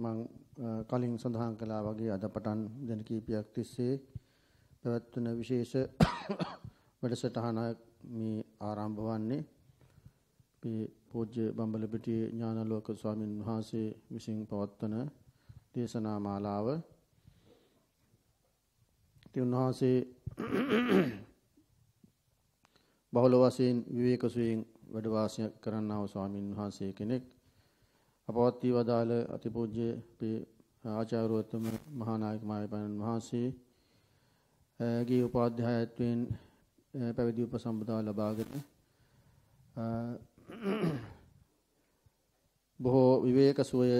මං කලින් සඳහන් කළා වගේ අද පටන් දින කීපයක් තිස්සේ පැවැත්වෙන විශේෂ වැඩසටහන මේ ආරම්භ වන්නේ මේ පූජ්‍ය බම්බලපිටියේ ඥානලෝක ස්වාමින් වහන්සේ විසින් පවත්වන දේශනා මාලාව. තුන්වහන්සේ බහුල වශයෙන් විවේකසුවෙන් වැඩ වාසය කරන්නව ස්වාමින් වහන්සේ කෙනෙක්. අපවත්ී වදාළ අතිපූජ්‍ය අපේ ආචාර්යවරුතුම මහානායක මාහිමිපාණන් වහන්සේ ගේ උපාධ්‍යායත්වයෙන් පැවිදි උපසම්පදාව ලබාගෙන බොහෝ විවේක සුවය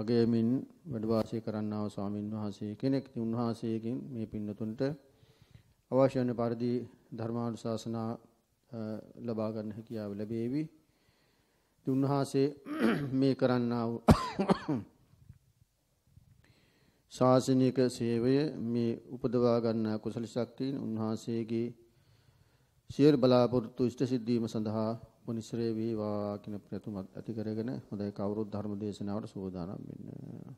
අගයමින් වැඩ වාසය කරන්නා වූ ස්වාමින් වහන්සේ කෙනෙක්. උන්වහන්සේගෙන් මේ පින්නතුන්ට අවශ්‍ය වන පරිදි ධර්මානුශාසනා ලබා ගන්න හැකියාව ලැබේවි. උන්වහන්සේ මේ කරන්නා වූ ශාසනික සේවය මේ උපදවා ගන්නා කුසල ශක්තියින් උන්වහන්සේගේ සියලු බලාපොරොත්තු ඉෂ්ට සිද්ධීම සඳහා පුනිශ්‍රේ වේවා කියන ප්‍රතුමත් ඇති කරගෙන හොඳයි කවුරුත් ධර්ම දේශනාවට සූදානම් වෙන්න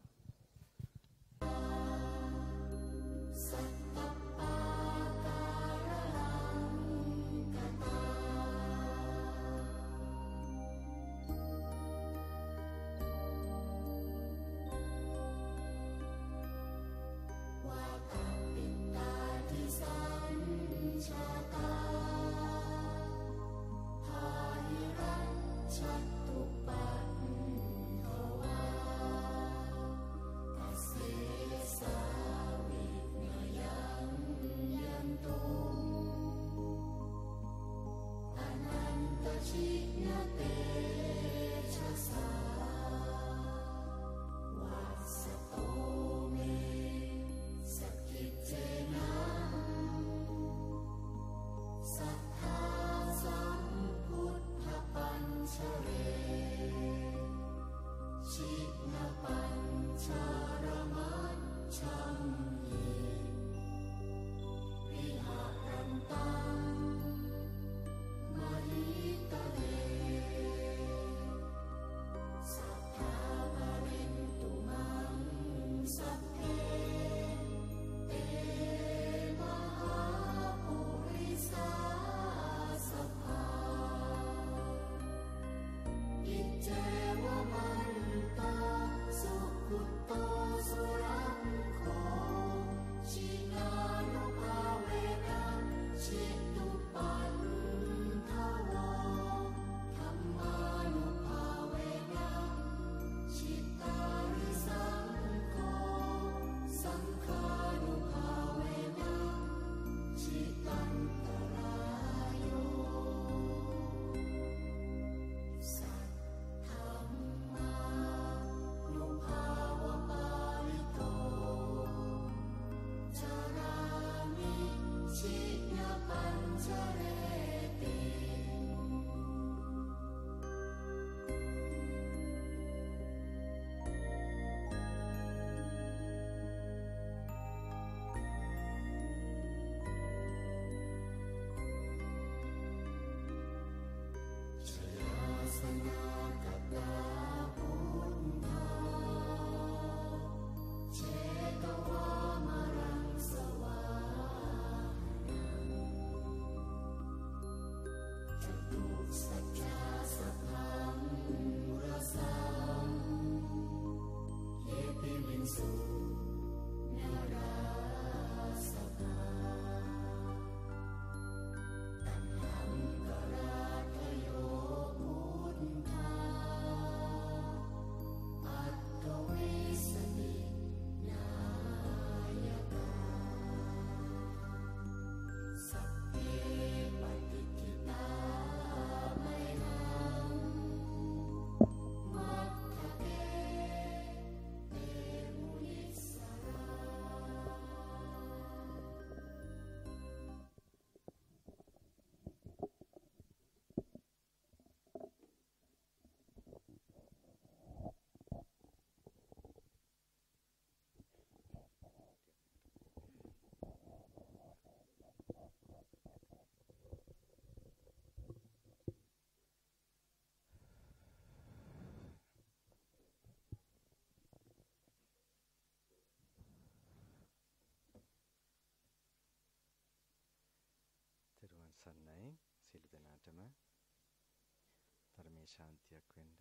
ශාන්තියක් වෙන්න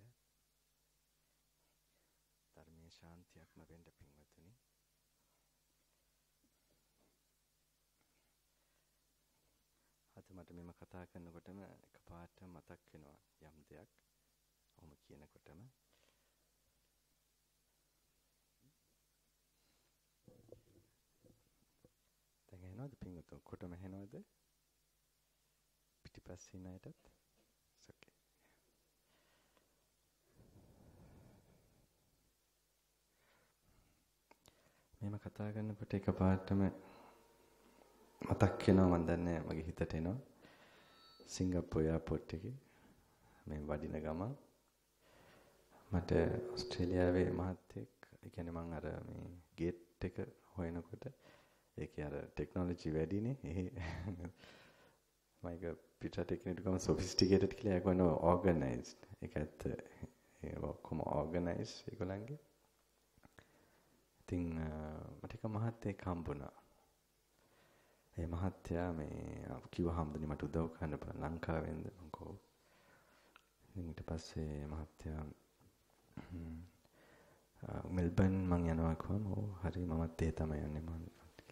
ධර්මයේ ශාන්තියක්ම වෙන්න පින්වතුනි අද මට මෙම කතා කරනකොටම එකපාරට මතක් වෙනවා යම් දෙයක් ඔහොම කියනකොටම දැන් ඇහෙනවද පින්වතුන් කොටම ඇහෙනවද පිටිපස්සින් අයටත් කතා කරනකොට එකපාරටම මතක් වෙනවා මන් දන්නේ මගේ හිතට එනවා. සිංගප්පූර් එයාපෝට් එකේ මේ වඩින ගම මට ඕස්ට්‍රේලියාවේ මහත්තයෙක් ඒ කියන්නේ මං අර මේ ගේට් එක හොයනකොට ඒකේ අර ටෙක්නොලොජි වැඩිනේ. එහේ මයික පිටට කෙනෙකුට කොහොම සොෆිස්ටිකේටඩ් කියලා ඒගොල්ලෝ ඕගනයිස්ඩ්. ඒක ඇත්ත. ඒක ඔක්කොම ඕගනයිස් ඒගොල්ලන්ගේ ඉතින් මට එක මහත්තයෙක් හම්බුණා. ඒ මහත්තයා මේ කිව්ව හැමදෙනි මට උදව් කරන්න බෑ ලංකාවෙන්ද මං කෝ. ඉතින් ඊට පස්සේ මහත්තයා මෙල්බන් මං යනවා කිව්වම ඕ හරි මමත් ඒ තමයි යන්නේ මං.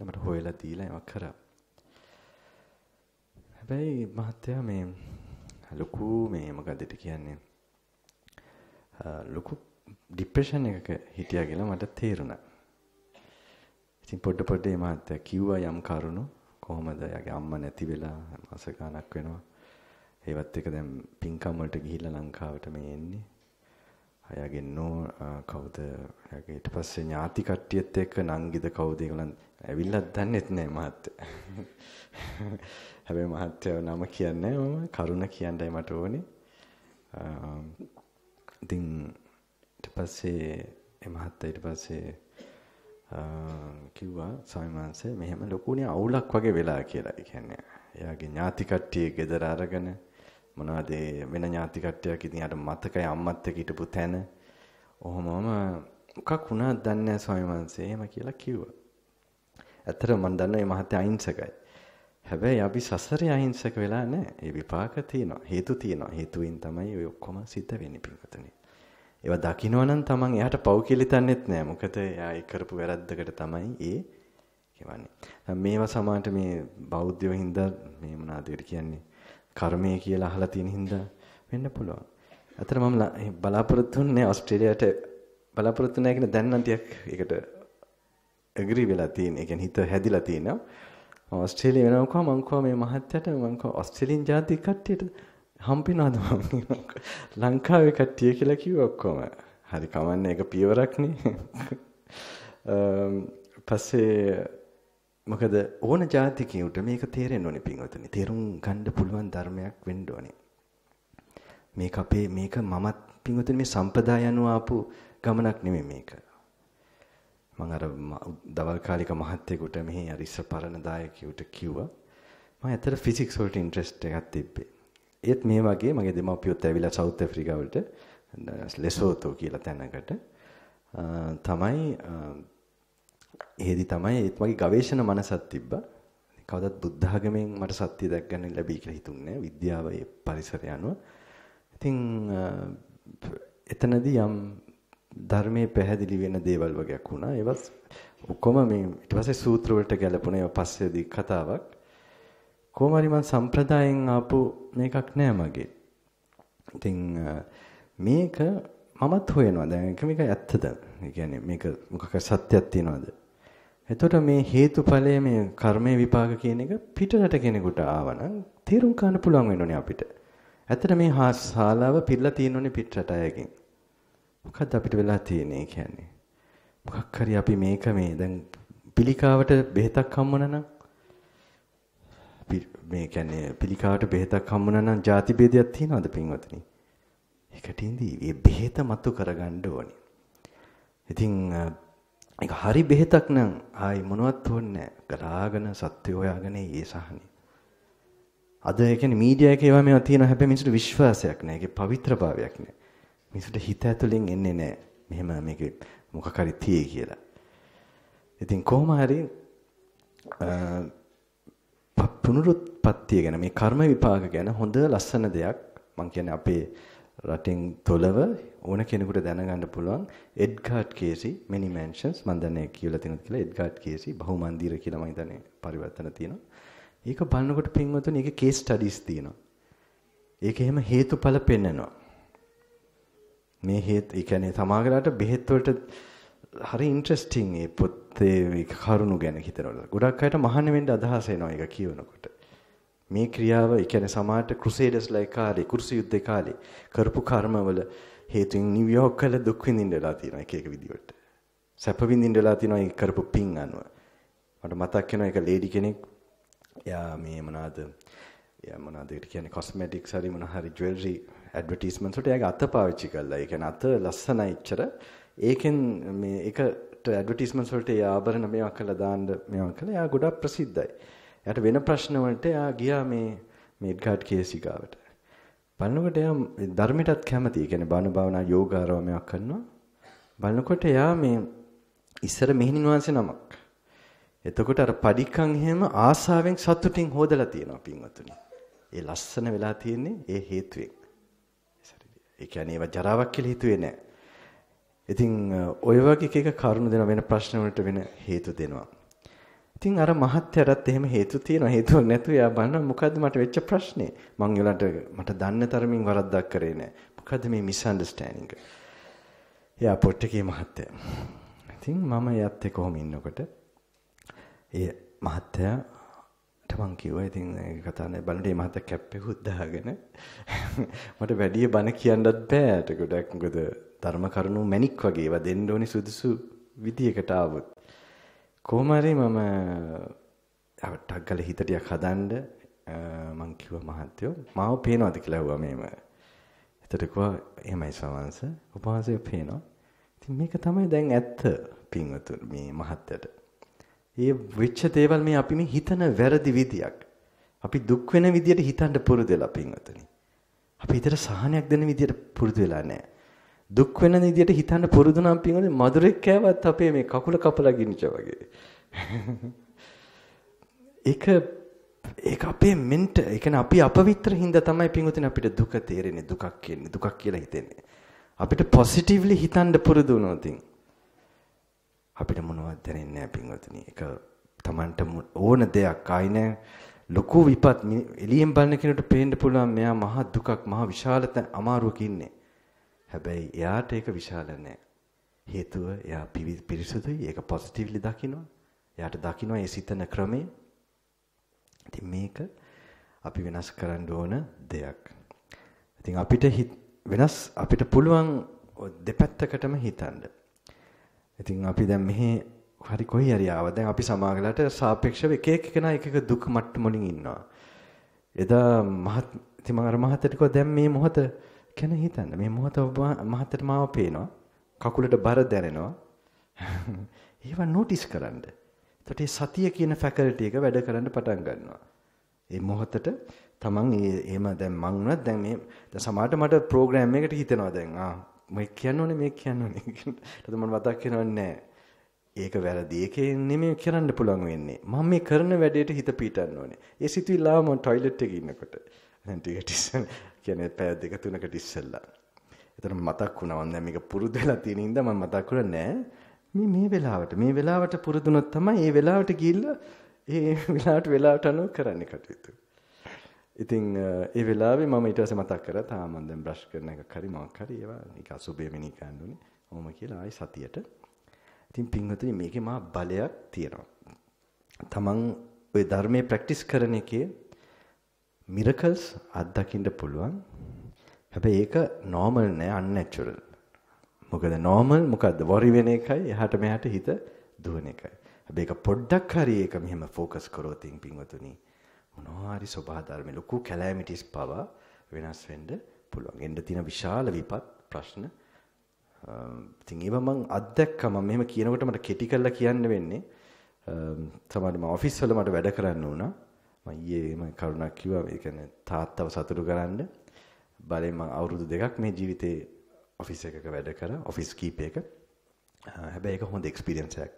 මට හොයලා දීලා ඒක කරා. හැබැයි මහත්තයා මේ ලොකු මේ මොකදට කියන්නේ ලොකු ඩිප්‍රෙෂන් එකක හිටියා කියලා මට තේරුණා. ඉතින් පොඩ පොඩ මේ මහත්තයා කිව්වා යම් කරුණු කොහොමද යාගේ අම්මා නැති වෙලා මාස ගණක් වෙනවා. ඒවත් එක දැන් පින්කම් වලට ගිහිල්ලා ලංකාවට මේ එන්නේ. අයගේ නෝ කවුද? යාගේ ඊට පස්සේ ඥාති කට්ටියත් එක්ක නංගිද කවුද ඒගොල්ලන් ඇවිල්ලත් දන්නෙත් නෑ මහත්තයා. හැබැයි මහත්තයා නම කියන්නේ මම කරුණ කියන්නයි මට ඕනේ. ඉතින් ඊට පස්සේ එ මහත්තයා ඊට පස්සේ කිව්වා සමිමාංශය මෙහෙම ලොකුනේ අවුලක් වගේ වෙලා කියලා. ඒ කියන්නේ එයාගේ ඥාති කට්ටිය ගෙදර අරගෙන මොනවද වෙන ඥාති කට්ටියක් ඉතින් අර මතකයි අම්මත් එක්ක හිටපු තැන. ඔහොමම මොකක් වුණාද දන්නේ නැහැ සමිමාංශය. එහෙම කියලා කිව්වා. ඇත්තට මම දන්නවා මේ මහත්ය අහිංසකයි. හැබැයි අපි සසරේ අහිංසක වෙලා නැහැ. ඒ විපාක තියෙනවා. හේතු තියෙනවා. හේතුවෙන් තමයි ඔය ඔක්කොම සිද්ධ වෙන්නේ පිටතනේ. ඒවා දකිනවනම් තමන් එයාට පව් කියලා හිතන්නෙත් නෑ. මොකද එයා ඒ කරපු වැරද්දකට තමයි ඒ කියවන්නේ. දැන් මේවා සමානට මේ බෞද්ධයෝ හින්දා මේ මොනවාද කියන්නේ කර්මය කියලා අහලා තියෙන හින්දා වෙන්න පුළුවන්. අතර මම බලාපොරොත්තු වෙන්නේ ඕස්ට්‍රේලියාවට බලාපොරොත්තු නැහැ කියන දැන් නම් ටිකක් ඒකට ඇග්‍රී වෙලා තියෙන. ඒ කියන්නේ හිත හැදිලා තියෙනවා. ඕස්ට්‍රේලියාව වෙනකොට මම කව මේ මහත්තයාට මම කව ඕස්ට්‍රේලියානු ජාතික කට්ටියට හම්පෙනවද මම ලංකාවේ කට්ටිය කියලා කිව්ව ඔක්කොම. හරි කමන්නේ ඒක පියවරක්නේ. පස්සේ මොකද ඕන ජාතිකයට මේක තේරෙන්න ඕනේ පින්වතුනි. තේරුම් ගන්න පුළුවන් ධර්මයක් වෙන්න ඕනේ. මේක අපේ මේක මමත් පින්වතුනි මේ සම්පදාය අනුව ආපු ගමනක් නෙමෙයි මේක. මම අර දවල් කාලික මහත්තයෙකුට මෙහි අරිස්ස පරණදායකයට කිව්වා. මම ඇත්තට ෆිසික්ස් වලට ඉන්ට්‍රස්ට් එකක් තිබ්බේ. ඒත් මේ වගේ මගේ දෙමව්පියොත් ඇවිල්ලා සවුත් ඇෆ්‍රිකාවට ලෙසෝතෝ කියලා තැනකට තමයි එහෙදි තමයි ඒත් මගේ ගවේෂණ මනසක් තිබ්බා. කවදත් බුද්ධ ආගමෙන් මට සත්‍ය දැක්ගන්න ලැබී කියලා හිතුන්නේ විද්‍යාව ඒ පරිසරය අනුව. ඉතින් එතනදී යම් ධර්මයේ පැහැදිලි වෙන දේවල් වගේක් වුණා. ඒවත් ඔක්කොම මේ ඊට පස්සේ සූත්‍ර වලට ගැලපුණ ඒවා පස්සේදී කතාවක්. කොහොම හරි මං සම්ප්‍රදායෙන් ආපු මේකක් නෑ මගේ. ඉතින් මේක මමත් හොයනවා. දැන් ඒක මේක ඇත්තද? ඒ කියන්නේ මේක මොකක් සත්‍යයක් තියනවද? එතකොට මේ හේතුඵලයේ මේ කර්මයේ විපාක කියන එක පිටරට කෙනෙකුට ආවනම් තේරුම් ගන්න පුළුවන් වෙනෝනේ අපිට. ඇත්තට මේ හා ශාලාව පිරලා තියෙනුනේ පිටරට අයගෙන්. මොකද්ද අපිට වෙලා තියෙන්නේ කියන්නේ? මොකක් හරි අපි මේක මේ දැන් පිළිකාවට බෙහෙතක් හම්බුනනම් මේ කියන්නේ පිළිකාවට බෙහෙතක් හම්බුනා නම් ಜಾති ભેදයක් තියනවද පින්වතුනි? ඒකට ඉඳී මේ බෙහෙත මතු කරගන්න ඕනේ. ඉතින් ඒක හරි බෙහෙතක් නම් ආයි මොනවත් හොන්නේ කරාගෙන සත්‍ය හොයාගෙන ඒ සහනේ. අද ඒ කියන්නේ මීඩියා එකේ ඒවා මේවා තියෙනවා හැබැයි මිනිස්සුන්ට විශ්වාසයක් නැහැ. ඒකේ පවිත්‍රභාවයක් නැහැ. මිනිස්සුන්ට හිත ඇතුලෙන් එන්නේ නැහැ. මෙහෙම මේකේ මොකක් හරි තියේ කියලා. ඉතින් කොහොම හරි පුනරුත්පත්තිය ගැන මේ කර්ම විපාක ගැන හොඳ ලස්සන දෙයක් මම කියන්නේ අපේ රටින් 12 ඕන කෙනෙකුට දැනගන්න පුළුවන් එඩ්ගාඩ් කේසි මෙනි මෙන්ෂන්ස් මම දන්නේ කියලා තියෙනවා කියලා එඩ්ගාඩ් කේසි බහුමන්දිර කියලා මම හිතන්නේ පරිවර්තන තියෙනවා. ඒක බලනකොට පින්වතුනි ඒකේ කේස් ස්ටඩීස් තියෙනවා. ඒක එහෙම හේතුඵල පෙන්නනවා. මේ හේත් ඒ කියන්නේ සමාගලට බෙහෙත් වලට හරි ඉන්ට්‍රෙස්ටිං මේ පොතේ කරුණු ගැන හිතනකොට. ගොඩක් අයට මහාන වෙන්න අදහස එනවා ඒක කියවනකොට. මේ ක්‍රියාව, ඒ කියන්නේ සමාජයට ක්‍රුසේඩර්ස්ලා ඒ කාලේ, කුරුසු යුද්ධේ කාලේ කරපු කර්මවල හේතුන් නිව්යෝක් වල දුක් විඳින්නලා තියෙනවා එක එක විදිහට. සැප විඳින්නලා තියෙනවා ඒ කරපු පින් අනුව. මට මතක් වෙනවා එක ලේඩි කෙනෙක් එයා මේ මොනවාද එයා මොනවාද කියන්නේ කොස්මැටික්ස් හරි මොන හරි ජුවල්රි ඇඩ්වර්ටයිස්මන්ට්ස් වලට එයාගේ අත පාවිච්චි කළා. ඒ කියන්නේ අත ලස්සනයි ඉච්චර ඒකෙන් මේ ඒකට ඇඩ්වර්ටයිස්මන්ට්ස් වලට ඒ ආභරණ මේවා කළා දාන්න මේවා කළා. එයා ගොඩක් ප්‍රසිද්ධයි. එයාට වෙන ප්‍රශ්න වලට එයා ගියා මේ මේඩ්ගාඩ් කේසි ගාවට. බලනකොට එයා ධර්මයටත් කැමතියි. කියන්නේ බණ භාවනා යෝගාරව මේවා කරනවා. බලනකොට එයා මේ ඉස්සර මෙහෙණින් වහන්සේ නමක්. එතකොට අර padikkan එහෙම ආසාවෙන් සතුටින් හොදලා තියෙනවා පින්වතුනි. ඒ ලස්සන වෙලා තියෙන්නේ ඒ හේතුවෙන්. ඒ කියන්නේ ඒව ජරාවක් කියලා හිතුවේ නැහැ. ඉතින් ඔය වගේ එක එක කරුණු දෙන වෙන ප්‍රශ්න වලට වෙන හේතු දෙනවා. ඉතින් අර මහත්යරත් එහෙම හේතු තියෙනවා හේතුවක් නැතුව යා බලන මොකද්ද මට වෙච්ච ප්‍රශ්නේ මං ඒලට මට දන්න තරමින් වරද්දක් කරේ නෑ මොකද්ද මේ මිස් අන්ඩර්ස්ටෑන්ඩින්ග් එයා පොට් එකේ මහත්තයා ඉතින් මම එයත් එක්ක කොහොම ඉන්නකොට ඒ මහත්තයාට මං කිව්වා ඉතින් කතා නැහැ බලන්න මේ මහත්තයා කැප් එක උද්දාගෙන මට වැඩි බණ කියන්නත් බෑ ඒකට මොකද ධර්ම කරුණු මැණික් වගේ ඒවා දෙන්න ඕනි සුදුසු විදියකට ආවොත් කොහොම හරි මම ටක් ගාලා හිත ටිකක් හදන්න මං කිව්වා මහත්තයෝ මාව පේනවද කියලා ඇහුවා මේම. එතකොට කිව්වා එහෙමයි සවංශ උපවාසය පේනවා. ඉතින් මේක තමයි දැන් ඇත්ත පින්වතුන් මේ මහත්තයට. මේ වෙච්ච දේවල් මේ අපි මේ හිතන වැරදි විදියක්. අපි දුක් වෙන විදියට හිතන්න පුරුදු වෙලා පින්වතුනි. අපි හිතට සහනයක් දෙන විදියට පුරුදු වෙලා නැහැ. දුක් වෙන විදියට හිතන්න පුරුදු නම් පින්වල මధుරෙක් කෑවත් අපේ මේ කකුල කපලා ගිනිච්චා වගේ. ඒක ඒක අපේ මෙන්ට ඒ කියන්නේ අපි අපවිත්‍ර හින්දා තමයි පින්වතුනි අපිට දුක තේරෙන්නේ දුකක් කියන්නේ දුකක් කියලා හිතෙන්නේ. අපිට පොසිටිව්ලි හිතන්න පුරුදු වුණොත් අපිට මොනවද දැනෙන්නේ නැහැ පින්වතුනි. ඒක Tamanට ඕන දෙයක් ආයි නැහැ. ලොකු විපත් එළියෙන් බලන කෙනෙකුට පේන්න පුළුවන් මෙයා මහා දුකක් මහා විශාලත අමාරුවක ඉන්නේ. හැබැයි එයාට ඒක විශාල නැහැ. හේතුව එයා පිරිසුදුයි. ඒක පොසිටිව්ලි දකිනවා. එයාට දකිනවා ඒ සිතන ක්‍රමය. ඉතින් මේක අපි වෙනස් කරන්න ඕන දෙයක්. ඉතින් අපිට වෙනස් අපිට පුළුවන් දෙපැත්තකටම හිතන්න. ඉතින් අපි දැන් මෙහි හරි කොහි හරි ආවා. දැන් අපි සමාගලට සාපේක්ෂව එක එක කෙනා එක එක දුක් මට්ටම වලින් ඉන්නවා. එදා මහත් ඉතින් මම අර මහත්තයට කිව්වා දැන් මේ මොහොත ගැන හිතන්න. මේ මොහොත ඔබ මහත්තයට මාව පේනවා. කකුලට බර දැනෙනවා. ඒවා නොටිස් කරන්න. එතකොට මේ සතිය කියන ෆැකල්ටි එක වැඩ කරන්න පටන් ගන්නවා. මේ මොහොතට තමන් එහෙම දැන් මං වුණත් දැන් මේ දැන් සමහරට මට ප්‍රෝග්‍රෑම් එකකට හිතෙනවා දැන් ආ මේ කියන්න ඕනේ මේ කියන්න ඕනේ කියලා. මම මතක් කරනවන්නේ නැහැ. ඒක වැරදි. ඒකේ නෙමෙයි කරන්න පුළුවන් වෙන්නේ. මම මේ කරන වැඩේට හිත පීටන්න ඕනේ. ඒ සිතුවිල්ලාව මම ටොයිලට් එකේ ඉන්නකොට. දැන් ටික ටික කියන්නේ පැය දෙක තුනකට ඉස්සෙල්ලා. එතන මතක් වුණා මම දැන් මේක පුරුදු වෙලා තියෙන ඉඳන් මම මතක් කරන්නේ නෑ. මේ මේ වෙලාවට මේ වෙලාවට පුරුදුනොත් තමයි මේ වෙලාවට ගිහිල්ලා ඒ වෙලාවට වෙලාවට අනුව කරන්න කටයුතු. ඉතින් ඒ වෙලාවේ මම ඊට පස්සේ මතක් කරා තා මම දැන් බ්‍රෂ් කරන එකක් හරි මොකක් හරි ඒවා නික අසුබේ මෙනි කරන්නුනේ. ඔහොම කියලා ආයි සතියට. ඉතින් පින්වතුනි මේකේ මා බලයක් තියෙනවා. තමන් ওই ධර්මයේ ප්‍රැක්ටිස් කරන එකේ මිරකල්ස් අත්දකින්න පුළුවන්. හැබැයි ඒක normal නෑ unnatural. මොකද normal මොකද්ද? worry වෙන එකයි එහාට මෙහාට හිත දුවන එකයි. හැබැයි ඒක පොඩ්ඩක් හරි ඒක මෙහෙම ફોકસ කරොත් පින්වතුනි මොනවා හරි සබහා ධර්ම ලොකු කැලැමිටිස් පවා වෙනස් වෙන්න පුළුවන්. එන්න තියෙන විශාල විපත් ප්‍රශ්න ඉතින් ඒව මම අත්දැක්කා මම මෙහෙම කියනකොට මට කෙටි කරලා කියන්න වෙන්නේ සමහර මම ඔෆිස් වල මට වැඩ කරන්න වුණා මම ඊයේම කරුණක් කිව්වා ඒ කියන්නේ තාත්තව සතුටු කරන්න බලෙන් මම අවුරුදු දෙකක් මේ ජීවිතේ ඔෆිස් එකක වැඩ කරා ඔෆිස් කීපයක හැබැයි ඒක හොඳ එක්ස්පීරියන්ස් එකක්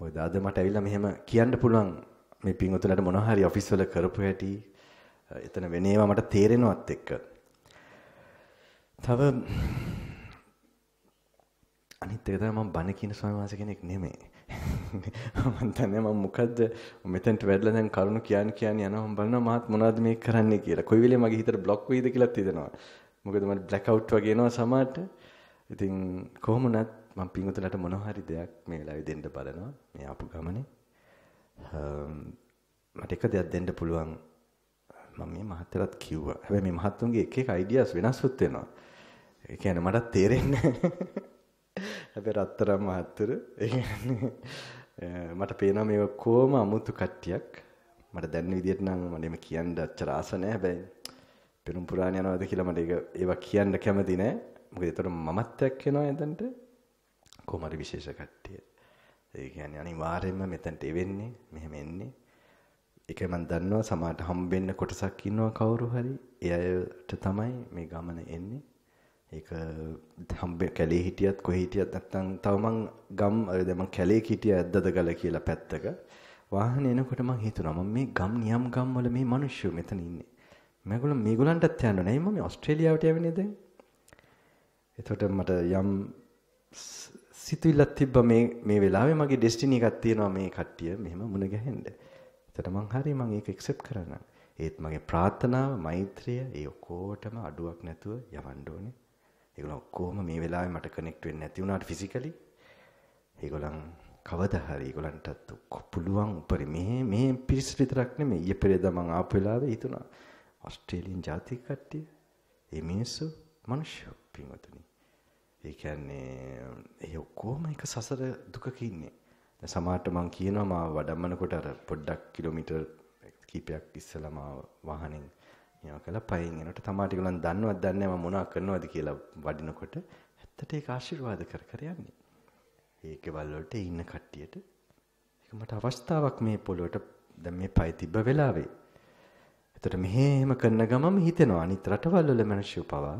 මොකද අද මට ඇවිල්ලා මෙහෙම කියන්න පුළුවන් මේ පින්වතුන්ලට මොනවා හරි ඔෆිස් වල කරපු හැටි එතන වෙන ඒවා මට තේරෙනවත් එක්ක තව අනිත් එක තමයි මම බණ කියන ස්වාමීන් වහන්සේ කෙනෙක් නෙමෙයි මම දන්නේ මම මොකද්ද මෙතෙන්ට වැඩලා දැන් කරුණු කියන්න කියන්න යනවා මම බලනවා මහත් මොනවද මේ කරන්නේ කියලා. කොයි වෙලේ මගේ හිතට බ්ලොක් වෙයිද කියලාත් හිතෙනවා. මොකද මට බ්ලැක් අවුට් වගේ එනවා සමහරට. ඉතින් කොහොම නත් මම පින්වතුන්ලට මොනවා හරි දෙයක් මේ වෙලාවේ දෙන්න බලනවා. මේ ආපු ගමනේ. මට එක දෙයක් දෙන්න පුළුවන්. මම මේ මහත්තයලත් කිව්වා. හැබැයි මේ මහත්තුන්ගේ එක එක අයිඩියාස් වෙනස්වත් වෙනවා. ඒ කියන්නේ මට තේරෙන්නේ නැහැ. හැබැයි රත්තරන් මහත්තර මට පේනවා මේ ඔක්කොම අමුතු කට්ටියක්. මට දැන් විදියට නම් මම එහෙම කියන්න අච්චර ආස නැහැ. හැබැයි පෙරම් පුරාණ යනවාද කියලා මට ඒක ඒවා කියන්න කැමති නැහැ. මොකද ඒතර මමත්වයක් වෙනවා එතනට. කොහොම හරි විශේෂ කට්ටිය. ඒ කියන්නේ අනිවාර්යයෙන්ම මෙතනට එවෙන්නේ, මෙහෙම එන්නේ. ඒක මම දන්නවා සමාට හම්බෙන්න කොටසක් ඉන්නවා කවුරු හරි. ඒ අයට තමයි මේ ගමන එන්නේ. ඒක හම්බ කැලේ හිටියත් කොහේ හිටියත් නැත්තම් තව මං ගම් දැන් මං කැලේ හිටිය ඇද්දද ගල කියලා පැත්තක වාහනේ එනකොට මං හිතුණා මම මේ ගම් නියම් ගම් වල මේ මිනිස්සු මෙතන ඉන්නේ මේගොල්ලෝ මේගොල්ලන්ටත් යන්න නෑ මම ඔස්ට්‍රේලියාවට යවෙන්නේ දැන් එතකොට මට යම් සිතුවිල්ලක් තිබ්බ මේ මේ වෙලාවේ මගේ ඩෙස්ටිනි එකක් තියෙනවා මේ කට්ටිය මෙහෙම මුණ ගැහෙන්න. එතකොට මං හරි මං ඒක ඇක්සෙප්ට් කරනවා. ඒත් මගේ ප්‍රාර්ථනාව මෛත්‍රිය ඒ ඔක්කොටම අඩුවක් නැතුව යවන්න ඕනේ. ඒගොල්ලෝ ඔක්කොම මේ වෙලාවේ මට කනෙක්ට් වෙන්නේ නැති වුණාට ෆිසිකලි ඒගොල්ලන් කවදා හරි ඒගොල්ලන්ටත් පුළුවන් උපරි මේ මේ පිරිස විතරක් නෙමෙයි ඊයේ පෙරේදා මම ආපු වෙලාවේ හිතුණා ඕස්ට්‍රේලියානු ජාතික කට්ටිය ඒ මිනිස්සු මිනිස්සු පින්වතුනි ඒ කියන්නේ ඒ ඔක්කොම එක සසර දුකක ඉන්නේ. දැන් සමහරට මම කියනවා මම වඩම්මනකොට අර පොඩ්ඩක් කිලෝමීටර් කීපයක් ඉස්සලා මම වාහනෙන් මේවා කළා පයෙන් එනකොට තමයි ටිකලන් දන්නවත් දන්නේ නැහැ මම මොනවා කරනවද කියලා වඩිනකොට ඇත්තට ඒක ආශිර්වාද කර කර යන්නේ. ඒකවල වලට ඉන්න කට්ටියට ඒක මට අවස්ථාවක් මේ පොළොවට දැන් මේ පය තිබ්බ වෙලාවේ. එතකොට මෙහෙම කරන ගමම හිතෙනවා අනිත් රටවල් වල මිනිස්සු පවා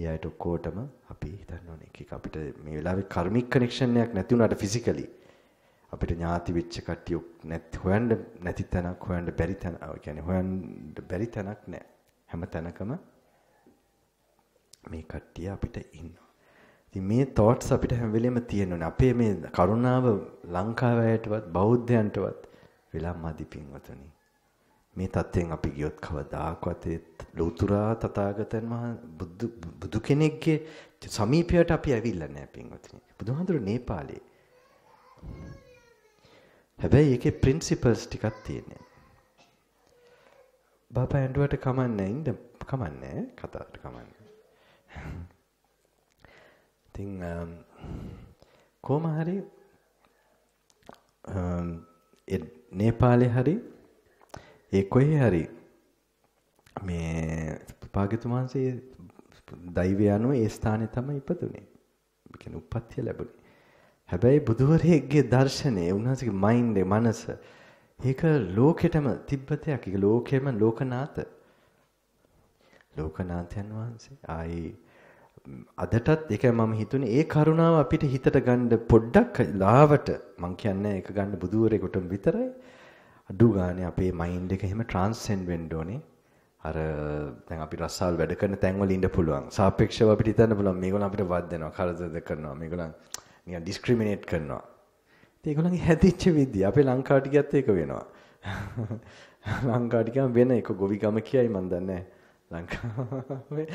එයාට ඔක්කොටම අපි හිතන්න ඕනේ එක එක අපිට මේ වෙලාවේ කර්මික කනෙක්ෂන් එකක් නැති වුණාට ෆිසිකලි අපිට ඥාති වෙච්ච කට්ටියක් නැත් හොයන්න නැති තැනක් හොයන්න බැරි තැන කියන්නේ හොයන්න බැරි තැනක් නැහැ හැම තැනකම මේ කට්ටිය අපිට ඉන්නවා ඉතින් මේ thoughts අපිට හැම වෙලෙම තියෙනවානේ අපේ මේ කරුණාව ලංකාවයටවත් බෞද්ධයන්ටවත් වෙලා මදි පින්වතුනි මේ தත්යෙන් අපි ගියොත් කවදාකවත් ලෞතුරා තථාගතයන් වහන්සේ බුදු බුදු කෙනෙක්ගේ සමීපයට අපි ඇවිල්ලා නැහැ පින්වතුනි බුදුහාඳුර නේපාලේ හැබැයි ඒකේ ප්‍රින්සිපල්ස් ටිකක් තියෙනවා. බාපා ඇඬුවට කමන්නේ ඉඳ කමන්නේ කතාවට කමන්නේ. ඉතින් um, කොහොම හරි um, ඒ නේපාලේ හරි ඒ කොහේ හරි මේ පාගතුමාන්සේ දෛවය අනුව ඒ ස්ථානයේ තමයි ඉපදුනේ. ඒ කියන්නේ උපත්ය ලැබුණේ. හැබැයි බුදුවරයෙක්ගේ දර්ශනේ උන්වහන්සේගේ මයින්ඩ් මනස ඒක ලෝකෙටම තිබ්බතයක් ඒක ලෝකෙම ලෝකනාත ලෝකනාථයන් වහන්සේ ආයි අදටත් ඒක මම හිතුනේ ඒ කරුණාව අපිට හිතට ගන්න පොඩ්ඩක් ලාවට මං කියන්නේ ඒක ගන්න බුදුවරයෙකුටම විතරයි අඩු ගානේ අපේ මයින්ඩ් එක එහෙම ට්‍රාන්ස්සෙන්ඩ් වෙන්න ඕනේ අර දැන් අපි රස්සාල් වැඩ කරන තැන්වල ඉන්න පුළුවන් සාපේක්ෂව අපිට හිතන්න පුළුවන් මේගොල්ලන් අපිට වද දෙනවා කරදර කරනවා මේගොල්ලන් නිකන් ඩිස්ක්‍රිමිනේට් කරනවා. ඉතින් ඒගොල්ලන්ගේ හැදිච්ච විදිය අපේ ලංකාවට ගියත් ඒක වෙනවා. ලංකාවට ගියම වෙන එක ගොවිගම කියයි මන් දන්නේ ලංකාවේ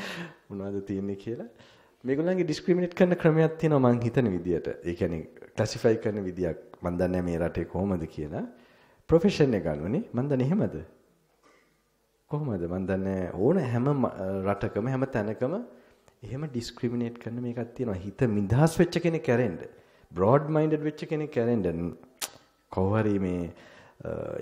මොනවද තියෙන්නේ කියලා. මේගොල්ලන්ගේ ඩිස්ක්‍රිමිනේට් කරන ක්‍රමයක් තියෙනවා මං හිතන විදියට. ඒ කියන්නේ ක්ලාසිෆයි කරන විදියක් මන් දන්නේ මේ රටේ කොහොමද කියලා. ප්‍රොෆෙෂන් එක අනුනේ මන් දන්නේ එහෙමද? කොහොමද මන් දන්නේ ඕන හැම රටකම හැම තැනකම එහෙම ඩිස්ක්‍රිමිනේට් කරන මේකක් තියෙනවා. හිත මිදහස් වෙච්ච කෙනෙක් ඇරෙන්න. බ්‍රෝඩ් මයින්ඩඩ් වෙච්ච කෙනෙක් ඇරෙන්න. කොහරි මේ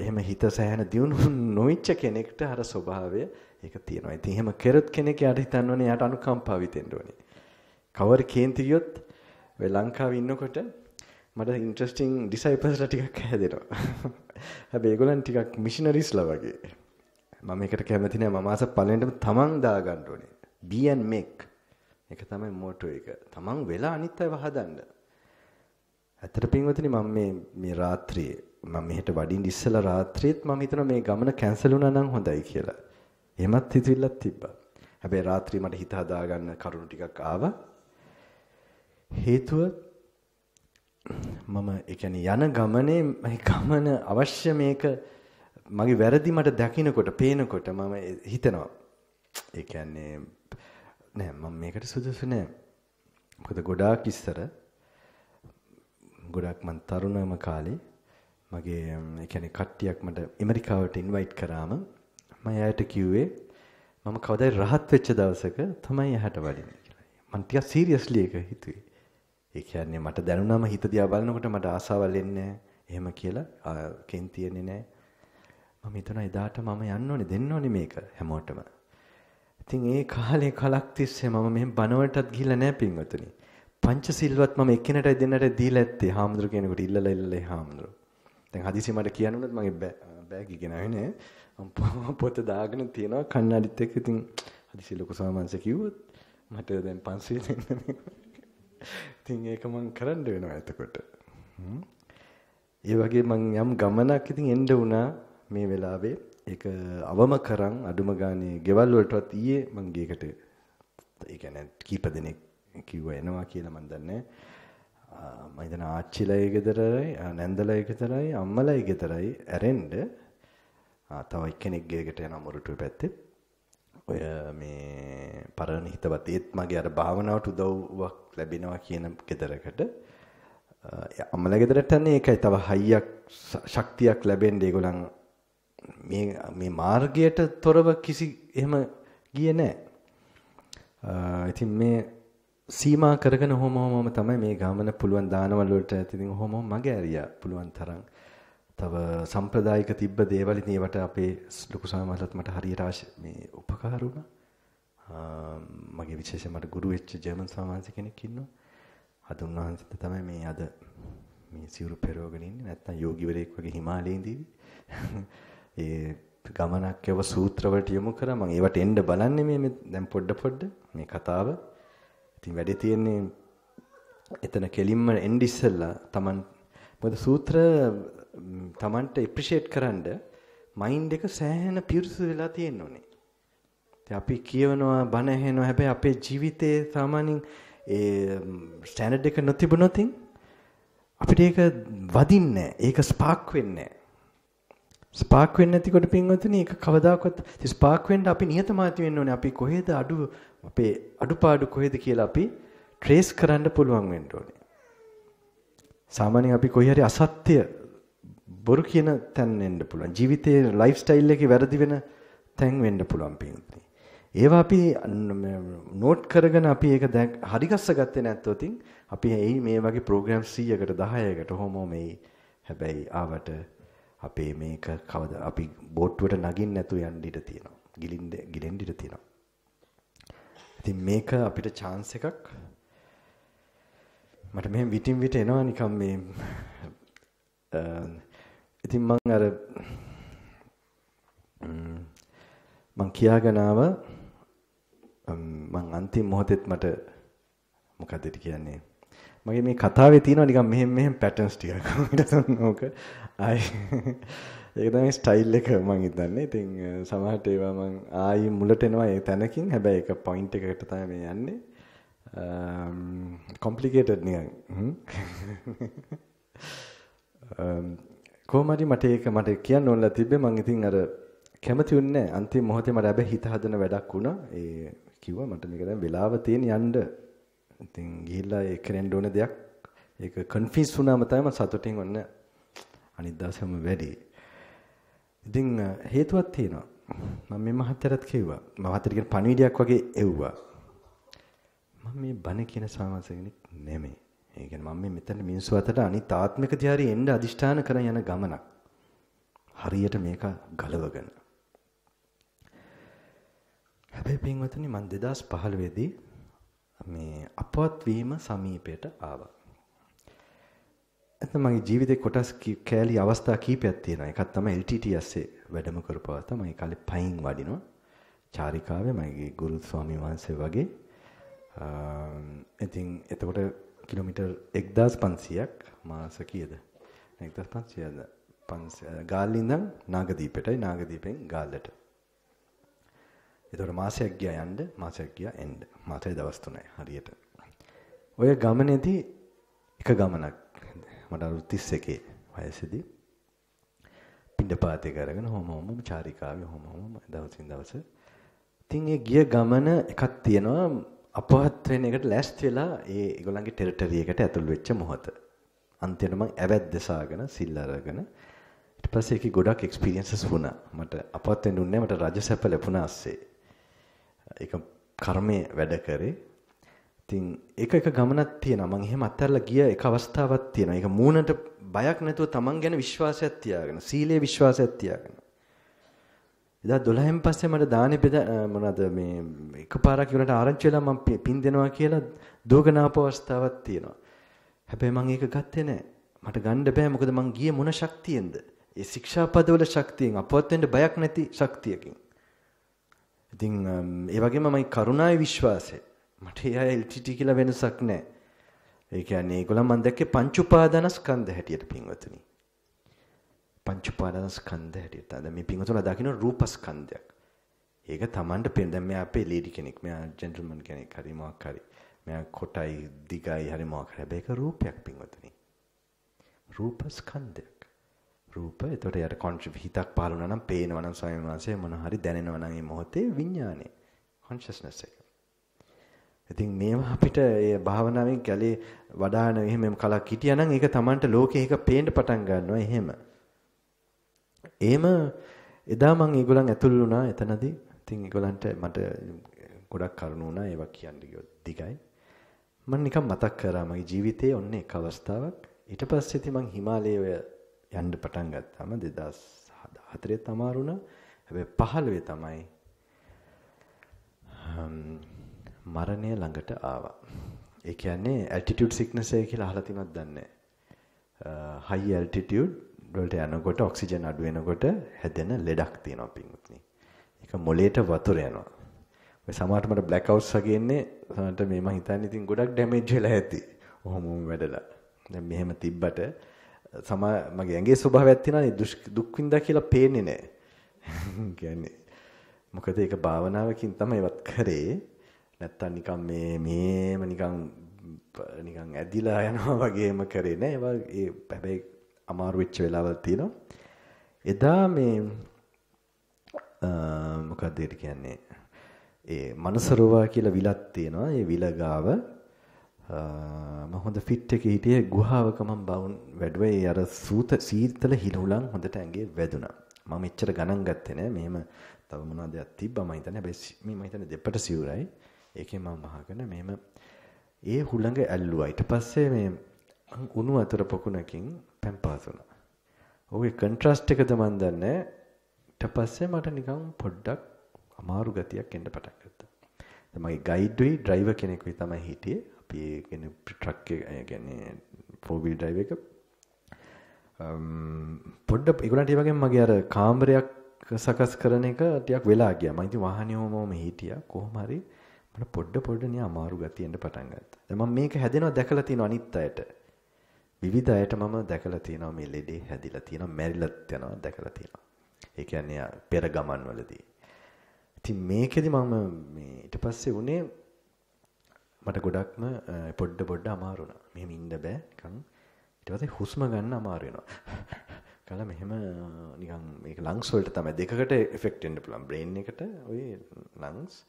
එහෙම හිත සෑහෙන දියුණු නොවිච්ච කෙනෙක්ට අර ස්වභාවය ඒක තියෙනවා. ඉතින් එහෙම කරොත් කෙනෙක් යාට හිතන්න ඕනේ යාට අනුකම්පාව හිතෙන්න ඕනේ. කවර කේන්ති ගියොත් ඔය ලංකාවේ ඉන්නකොට මට ඉන්ට්‍රස්ටිං ඩිසයිපල්ස්ලා ටිකක් හැදෙනවා. හැබැයි ඒගොල්ලන් ටිකක් මිෂනරිස්ලා වගේ. මම ඒකට කැමති නෑ මම ආස පළවෙනිම තමන් දාගන්න ඕනේ. be and make. ඒක තමයි මෝටෝ එක. තමන් වෙලා අනිත් අයව හදන්න. ඇත්තට පින්වතුනි මම මේ මේ රාත්‍රියේ මම මෙහෙට වඩින්න ඉස්සලා රාත්‍රියේත් මම හිතනවා මේ ගමන කැන්සල් වුණා නම් හොඳයි කියලා. එහෙමත් හිතවිල්ලක් තිබ්බා. හැබැයි රාත්‍රියේ මට හිත හදාගන්න කරුණු ටිකක් ආවා. හේතුව මම ඒ කියන්නේ යන ගමනේ මේ ගමන අවශ්‍ය මේක මගේ වැරදි මට දකින්නකොට පේනකොට මම හිතනවා ඒ කියන්නේ නෑ මම මේකට සුදුසු නෑ. මොකද ගොඩාක් ඉස්සර ගොඩක් මන් තරුණම කාලේ මගේ ඒ කියන්නේ කට්ටියක් මට ඇමරිකාවට ඉන්වයිට් කරාම මම එයාට කිව්වේ මම කවදායි rahat වෙච්ච දවසක තමයි එහාට වඩින්නේ කියලා. මම ටිකක් සීරියස්ලි එක හිතුවේ. ඒ කියන්නේ මට දැනුණාම හිත දිහා බලනකොට මට ආසාවල් එන්නේ එහෙම කියලා කෙන් තියෙන්නේ නැහැ. මම හිතනවා එදාට මම යන්න ඕනේ දෙන්න ඕනේ මේක හැමෝටම. ඉතින් ඒ කාලේ කලක් තිස්සේ මම මෙහෙම බනවටත් ගිහිල්ලා නැහැ පින්වතුනි. පංචසිල්වත් මම එක්කෙනටයි දෙන්නට දීලා ඇත්තේ. හාමුදුරු කෙනෙකුට ඉල්ලලා ඉල්ලලා හාමුදුරු. දැන් හදිසි මට කියන්න උනොත් මගේ බෑග් එකේ නෑනේ. මම පොත දාගෙන තියනවා කන්නඩිත් එක්ක. ඉතින් හදිසි ලොකු සාමාන්‍ය කිව්වොත් මට දැන් 500 දෙන්න. ඉතින් ඒක මම කරන්න වෙනවා එතකොට. ඒ වගේ මම යම් ගමනක් ඉතින් එන්න වුණා මේ වෙලාවේ. ඒක අවම කරන් අඩුම ගානේ ගෙවල් වලටවත් ඊයේ මං ගේකට ඒ කියන්නේ කීප දෙනෙක් කිව්වා එනවා කියලා මන් දන්නේ මම හිතන ආච්චිලයි ගෙදරයි නැන්දලයි ගෙදරයි අම්මලයි ගෙදරයි ඇරෙන්න තව එක්කෙනෙක් ගේකට යන මොරටුවේ පැත්තේ ඔය මේ පරණ හිතවත් ඒත් මගේ අර භාවනාවට උදව්වක් ලැබෙනවා කියන ගෙදරකට අම්මලා ගෙදරට යන්නේ ඒකයි තව හයියක් ශක්තියක් ලැබෙන්නේ ඒගොල්ලන් මේ මේ මාර්ගයට තොරව කිසි එහෙම ගියේ නැහැ. ඉතින් මේ සීමා කරගෙන හොම හොමම තමයි මේ ගමන පුළුවන් දානවල වලට ඉතින් හොම හොම මගේ ඇරියා පුළුවන් තරම්. තව සම්ප්‍රදායික තිබ්බ දේවල් ඉතින් ඒවට අපේ ලොකු සාමාජලත් මට හරියට මේ උපකාර වුණා. මගේ විශේෂ මට ගුරු වෙච්ච ජර්මන් සමාජ කෙනෙක් ඉන්නවා. අද උන්වහන්සේට තමයි මේ අද මේ සිවුරු පෙරවගෙන ඉන්නේ නැත්නම් යෝගිවරයෙක් වගේ හිමාලයේ ඉඳීවි. ඒ ගමනක් යව සූත්‍රවලට යොමු කරා මම ඒවට එන්න බලන්නේ මේ දැන් පොඩ පොඩ මේ කතාව. ඉතින් වැඩි තියෙන්නේ එතන කෙලින්ම එන්න ඉස්සෙල්ලා Taman මොකද සූත්‍ර Tamanට appreciate කරන්න මයින්ඩ් එක සෑහෙන පිරිසු වෙලා තියෙන්න ඕනේ. ඉතින් අපි කියවනවා බණ ඇහෙනවා හැබැයි අපේ ජීවිතේ සාමාන්‍යයෙන් ඒ ස්ටෑන්ඩඩ් එක නොතිබුණොත් අපිට ඒක වදින්නේ නැහැ. ඒක ස්පාක් වෙන්නේ නැහැ. ස්පාක් වෙන්නේ නැතිකොට පින්වතුනි ඒක කවදාකවත් ස්පාක් වෙන්න අපි නියතමානී වෙන්න ඕනේ. අපි කොහෙද අඩු අපේ අඩුපාඩු කොහෙද කියලා අපි ට්‍රේස් කරන්න පුළුවන් වෙන්න ඕනේ. සාමාන්‍යයෙන් අපි කොහේ හරි අසත්‍ය බොරු කියන තැන එන්න පුළුවන්. ජීවිතයේ ලයිෆ් ස්ටයිල් එකේ වැරදි වෙන තැන් වෙන්න පුළුවන් පින්වතුනි. ඒවා අපි නෝට් කරගෙන අපි ඒක දැන් හරි ගස්සගත්තේ නැත්තොත් අපි මේ වගේ ප්‍රෝග්‍රෑම් 100කට 10කට හොමෝ මේ හැබැයි ආවට අපේ මේක කවද අපි බෝට්ටුවට නගින්න නැතු යන්න ඉඩ තියෙනවා. ගිලින්න ගිලෙන්න ඉඩ තියෙනවා. ඉතින් මේක අපිට chance එකක් මට මෙහෙම විටින් විට එනවා නිකන් මේ ඉතින් මම අර මං කියාගෙන ආව මං අන්තිම මොහොතෙත් මට මොකද කියන්නේ මගේ මේ කතාවේ තියෙනවා නිකන් මෙහෙම මෙහෙම පැටර්න්ස් ටිකක් මට තනෝක ආයි ඒක තමයි ස්ටයිල් එක මම හිතන්නේ. ඉතින් සමහරට ඒවා මම ආයි මුලට එනවා ඒ තැනකින්. හැබැයි ඒක පොයින්ට් එකකට තමයි මේ යන්නේ. කොම්ප්ලිකේටඩ් නිකන්. කොහොමද මට ඒක මට කියන්න ඕනලා තිබ්බේ මම ඉතින් අර කැමති වුණේ නැහැ. අන්තිම මොහොතේ මට හැබැයි හිත හදන වැඩක් වුණා. ඒ කිව්වා මට මේක දැන් වෙලාව තියෙන යන්න. ඉතින් ගිහිල්ලා ඒ කරෙන්න ඕන දෙයක්. ඒක කන්ෆියුස් වුණාම තමයි මම සතුටින් වන්නේ. අනිත් දවසේම වැඩි. ඉතින් හේතුවක් තියෙනවා. මම මේ මහත්තරත් කිව්වා. මහත්තර කියන පණිවිඩයක් වගේ එව්වා. මම මේ බණ කියන සාමාන්‍ය කෙනෙක් නෙමෙයි. ඒ කියන්නේ මම මේ මෙතන මිනිස්සු අතර අනිත් ආත්මික ධාරී එන්න අදිෂ්ඨාන කරන යන ගමනක්. හරියට මේක ගලවගෙන. හැබැයි පින්වතුනි මම 2015 දී මේ අපවත් වීම සමීපයට ආවා. එතන මගේ ජීවිතේ කොටස් කෑලි අවස්ථා කීපයක් තියෙනවා. එකක් තමයි LTTS වැඩම කරපුවා තමයි කලේ පයින් වඩිනවා. චාරිකාවේ මගේ ගුරු ස්වාමීන් වහන්සේ වගේ ඉතින් එතකොට කිලෝමීටර් 1500ක් මාස කීයද 1500ද 500 ගාල්ලින්දන් නාගදීපෙටයි නාගදීපෙන් ගාල්ලට එතකොට මාසයක් ගියා යන්න මාසයක් ගියා එන්න මාසයේ දවස් 3යි හරියට ඔය ගමනේදී එක ගමනක් මට අවුරුදු 31 වයසේදී පින්ඩපාතේ කරගෙන හොම හොම චාරිකාවේ හොම හොම දවසින් දවස. ඉතින් ඒ ගිය ගමන එකක් තියෙනවා අපවත් වෙන එකට ලෑස්ති වෙලා ඒ ඒගොල්ලන්ගේ ටෙරිටරි එකට ඇතුල් වෙච්ච මොහොත. අන්තිමට මම ඇවැද්ද සාගෙන සිල් අරගෙන ඊට පස්සේ ඒකේ ගොඩක් එක්ස්පීරියන්සස් වුණා. මට අපවත් වෙන්න උන්නේ මට රජ සැප ලැබුණා ASCII. ඒක කර්මයේ වැඩ කරේ ඉතින් ඒක එක ගමනක් තියෙනවා. මම එහෙම අත්හැරලා ගිය එක අවස්ථාවක් තියෙනවා. ඒක මූණට බයක් නැතුව Taman ගැන විශ්වාසයක් තියාගෙන, සීලේ විශ්වාසයක් තියාගෙන. එදා 12න් පස්සේ මට දානෙ බෙද මොනවද මේ එකපාරක් ඉවරට ආරංචි වෙලා මම පින් දෙනවා කියලා දුවගෙන ආපු අවස්ථාවක් තියෙනවා. හැබැයි මම ඒක ගත්තේ නැහැ. මට ගන්න බෑ මොකද මං ගියේ මොන ශක්තියෙන්ද? ඒ ශික්ෂාපදවල ශක්තියෙන් අපවත් වෙන්න බයක් නැති ශක්තියකින්. ඉතින් ඒ වගේම මම කරුණාවේ විශ්වාසය මට එයා LTT කියලා වෙනසක් නැහැ. ඒ කියන්නේ ඒගොල්ලන් මම දැක්කේ පංච උපාදානස්කන්ධ හැටියට පින්වතුනි. පංච උපාදානස්කන්ධ හැටියට. දැන් මේ පින්වතුන්ලා දකින්න රූපස්කන්ධයක්. ඒක Tamanට පේන. දැන් මෙයා අපේ ලේඩි කෙනෙක්. මෙයා ජෙන්ටල්මන් කෙනෙක්. හරි මොකක් හරි. මෙයා කොටයි, දිගයි හරි මොකක් හරි. හැබැයි ඒක රූපයක් පින්වතුනි. රූපස්කන්ධයක්. රූප එතකොට යාට කොන්ෂස් හිතක් පහළ වුණා නම් පේනවා නම් ස්වයං වාසය මොන හරි දැනෙනවා නම් මේ මොහොතේ විඥානය කොන්ෂස්නස් එක ඉතින් මේවා අපිට ඒ භාවනාවෙන් ගැලේ වඩාන එහෙම කලක් හිටියානම් ඒක Tamanට ලෝකේ එක පේන්න පටන් ගන්නවා එහෙම. එහෙම එදා මම ඒගොල්ලන් ඇතුළු වුණා එතනදී. ඉතින් ඒගොල්ලන්ට මට ගොඩක් කරුණු වුණා ඒවා කියන්න දිගයි. මම නිකන් මතක් කරා මගේ ජීවිතයේ ඔන්න එක අවස්ථාවක්. ඊට පස්සේ ඉතින් මම හිමාලයේ යන්න පටන් ගත්තාම 2014 තමාරුණා. හැබැයි 15 තමයි මරණය ළඟට ආවා. ඒ කියන්නේ altitude sickness එක කියලා අහලා තියෙනවද දන්නේ uh, high altitude වලට යනකොට ඔක්සිජන් අඩු වෙනකොට හැදෙන ලෙඩක් තියෙනවා පින්වත්නි. ඒක මොළයට වතුර යනවා. ඔය සමහරට මට බ්ලැක් අවුට්ස් වගේ එන්නේ සමහරට මේ මං හිතන්නේ ඉතින් ගොඩක් ඩැමේජ් වෙලා ඇති. ඔහොමම වැඩලා. දැන් මෙහෙම තිබ්බට සමා මගේ ඇඟේ ස්වභාවයක් තියෙනවානේ දුක් විඳා කියලා පේන්නේ නැහැ. කියන්නේ මොකද ඒක භාවනාවකින් තමයි වත් කරේ. නැත්තම් නිකන් මේ මේම නිකන් නිකන් ඇදිලා යනවා වගේම කරේ නෑ ඒවා ඒ හැබැයි අමාරු වෙච්ච වෙලාවල් තියෙනවා එදා මේ මොකක්ද ඒක කියන්නේ ඒ මනසරෝවා කියලා විලක් තියෙනවා ඒ විල ගාව මම හොඳ ෆිට් එකේ හිටියේ ගුහාවක මම බවුන් වැඩුවේ අර සූත සීතල හිලුලන් හොඳට ඇඟේ වැදුනා මම එච්චර ගණන් ගත්තේ නෑ මෙහෙම තව මොනවාදයක් තිබ්බම හිතන්නේ හැබැයි මම හිතන්නේ දෙපට සිවුරයි ඒකෙන් මම අහගෙන මේම ඒ හුළඟ ඇල්ලුවා. ඊට පස්සේ මේ උණු අතර පොකුණකින් පැම්පාස් වුණා. ඔහුගේ කන්ට්‍රාස්ට් එකද මන් දන්නේ. ඊට පස්සේ මට නිකන් පොඩ්ඩක් අමාරු ගතියක් එන්න පටන් ගත්තා. මගේ ගයිඩ් වෙයි ඩ්‍රයිවර් කෙනෙක් වෙයි තමයි හිටියේ. අපි ඒ කියන්නේ ට්‍රක් එක ඒ කියන්නේ 4 wheel drive එක පොඩ්ඩ ඒගොල්ලන්ට ඒ වගේම මගේ අර කාමරයක් සකස් කරන එක ටිකක් වෙලා ගියා. මම ඉතින් වාහනේ ඕමම හිටියා. කොහොම හරි මට පොඩ පොඩ නිය අමාරු ගතියෙන්ද පටන් ගත්තා. දැන් මම මේක හැදෙනවා දැකලා තියෙනවා අනිත් අයට. විවිධ අයට මම දැකලා තියෙනවා මේ ලෙඩේ හැදිලා තියෙනවා, මැරිලා යනවා දැකලා තියෙනවා. ඒ කියන්නේ පෙර ගමන්වලදී. ඉතින් මේකෙදි මම මේ ඊට පස්සේ උනේ මට ගොඩක්ම පොඩ පොඩ අමාරු වුණා. මෙහෙම ඉන්න බෑ නිකන්. ඊට පස්සේ හුස්ම ගන්න අමාරු වෙනවා. කල මෙහෙම නිකන් මේක ලංග්ස් වලට තමයි දෙකකට එෆෙක්ට් වෙන්න පුළුවන්. බ්‍රේන් එකට ওই ලංග්ස්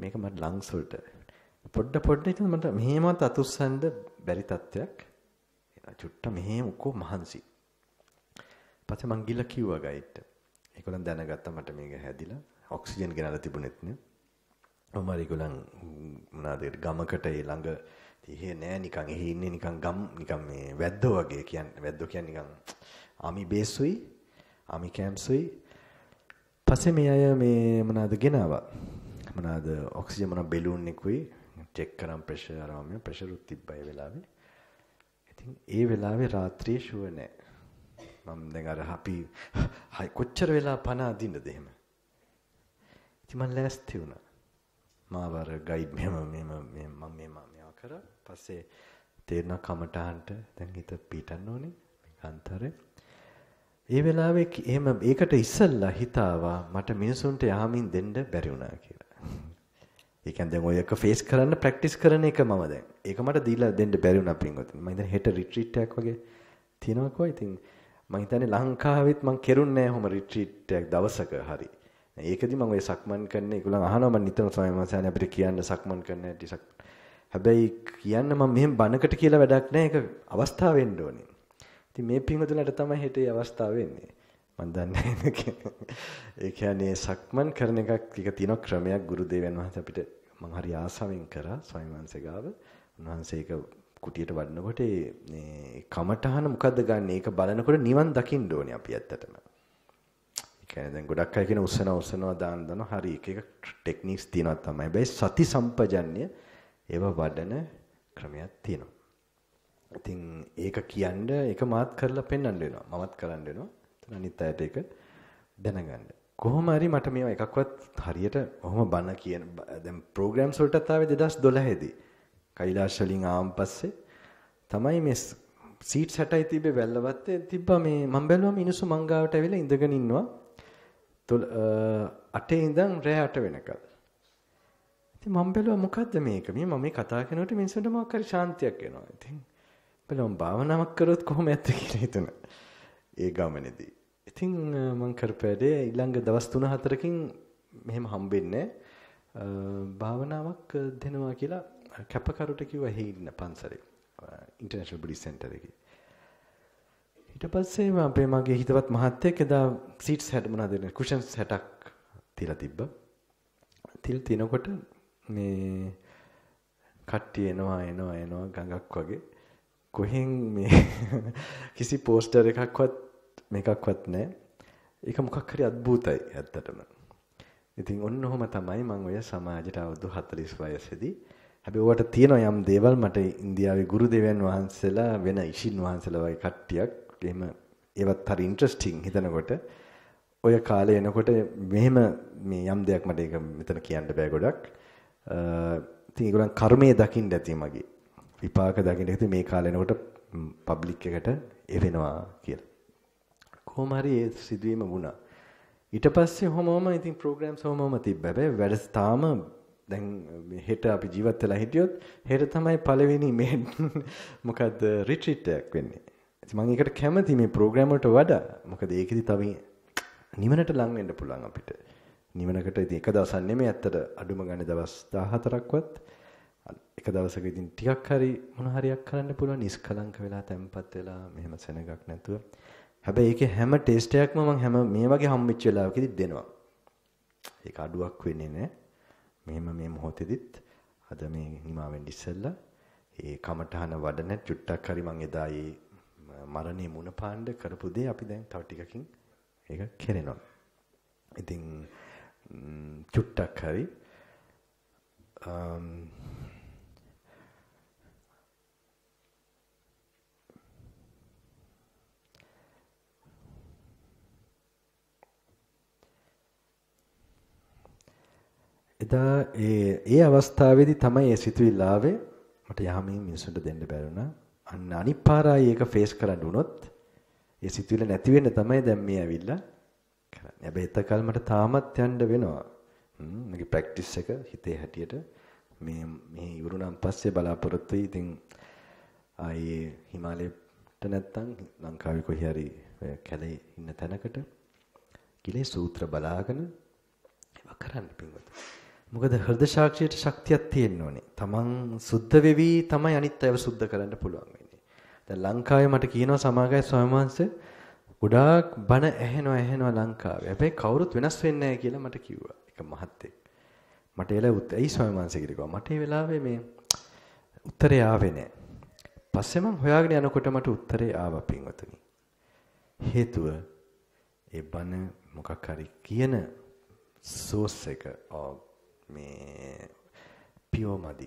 මේක මට ලංග්ස් වලට පොඩ පොඩ ඉතින් මට මෙහෙමත් අතුස්සන්න බැරි තත්ත්වයක් චුට්ට මෙහෙම උකෝ මහන්සි. පස්සේ මං ගිහලා කිව්වා ගයිඩ්ට. ඒගොල්ලන් දැනගත්තා මට මේක හැදිලා ඔක්සිජන් ගෙනලා තිබුණෙත් නේ. මම ඒගොල්ලන් මොනවාද ගමකට ඒ ළඟ තියේ නෑ නිකන් එහි ඉන්නේ නිකන් ගම් නිකන් මේ වැද්දෝ වගේ කියන්නේ වැද්දෝ කියන්නේ නිකන් ආමි බේසුයි ආමි කැම්ප්සුයි පස්සේ මේ අය මේ මොනවාද ගෙනාවා මන අද ඔක්සිජන් මන බැලූන් එකකුයි චෙක් කරම් ප්‍රෙෂර් අරවම ප්‍රෙෂරුත් තිබ්බයි වෙලාවේ. ඉතින් ඒ වෙලාවේ රාත්‍රියේ ෂුවර් නෑ. මම දැන් අර අපි කොච්චර වෙලා පණ අදින්නද එහෙම. ඉතින් මම ලෑස්ති වුණා. මාව අර ගයිඩ් මෙහෙම මෙහෙම මම මේ මම කරා. පස්සේ තේරෙන කමටහන්ට දැන් හිත පීටන්න ඕනේ මේ අන්තරේ. ඒ වෙලාවේ එහෙම ඒකට ඉස්සල්ලා හිතාවා මට මිනිසුන්ට යහමින් දෙන්න බැරි වුණා කියලා. ඒ කියන්නේ දැන් ඔය එක ෆේස් කරන්න ප්‍රැක්ටිස් කරන එක මම දැන්. ඒක මට දීලා දෙන්න බැරි වුණා පින්වතුනි. මම හිතන්නේ හෙට රිට්‍රීට් එකක් වගේ තියෙනකෝ. ඉතින් මම හිතන්නේ ලංකාවෙත් මම කෙරුන්නේ නැහැ ඔහොම රිට්‍රීට් එකක් දවසක හරි. ඒකදි මම ඔය සක්මන් කරන ඒගොල්ලන් අහනවා මම නිතරම තමයි මම සෑහනේ අපිට කියන්න සක්මන් කරන ටිසක්. හැබැයි කියන්න මම මෙහෙම බනකට කියලා වැඩක් නැහැ. ඒක අවස්ථාව වෙන්න ඕනේ. ඉතින් මේ පින්වතුන්ලට තමයි හෙටේ අවස්ථාව වෙන්නේ. මම දන්නේ නැහැ. ඒ සක්මන් කරන එකක් එක තියෙන ක්‍රමයක් ගුරුදේවයන් වහන්සේ අපිට මම හරි ආසාවෙන් කරා ස්වාමීන් වහන්සේ ගාව. උන්වහන්සේ ඒක කුටියට වඩනකොට මේ කමඨහන මොකද්ද ගන්න? ඒක බලනකොට නිවන් දකින්න ඕනේ අපි ඇත්තටම. ඒ කියන්නේ දැන් ගොඩක් අය කියන උස්සන උස්සනවා දාන දන හරි එක එක ටෙක්නික්ස් තියෙනවා තමයි. හැබැයි සති සම්පජන්‍ය ඒව වඩන ක්‍රමයක් තියෙනවා. ඉතින් ඒක කියන්න ඒක මාත් කරලා පෙන්වන්න වෙනවා. මමත් කරන්න වෙනවා. එතන අනිත් අයට ඒක දැනගන්න. කොහොම හරි මට මේවා එකක්වත් හරියට ඔහොම බන කියන දැන් ප්‍රෝග්‍රෑම්ස් වලටත් ආවේ 2012 දී. කෛලාශ වලින් ආවන් පස්සේ තමයි මේ සීට් 60යි තිබ්බේ වැල්ලවත්තේ තිබ්බා මේ මම බැලුවා මිනිස්සු මංගාවට ඇවිල්ලා ඉඳගෙන ඉන්නවා. අටේ ඉඳන් රෑ 8 වෙනකල්. ඉතින් මම බැලුවා මොකද්ද මේක? මේ මම මේ කතා කරනකොට මිනිස්සුන්ට මොකක් හරි ශාන්තියක් එනවා. ඉතින් බැලුවා භාවනාවක් කරොත් කොහොම ඇත්ද කියලා හිතන. ඒ ගමනේදී ඉතින් මම කරපෑඩේ ඊළඟ දවස් 3-4කින් මෙහෙම හම්බෙන්නේ භාවනාවක් දෙනවා කියලා කැපකරුට කිව්වා හේ ඉන්න පන්සලේ ඉන්ටර්නැෂනල් බුද්ධි සෙන්ටර් එකේ. ඊට පස්සේ මම අපේ මගේ හිතවත් මහත්තයෙක් එදා සීට්ස් 60 මොනවද දෙන්නේ කුෂන්ස් 60ක් තියලා තිබ්බා. තිල් තිනකොට මේ කට්ටිය එනවා එනවා එනවා ගඟක් වගේ කොහෙන් මේ කිසි පෝස්ටර් එකක්වත් මේකක්වත් නැහැ. ඒක මොකක් හරි අද්භූතයි ඇත්තටම. ඉතින් ඔන්න ඔහම තමයි මම ඔය සමාජයට අවුරුදු 40 වයසේදී හැබැයි ඔයාට තියෙන යම් දේවල් මට ඉන්දියාවේ ගුරු දෙවියන් වහන්සේලා වෙන ඉෂින් වහන්සේලා වගේ කට්ටියක් එහෙම ඒවත් හරි ඉන්ටරෙස්ටිං හිතනකොට ඔය කාලේ එනකොට මෙහෙම මේ යම් දෙයක් මට ඒක මෙතන කියන්න බෑ ගොඩක්. ඉතින් ඒගොල්ලන් කර්මයේ දකින්න ඇති මගේ. විපාක දකින්න ඇති මේ කාලේ එනකොට පබ්ලික් එකට එවෙනවා කියලා. කොහොම හරි ඒ සිදුවීම වුණා. ඊට පස්සේ කොහොමම ඉතින් ප්‍රෝග්‍රෑම්ස් කොහොමම තිබ්බ. හැබැයි වැඩ තාම දැන් හෙට අපි ජීවත් වෙලා හිටියොත් හෙට තමයි පළවෙනි මේ මොකද්ද රිට්‍රීට් එකක් වෙන්නේ. ඉතින් මම ඒකට කැමති මේ ප්‍රෝග්‍රෑම් වලට වඩා. මොකද ඒකෙදි තව නිවනට ලං වෙන්න පුළුවන් අපිට. නිවනකට ඉතින් එක දවසක් නෙමෙයි ඇත්තට අඩුම ගන්න දවස් 14ක්වත් එක දවසක ඉතින් ටිකක් හරි මොන හරියක් කරන්න පුළුවන් නිෂ්කලංක වෙලා තැම්පත් වෙලා මෙහෙම සෙනගක් නැතුව හැබැයි ඒකේ හැම ටේස්ට් එකක්ම මම හැම මේ වගේ හම්බෙච්ච වෙලාවකදී දෙනවා. ඒක අඩුවක් වෙන්නේ නැහැ. මෙහෙම මේ මොහොතෙදිත් අද මේ නිමාවෙන් ඉස්සෙල්ලා ඒ කමටහන වඩන චුට්ටක් හරි මම එදා ඒ මරණේ මුණ පාණ්ඩ කරපු දේ අපි දැන් තව ටිකකින් ඒක කෙරෙනවා. ඉතින් චුට්ටක් හරි එදා ඒ ඒ අවස්ථාවේදී තමයි ඒ සිතුවිල්ල ආවේ මට යහමින් මිනිසුන්ට දෙන්න බැරුණා. අන්න අනිත් පාරයි ඒක ෆේස් කරන්න වුණොත් ඒ සිතුවිල්ල නැති වෙන්න තමයි දැන් මේ ඇවිල්ලා කරන්නේ. හැබැයි එතකල් මට තාමත් යන්න වෙනවා. මගේ ප්‍රැක්ටිස් එක හිතේ හැටියට මේ මේ ඉවරුණාන් පස්සේ බලාපොරොත්තු ඉතින් ආයේ හිමාලයට නැත්තම් ලංකාවේ කොහේ හරි කැලේ ඉන්න තැනකට ගිලේ සූත්‍ර බලාගෙන ඒවා කරන්න පින්වතුනි. මොකද හෘද සාක්ෂියට ශක්තියක් තියෙන්න ඕනේ. තමන් සුද්ධ වෙවි තමයි අනිත් අයව සුද්ධ කරන්න පුළුවන් වෙන්නේ. දැන් ලංකාවේ මට කියනවා සමාගය ස්වාමීන් ගොඩාක් බණ ඇහෙනවා ඇහෙනවා ලංකාවේ. හැබැයි කවුරුත් වෙනස් වෙන්නේ නැහැ කියලා මට කිව්වා. එක මහත්තයෙක්. මට එලා උත්යි ස්වාමීන් කිව්වා. මට ඒ වෙලාවේ මේ උත්තරේ ආවේ නැහැ. පස්සේ මම හොයාගෙන යනකොට මට උත්තරේ ආවා පින්වතුනි. හේතුව ඒ බණ මොකක් හරි කියන සෝස් එක මේ පියෝ මදි.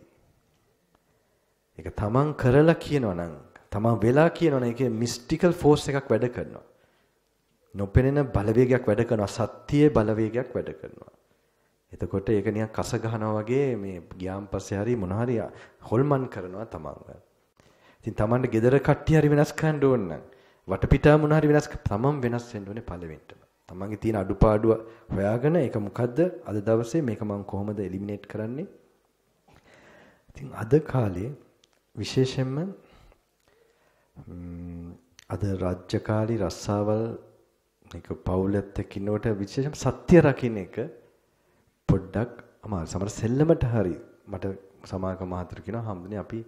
ඒක තමන් කරලා කියනවා නම් තමන් වෙලා කියනවා නම් ඒකේ මිස්ටිකල් ෆෝස් එකක් වැඩ කරනවා. නොපෙනෙන බලවේගයක් වැඩ කරනවා සත්‍යයේ බලවේගයක් වැඩ කරනවා. එතකොට ඒක නිකන් කස ගහනවා වගේ මේ ගියාන් පස්සේ හරි මොන හරි හොල්මන් කරනවා තමන්ව. ඉතින් තමන්ගේ gedara කට්ටිය හරි වෙනස් කරන්න ඕන නම් වටපිටා මොන හරි වෙනස් තමන් වෙනස් වෙන්න ඕනේ පළවෙනිට. තමන්ගේ තියෙන අඩුපාඩුව හොයාගෙන ඒක මොකද්ද අද දවසේ මේක මම කොහොමද එලිමිනේට් කරන්නේ ඉතින් අද කාලේ විශේෂයෙන්ම අද රාජ්‍යකාරී රස්සාවල් එක පවුලත් එක්ක ඉන්නකොට විශේෂයෙන් සත්‍ය රකින්න එක පොඩ්ඩක් අමාරු සමහර සෙල්ලමට හරි මට සමාජ මහතුරු කියනවා හැමදෙනේ අපි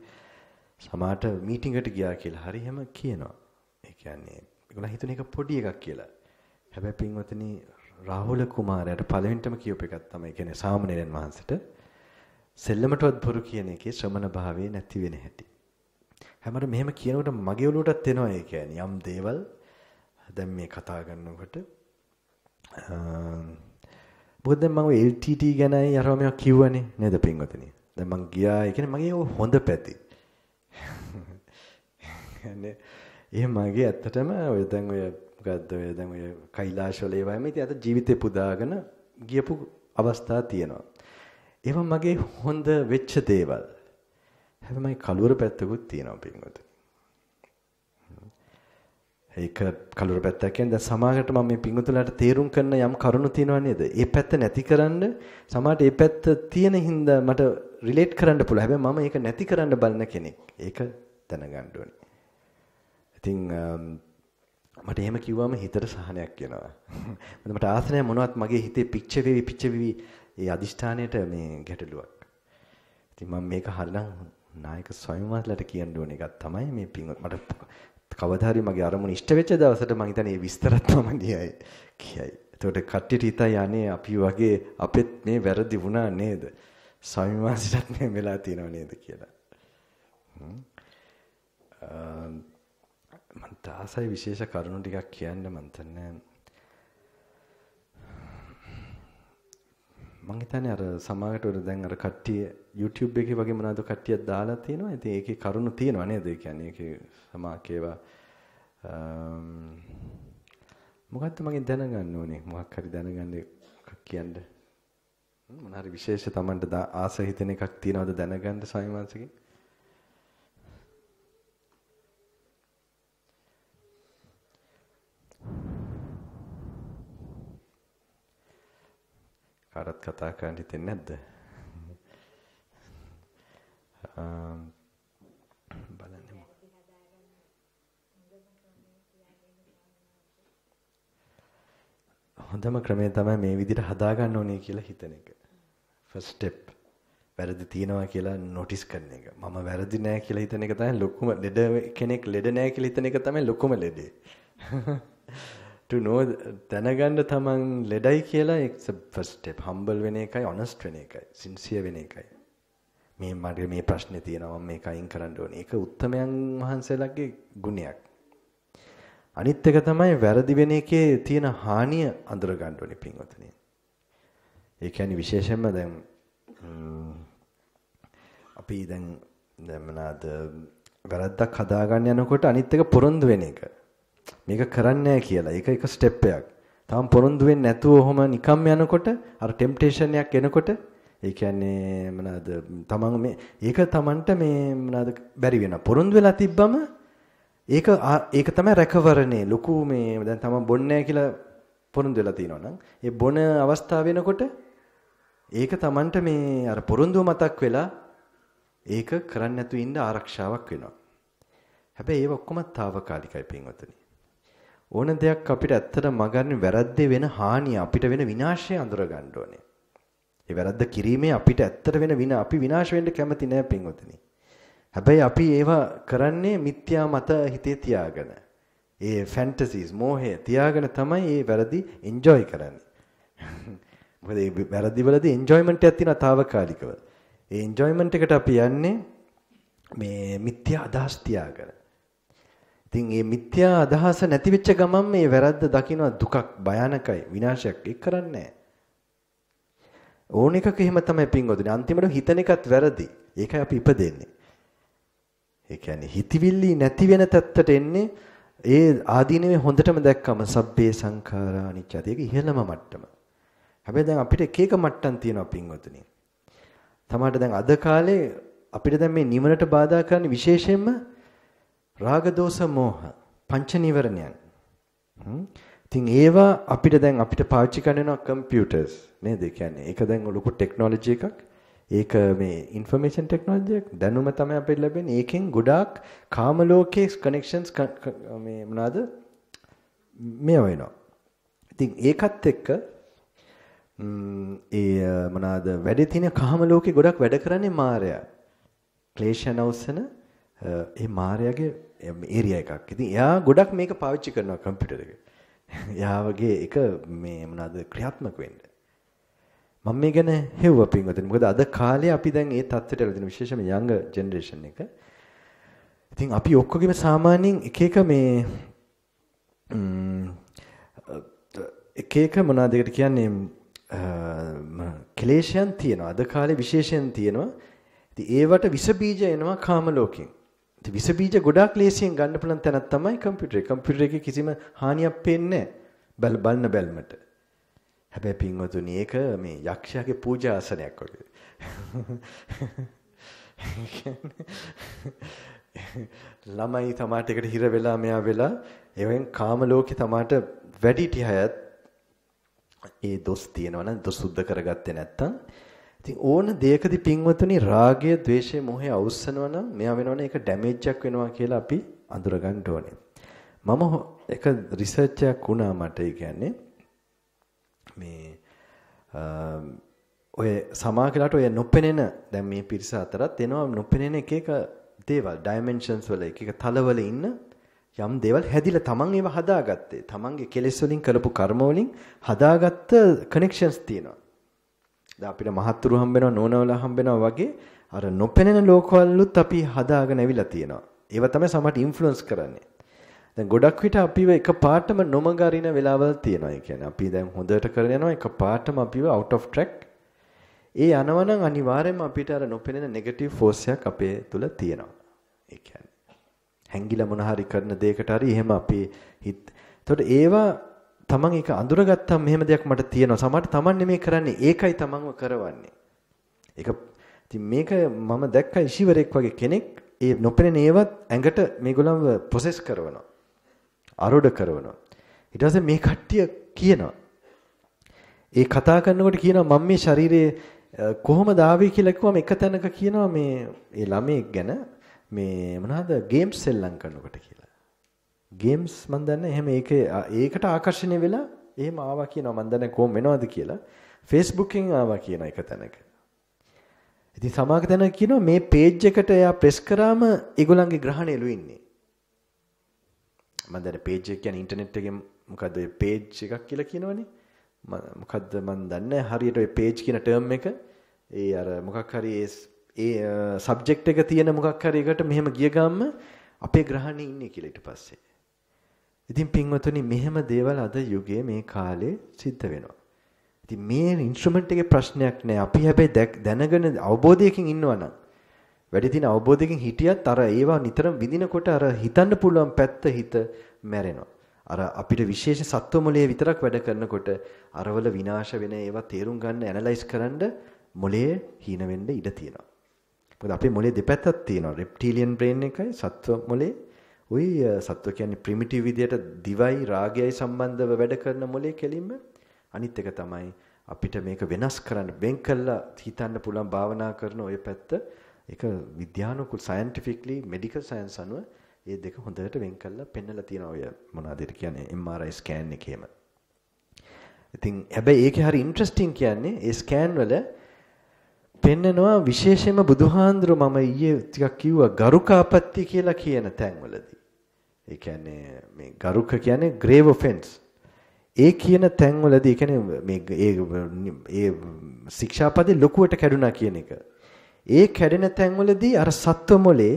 සමාට මීටින් එකට ගියා කියලා හරි එහෙම කියනවා ඒ කියන්නේ ඒගොල්ලෝ හිතන එක පොඩි එකක් කියලා හැබැයි පින්වතනි රාහුල කුමාරයාට පළවෙනිටම කියූප එකක් තමයි කියන්නේ සාමණේරයන් වහන්සේට සෙල්ලමටවත් බොරු කියන එකේ ශ්‍රමණ භාවයේ නැති වෙන හැටි. හැමර මෙහෙම කියනකොට මගේ ඔලුවටත් එනවා ඒ කියන්නේ යම් දේවල් දැන් මේ කතා කරනකොට මොකද දැන් මම LTT ගැනයි අරවා මේවා කිව්වනේ නේද පින්වතනි. දැන් මං ගියා ඒ කියන්නේ මගේ ඔය හොඳ පැති. يعني එහෙම මගේ ඇත්තටම ඔය දැන් ඔය මොකද්ද ඔය දැන් ඔය කෛලාශවල ඒවාම ඉතින් අත ජීවිතේ පුදාගෙන ගියපු අවස්ථා තියෙනවා. ඒවා මගේ හොඳ වෙච්ච දේවල්. හැබැයි කලවර පැත්තකුත් තියෙනවා පින්වතුනි. ඒක කලවර පැත්තක් කියන්නේ දැන් සමාජයට මම මේ පිංගුතුලාට තේරුම් කරන යම් කරුණු තියෙනවා නේද? ඒ පැත්ත නැති කරන්න සමාජයට ඒ පැත්ත තියෙන හින්දා මට රිලේට් කරන්න පුළුවන්. හැබැයි මම ඒක නැති කරන්න බලන කෙනෙක්. ඒක දැනගන්න ඕනේ. ඉතින් මට එහෙම කිව්වම හිතට සහනයක් එනවා. මොකද මට ආසනය මොනවත් මගේ හිතේ පිච්ච වෙවි පිච්ච වෙවි ඒ අදිෂ්ඨානයට මේ ගැටලුවක්. ඉතින් මම මේක හරිනම් නායක ස්වාමීන් වහන්සේලාට කියන්න ඕන එකක් තමයි මේ පින් මට කවදා හරි මගේ අරමුණ ඉෂ්ට වෙච්ච දවසට මම හිතන්නේ මේ විස්තරත් මම නියයි කියයි. එතකොට කට්ටියට හිතයි අනේ අපි වගේ අපෙත් මේ වැරදි වුණා නේද? ස්වාමීන් වහන්සේටත් මේ වෙලා තියෙනව නේද කියලා. හ්ම්. දාසයි විශේෂ කරුණු ටිකක් කියන්න මම හිතන්නේ මම හිතන්නේ අර සමාජයට උඩ දැන් අර කට්ටිය YouTube එකේ වගේ මොනවාද කට්ටියක් දාලා තියෙනවා. ඉතින් ඒකේ කරුණු තියෙනවා නේද? ඒ කියන්නේ ඒකේ සමාජකේවා මොකක්ද මගෙන් දැනගන්න ඕනේ? මොකක් හරි දැනගන්න එකක් කියන්න. මොන හරි විශේෂ Tamanට ආස හිතෙන එකක් තියනවද දැනගන්න සමිමාංශකේ? කාටත් කතා කරන්න හිතෙන්නේ නැද්ද? බලන්න හොඳම ක්‍රමය තමයි මේ විදිහට හදාගන්න ඕනේ කියලා හිතන එක. first step. වැරදි තියනවා කියලා නොටිස් කරන එක. මම වැරදි නෑ කියලා හිතන එක තමයි ලොකුම ලෙඩ කෙනෙක් ලෙඩ නෑ කියලා හිතන එක තමයි ලොකුම ලෙඩේ. to know දැනගන්න තමන් ලෙඩයි කියලා it's a first step humble වෙන එකයි honest වෙන එකයි sincere වෙන එකයි මේ මගේ මේ ප්‍රශ්නේ තියෙනවා මම මේක අයින් කරන්න ඕනේ ඒක උත්තරමයන් වහන්සේලාගේ ගුණයක් අනිත් එක තමයි වැරදි වෙන එකේ තියෙන හානිය අඳුර ගන්න ඕනේ පින්වතුනි ඒ කියන්නේ විශේෂයෙන්ම දැන් අපි දැන් දැන් මොනවාද වැරද්දක් හදාගන්න යනකොට අනිත් එක පොරොන්දු වෙන එක මේක කරන්නේ කියලා. ඒක එක ස්ටෙප් එකක්. තාම පොරොන්දු වෙන්නේ නැතුව ඔහොම නිකම් යනකොට අර ටෙම්ප්ටේෂන් එකක් එනකොට ඒ කියන්නේ මොනවාද තමන් මේ ඒක තමන්ට මේ මොනවාද බැරි වෙන පොරොන්දු වෙලා තිබ්බම ඒක ඒක තමයි රැකවරණේ ලොකු මේ දැන් තමන් බොන්නේ කියලා පොරොන්දු වෙලා තිනවා නම් ඒ බොන අවස්ථාව වෙනකොට ඒක තමන්ට මේ අර පොරොන්දුව මතක් වෙලා ඒක කරන්නේ නැතුව ඉන්න ආරක්ෂාවක් වෙනවා හැබැයි ඒක ඔක්කොම తాවකාලිකයි පින්වතුනි ඕන දෙයක් අපිට ඇත්තට මගන්නේ වැරද්දේ වෙන හානිය අපිට වෙන විනාශය අඳුර ගන්න ඕනේ. ඒ වැරද්ද කිරීමේ අපිට ඇත්තට වෙන වින අපි විනාශ වෙන්න කැමති නෑ පින්වතුනි. හැබැයි අපි ඒවා කරන්නේ මිත්‍යා මත හිතේ තියාගෙන. ඒ ෆැන්ටසීස් මෝහය තියාගෙන තමයි මේ වැරදි එන්ජොයි කරන්නේ. මොකද මේ වැරදි වලදී එන්ජොයිමන්ට් එකක් තියෙනවා తాවකාලිකව. ඒ එන්ජොයිමන්ට් එකට අපි යන්නේ මේ මිත්‍යා අදහස් තියාගෙන. ඉතින් මේ මිත්‍යා අදහස නැති වෙච්ච ගමන් මේ වැරද්ද දකින්න දුකක් භයානකයි විනාශයක් එක් කරන්නේ ඕන එකක එහෙම තමයි පින්වතුනි අන්තිමට හිතන එකත් වැරදි. ඒකයි අපි ඉපදෙන්නේ. ඒ කියන්නේ හිතවිල්ලි නැති වෙන තත්ත්වයට එන්නේ ඒ ආදීනවේ හොඳටම දැක්කම සබ්බේ සංඛාරා අනිච්චද. ඒක ඉහළම මට්ටම. හැබැයි දැන් අපිට එක එක මට්ටම් තියෙනවා පින්වතුනි. තමාට දැන් අද කාලේ අපිට දැන් මේ නිවනට බාධා කරන විශේෂයෙන්ම රාග දෝෂ මෝහ පංච නීවරණයන්. ඉතින් ඒවා අපිට දැන් අපිට පාවිච්චි කරනවා කම්පියුටර්ස් නේද? කියන්නේ ඒක දැන් ලොකු ටෙක්නොලොජි එකක්. ඒක මේ ইনফර්මේෂන් ටෙක්නොලොජි එක දැනුම තමයි අපිට ලැබෙන්නේ. ඒකෙන් ගොඩාක් කාම ලෝකයේ කනෙක්ෂන්ස් මේ මොනවාද? මේ වෙනවා. ඉතින් ඒකත් එක්ක ඒ මොනවාද වැඩේ තියෙන කාම ලෝකේ ගොඩක් වැඩ කරන්නේ මායя. ක්ලේශ නැවසන ඒ මාර්යාගේ ඒරියා එකක්. ඉතින් එයා ගොඩක් මේක පාවිච්චි කරනවා කම්පියුටර් එක. එයා වගේ එක මේ මොනවාද ක්‍රියාත්මක වෙන්න. මම මේ ගැන හෙව්වා පින්වතුනි. මොකද අද කාලේ අපි දැන් ඒ තත්ත්වයට ලැබෙන විශේෂම young generation එක. ඉතින් අපි ඔක්කොගෙම සාමාන්‍යයෙන් එක එක මේ එක එක මොනවාද ඒකට කියන්නේ ක්ලේශයන් තියෙනවා. අද කාලේ විශේෂයෙන් තියෙනවා. ඉතින් ඒවට විස බීජ එනවා කාම ලෝකෙන්. ඉතින් විස බීජ ගොඩාක් ලේසියෙන් ගන්න පුළුවන් තැනක් තමයි කම්පියුටර් එක. කම්පියුටර් එකේ කිසිම හානියක් පේන්නේ නැහැ. බලන්න බැල්මට. හැබැයි පින්වතුනි ඒක මේ යක්ෂයාගේ පූජා ආසනයක් වගේ. ළමයි තමාට එකට හිර වෙලා මෙයා වෙලා එවෙන් කාම ලෝකේ තමාට වැඩි ටිහයත් ඒ දොස් තියෙනවා නම් දොස් සුද්ධ කරගත්තේ නැත්තම් ඉතින් ඕන දෙයකදී පින්වතුනි රාගය, ద్వේෂය, මෝහය අවුස්සනවා නම් මෙයා වෙනවනේ ඒක ඩැමේජ් එකක් වෙනවා කියලා අපි අඳුර ගන්න ඕනේ. මම එක රිසර්ච් එකක් වුණා මට ඒ කියන්නේ මේ ඔය සමාකලට ඔය නොපෙනෙන දැන් මේ පිරිස අතරත් එනවා නොපෙනෙන එක එක දේවල් ඩයිමෙන්ෂන්ස් වල එක එක තලවල ඉන්න යම් දේවල් හැදිලා තමන් ඒව හදාගත්තේ. තමන්ගේ කෙලෙස් වලින් කරපු කර්ම වලින් හදාගත්ත කනෙක්ෂන්ස් තියෙනවා. දැන් අපිට මහත්තුරු හම්බ වෙනවා නෝනවල හම්බ වෙනවා වගේ අර නොපෙනෙන ලෝකවලුත් අපි හදාගෙන ඇවිල්ලා තියෙනවා. ඒව තමයි සමහරට ඉන්ෆ්ලුවන්ස් කරන්නේ. දැන් ගොඩක් විට අපිව එක පාටම නොමග අරින වෙලාවල් තියෙනවා. ඒ කියන්නේ අපි දැන් හොඳට කරගෙන යනවා එක පාටම අපිව out of track. ඒ යනවා නම් අනිවාර්යයෙන්ම අපිට අර නොපෙනෙන negative force එකක් අපේ තුල තියෙනවා. ඒ කියන්නේ හැංගිලා මොන හරි කරන දෙයකට හරි එහෙම අපි හිත. ඒතකොට ඒවා තමන් ඒක අඳුරගත්තම මෙහෙම දෙයක් මට තියෙනවා. සමහරට තමන් නෙමෙයි කරන්නේ. ඒකයි තමන්ව කරවන්නේ. ඒක ඉතින් මේක මම දැක්ක ඉෂිවරෙක් වගේ කෙනෙක් ඒ නොපෙනෙන ඒවත් ඇඟට මේගොල්ලන්ව ප්‍රොසෙස් කරනවා. අරොඩ කරනවා. ඊට පස්සේ මේ කට්ටිය කියනවා. ඒ කතා කරනකොට කියනවා මම මේ ශරීරයේ කොහොමද ආවේ කියලා කිව්වම එක තැනක කියනවා මේ ඒ ළමයෙක් ගැන මේ මොනවාද ගේම්ස් සෙල්ලම් කරනකොට කියලා. ගේම්ස් මන් දන්නේ එහෙම ඒක ඒකට ආකර්ෂණය වෙලා එහෙම ආවා කියනවා මන් දන්නේ කොහොම වෙනවද කියලා Facebook එකෙන් ආවා කියන එක තැනක. ඉතින් සමාජ තැනක කියනවා මේ page එකට එයා press කරාම ඒගොල්ලන්ගේ ග්‍රහණයලු ඉන්නේ. මන් දන්නේ page එක කියන්නේ internet එකේ මොකද්ද ඔය page එකක් කියලා කියනවනේ. මොකද්ද මන් දන්නේ හරියට ඔය page කියන term එක ඒ අර මොකක් හරි ඒ subject එක තියෙන මොකක් හරි එකට මෙහෙම ගිය ගමන් අපේ ග්‍රහණේ ඉන්නේ කියලා ඊට පස්සේ. ඉතින් පින්වතුනි මෙහෙම දේවල් අද යුගයේ මේ කාලේ සිද්ධ වෙනවා. ඉතින් මේ ඉන්ස්ට්‍රුමන්ට් එකේ ප්‍රශ්නයක් නෑ. අපි හැබැයි දැනගෙන අවබෝධයකින් ඉන්නවනම් වැඩි දින අවබෝධයකින් හිටියත් අර ඒවා නිතරම විඳිනකොට අර හිතන්න පුළුවන් පැත්ත හිත මැරෙනවා. අර අපිට විශේෂ සත්ව මොලේ විතරක් වැඩ කරනකොට අරවල විනාශ වෙන ඒවා තේරුම් ගන්න ඇනලයිස් කරන්න මොලේ හීන වෙන්න ඉඩ තියෙනවා. මොකද අපේ මොලේ දෙපැත්තක් තියෙනවා. රෙප්ටිලියන් බ්‍රේන් එකයි සත්ව මොලේ ওই සත්ව කියන්නේ ප්‍රිමිටිව් විදියට දිවයි රාගයයි සම්බන්ධව වැඩ කරන මොලේ කෙලින්ම අනිත් එක තමයි අපිට මේක වෙනස් කරන්න වෙන් කළා හිතන්න පුළුවන් භාවනා කරන ওই පැත්ත ඒක විද්‍යානුකූල සයන්ටිෆික්ලි මෙඩිකල් සයන්ස් අනුව ඒ දෙක හොඳට වෙන් කළා පෙන්නලා තියෙනවා ඔය මොනවාද කියන්නේ MRI ස්කෑන් එකේම. ඉතින් හැබැයි ඒකේ හරි ඉන්ට්‍රස්ටිං කියන්නේ ඒ ස්කෑන් වල පෙන්නනවා විශේෂයෙන්ම බුදුහාඳුරු මම ඊයේ ටිකක් කිව්වා ගරුකාපත්‍ය කියලා කියන තැන්වලදී. ඒ කියන්නේ මේ ගරුක කියන්නේ grave offense. ඒ කියන තැන්වලදී කියන්නේ මේ ඒ ඒ ශික්ෂාපදේ ලොකුවට කැඩුනා කියන එක. ඒ කැඩෙන තැන්වලදී අර සත්ව මොලේ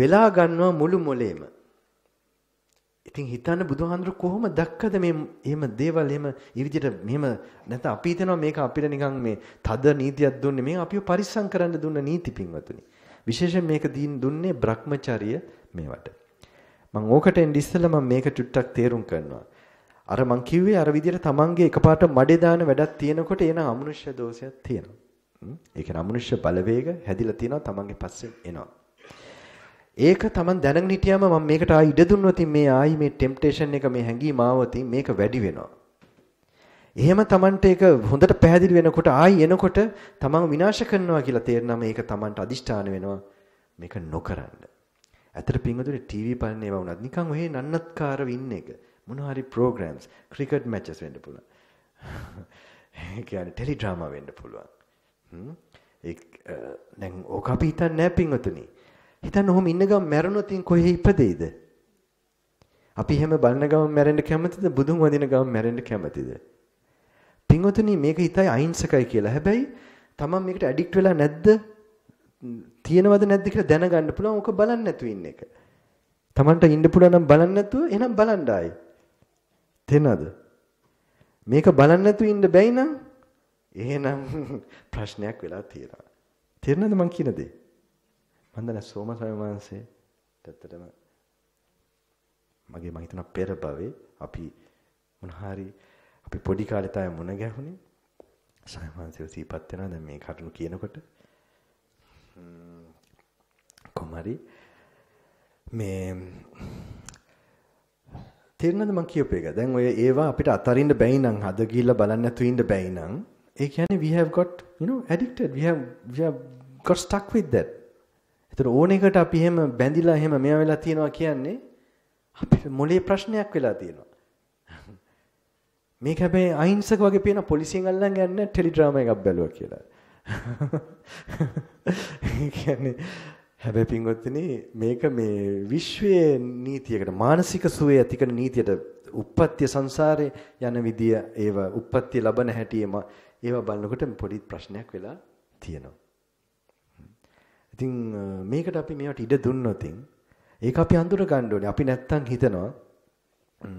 වෙලා ගන්නවා මුළු මොලේම. ඉතින් හිතන්න බුදුහාඳුර කොහොම දක්කද මේ එහෙම දේවල් එහෙම ඒ විදිහට මෙහෙම නැත්නම් අපි හිතනවා මේක අපිට නිකන් මේ තද නීතියක් දුන්නේ මේ අපිව පරිස්සම් කරන්න දුන්න නීති පින්වතුනි. විශේෂයෙන් මේක දීන් දුන්නේ Brahmacharya මේවට. මම ඕකට එන්න ඉස්සෙල්ලා මම මේක චුට්ටක් තේරුම් කරනවා. අර මං කිව්වේ අර විදිහට තමන්ගේ එකපාරට මඩේ දාන වැඩක් තියෙනකොට එන අමනුෂ්‍ය දෝෂයක් තියෙනවා. ඒ කියන්නේ අමනුෂ්‍ය බලවේග හැදිලා තියෙනවා තමන්ගේ පස්සේ එනවා. ඒක Taman දැනගෙන හිටියාම මම මේකට ආයි ඉඩ දුන්නොත් මේ ආයි මේ ටෙම්ප්ටේෂන් එක මේ හැංගීම ආවොත් මේක වැඩි වෙනවා. එහෙම Tamanට ඒක හොඳට පැහැදිලි වෙනකොට ආයි එනකොට Taman විනාශ කරනවා කියලා තේරෙනම ඒක Tamanට අදිෂ්ඨාන වෙනවා මේක නොකරන්න. ඇතර පින්වතුනි ටීවී බලන ඒවා වුණත් නිකන් ඔහේ නන්නත්කාරව ඉන්න එක මොනවා හරි ප්‍රෝග්‍රෑම්ස් ක්‍රිකට් මැචස් වෙන්න පුළුවන්. ඒ කියන්නේ ටෙලි ඩ්‍රාමා වෙන්න පුළුවන්. හ්ම් ඒක දැන් ඕක අපි හිතන්නේ නැහැ පින්වතුනි. හිතන්න ඔහොම ඉන්න ගම මැරුණොත් කොහේ ඉපදෙයිද? අපි හැම බලන ගම මැරෙන්න කැමතිද? බුදුන් වදින ගම මැරෙන්න කැමතිද? පින්වතුනි මේක හිතයි අහිංසකයි කියලා. හැබැයි තමන් මේකට ඇඩික්ට් වෙලා නැද්ද? තියෙනවද නැද්ද කියලා දැනගන්න පුළුවන් ඕක බලන්න නැතුව ඉන්න එක. තමන්ට ඉන්න පුළුවන් නම් බලන්න නැතුව එහෙනම් බලන්න ආයි. තේනවද? මේක බලන්න නැතුව ඉන්න බැයි නම් එහෙනම් ප්‍රශ්නයක් වෙලා තියෙනවා. තේරෙනවද මං කියන දේ? මම දන්නේ සෝම ස්වාමීන් වහන්සේ ඇත්තටම මගේ මම හිතන පෙර භවයේ අපි මොනhari අපි පොඩි කාලේ තමයි මුණ ගැහුනේ ස්වාමීන් වහන්සේව සීපත් වෙනවා දැන් මේ කරුණු කියනකොට කොමාරි මේ තේරෙනවද මම කියපු එක? දැන් ඔය ඒවා අපිට අතරින්න බැයි නම් හද ගිහිල්ලා බලන්න නැතු ඉන්න බැයි නම් ඒ කියන්නේ we have got you know addicted we have we have got stuck with that ඒතර ඕන එකට අපි එහෙම බැඳිලා එහෙම මෙයා වෙලා තියෙනවා කියන්නේ අපිට මොලේ ප්‍රශ්නයක් වෙලා තියෙනවා. මේක හැබැයි අහිංසක වගේ පේන පොලිසියෙන් අල්ලන් ගන්න ටෙලිඩ්‍රාමා එකක් බැලුවා කියලා. කියන්නේ හැබැයි පින්වත්නි මේක මේ විශ්වයේ නීතියකට මානසික සුවය ඇති කරන නීතියට උප්පත්ති සංසාරේ යන විදිය ඒව උප්පත්ති ලබන හැටිම ඒව බලනකොට පොඩි ප්‍රශ්නයක් වෙලා තියෙනවා. ඉතින් මේකට අපි මේවට ඉඩ දුන්නොත් ඒක අපි අඳුර ගන්න ඕනේ. අපි නැත්තම් හිතනවා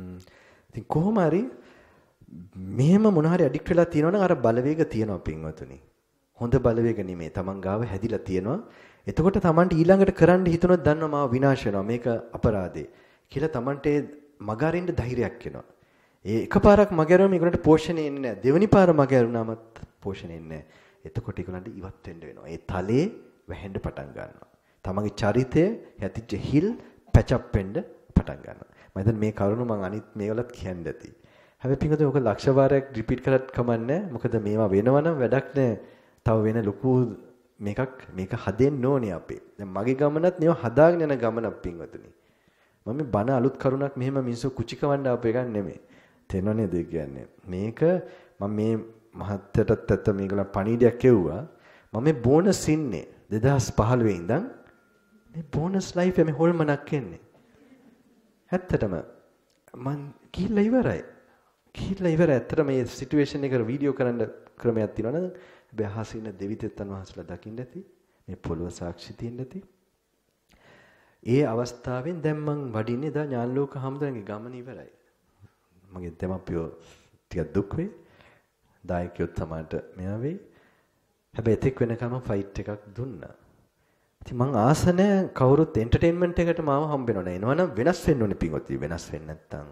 ඉතින් කොහොම හරි මෙහෙම මොන හරි ඇඩික්ට් වෙලා තියෙනවනම් අර බලවේග තියෙනවා පින්වතුනි. හොඳ බලවේග නෙමෙයි. Taman ගාව හැදිලා තියෙනවා. එතකොට Tamanට ඊළඟට කරන්න හිතනොත් දන්නවා මාව විනාශ වෙනවා. මේක අපරාධේ. කියලා Tamanට මගරින්න ධෛර්යයක් එනවා. ඒ එකපාරක් මගහැරුවම ඒගොල්ලන්ට පෝෂණය එන්නේ නැහැ. දෙවෙනි පාර මගහැරුණාමත් පෝෂණය එන්නේ නැහැ. එතකොට ඒගොල්ලන්ට ඉවත් වෙන්න වෙනවා. ඒ තලයේ වැහෙන්න පටන් ගන්නවා. තමන්ගේ චරිතය හැතිච්ච හිල් පැචප් වෙන්න පටන් ගන්නවා. මම හිතන්නේ මේ කරුණ මම අනිත් මේවලත් කියන්න ඇති. හැබැයි පිටත ඔක ලක්ෂ වාරයක් රිපීට් කරත් කමන්නේ මොකද මේවා වෙනවනම් වැඩක් නෑ. තව වෙන ලොකු මේකක් මේක හදෙන්න ඕනේ අපේ. දැන් මගේ ගමනත් මේව හදාගෙන යන ගමනක් පින්වතුනි. මම මේ බන අලුත් කරුණක් මෙහෙම මිනිස්සු කුචිකවන්න ආපු එකක් නෙමෙයි. තේරෙනව නේද කියන්නේ? මේක මම මේ මහත්තයටත් ඇත්ත මේගොල්ලන් පණීඩයක් එව්වා. මම මේ බෝනස් ඉන්නේ. 2015 ඉඳන් මේ බෝනස් ලයිෆ් මේ හොල්මනක් එන්නේ. ඇත්තටම මං ගිහිල්ලා ඉවරයි. ගිහිල්ලා ඉවරයි. ඇත්තට මේ සිටුේෂන් එක වීඩියෝ කරන්න ක්‍රමයක් තියෙනවා නේද? හැබැයි අහසින දෙවිතෙත්තන් වහන්සලා දකින්න ඇති. මේ පොළොව සාක්ෂි තියෙන්න ඇති. ඒ අවස්ථාවෙන් දැන් මං වඩින්නේ දා ඥානලෝක හැමදාගේ ගමන ඉවරයි. මගේ දෙමප්පියෝ ටිකක් දුක් වෙයි. දායකයෝ තමාට මෙයා වෙයි. හැබැයි එතෙක් වෙනකම් ෆයිට් එකක් දුන්නා. ඉතින් මං ආසනය කවුරුත් එන්ටර්ටේන්මන්ට් එකට මාව හම්බෙන්නේ නැහැ. එනවනම් වෙනස් වෙන්න ඕනේ පිංගොත්ටි. වෙනස් වෙන්නේ නැත්තම්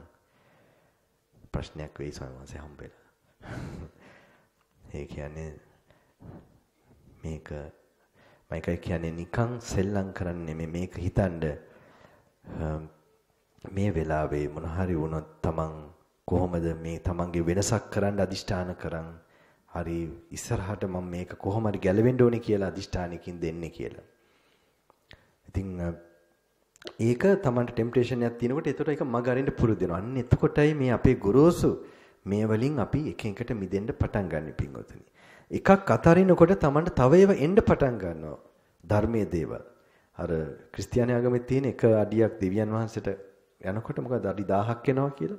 ප්‍රශ්නයක් වෙයි සමහරවසේ හම්බෙලා. ඒ කියන්නේ මේක මයිකයි කියන්නේ නිකන් සෙල්ලම් කරන්න නෙමෙයි මේක හිතනද මේ වෙලාවේ මොන හරි වුණොත් තමන් කොහොමද මේ තමන්ගේ වෙනසක් කරන්න අදිෂ්ඨාන කරන්නේ හරි ඉස්සරහට මම මේක කොහොම හරි ගැලවෙන්න ඕනේ කියලා අදිෂ්ඨානකින් දෙන්නේ කියලා. ඉතින් ඒක තමයි ටෙම්පටේෂන් එකක් තියෙනකොට ඒතකොට ඒක මග අරින්න පුරුදු වෙනවා. අන්න එතකොටයි මේ අපේ ගුරුසු මේ වලින් අපි එක එකට මිදෙන්න පටන් ගන්න පිංගොතනි. එකක් අතරිනකොට තමන්ට තව ඒවා එන්න පටන් ගන්නවා. ධර්මයේ දේවල්. අර ක්‍රිස්තියානි ආගමේ තියෙන එක අඩියක් දෙවියන් වහන්සේට යනකොට මොකද අඩි 1000ක් එනවා කියලා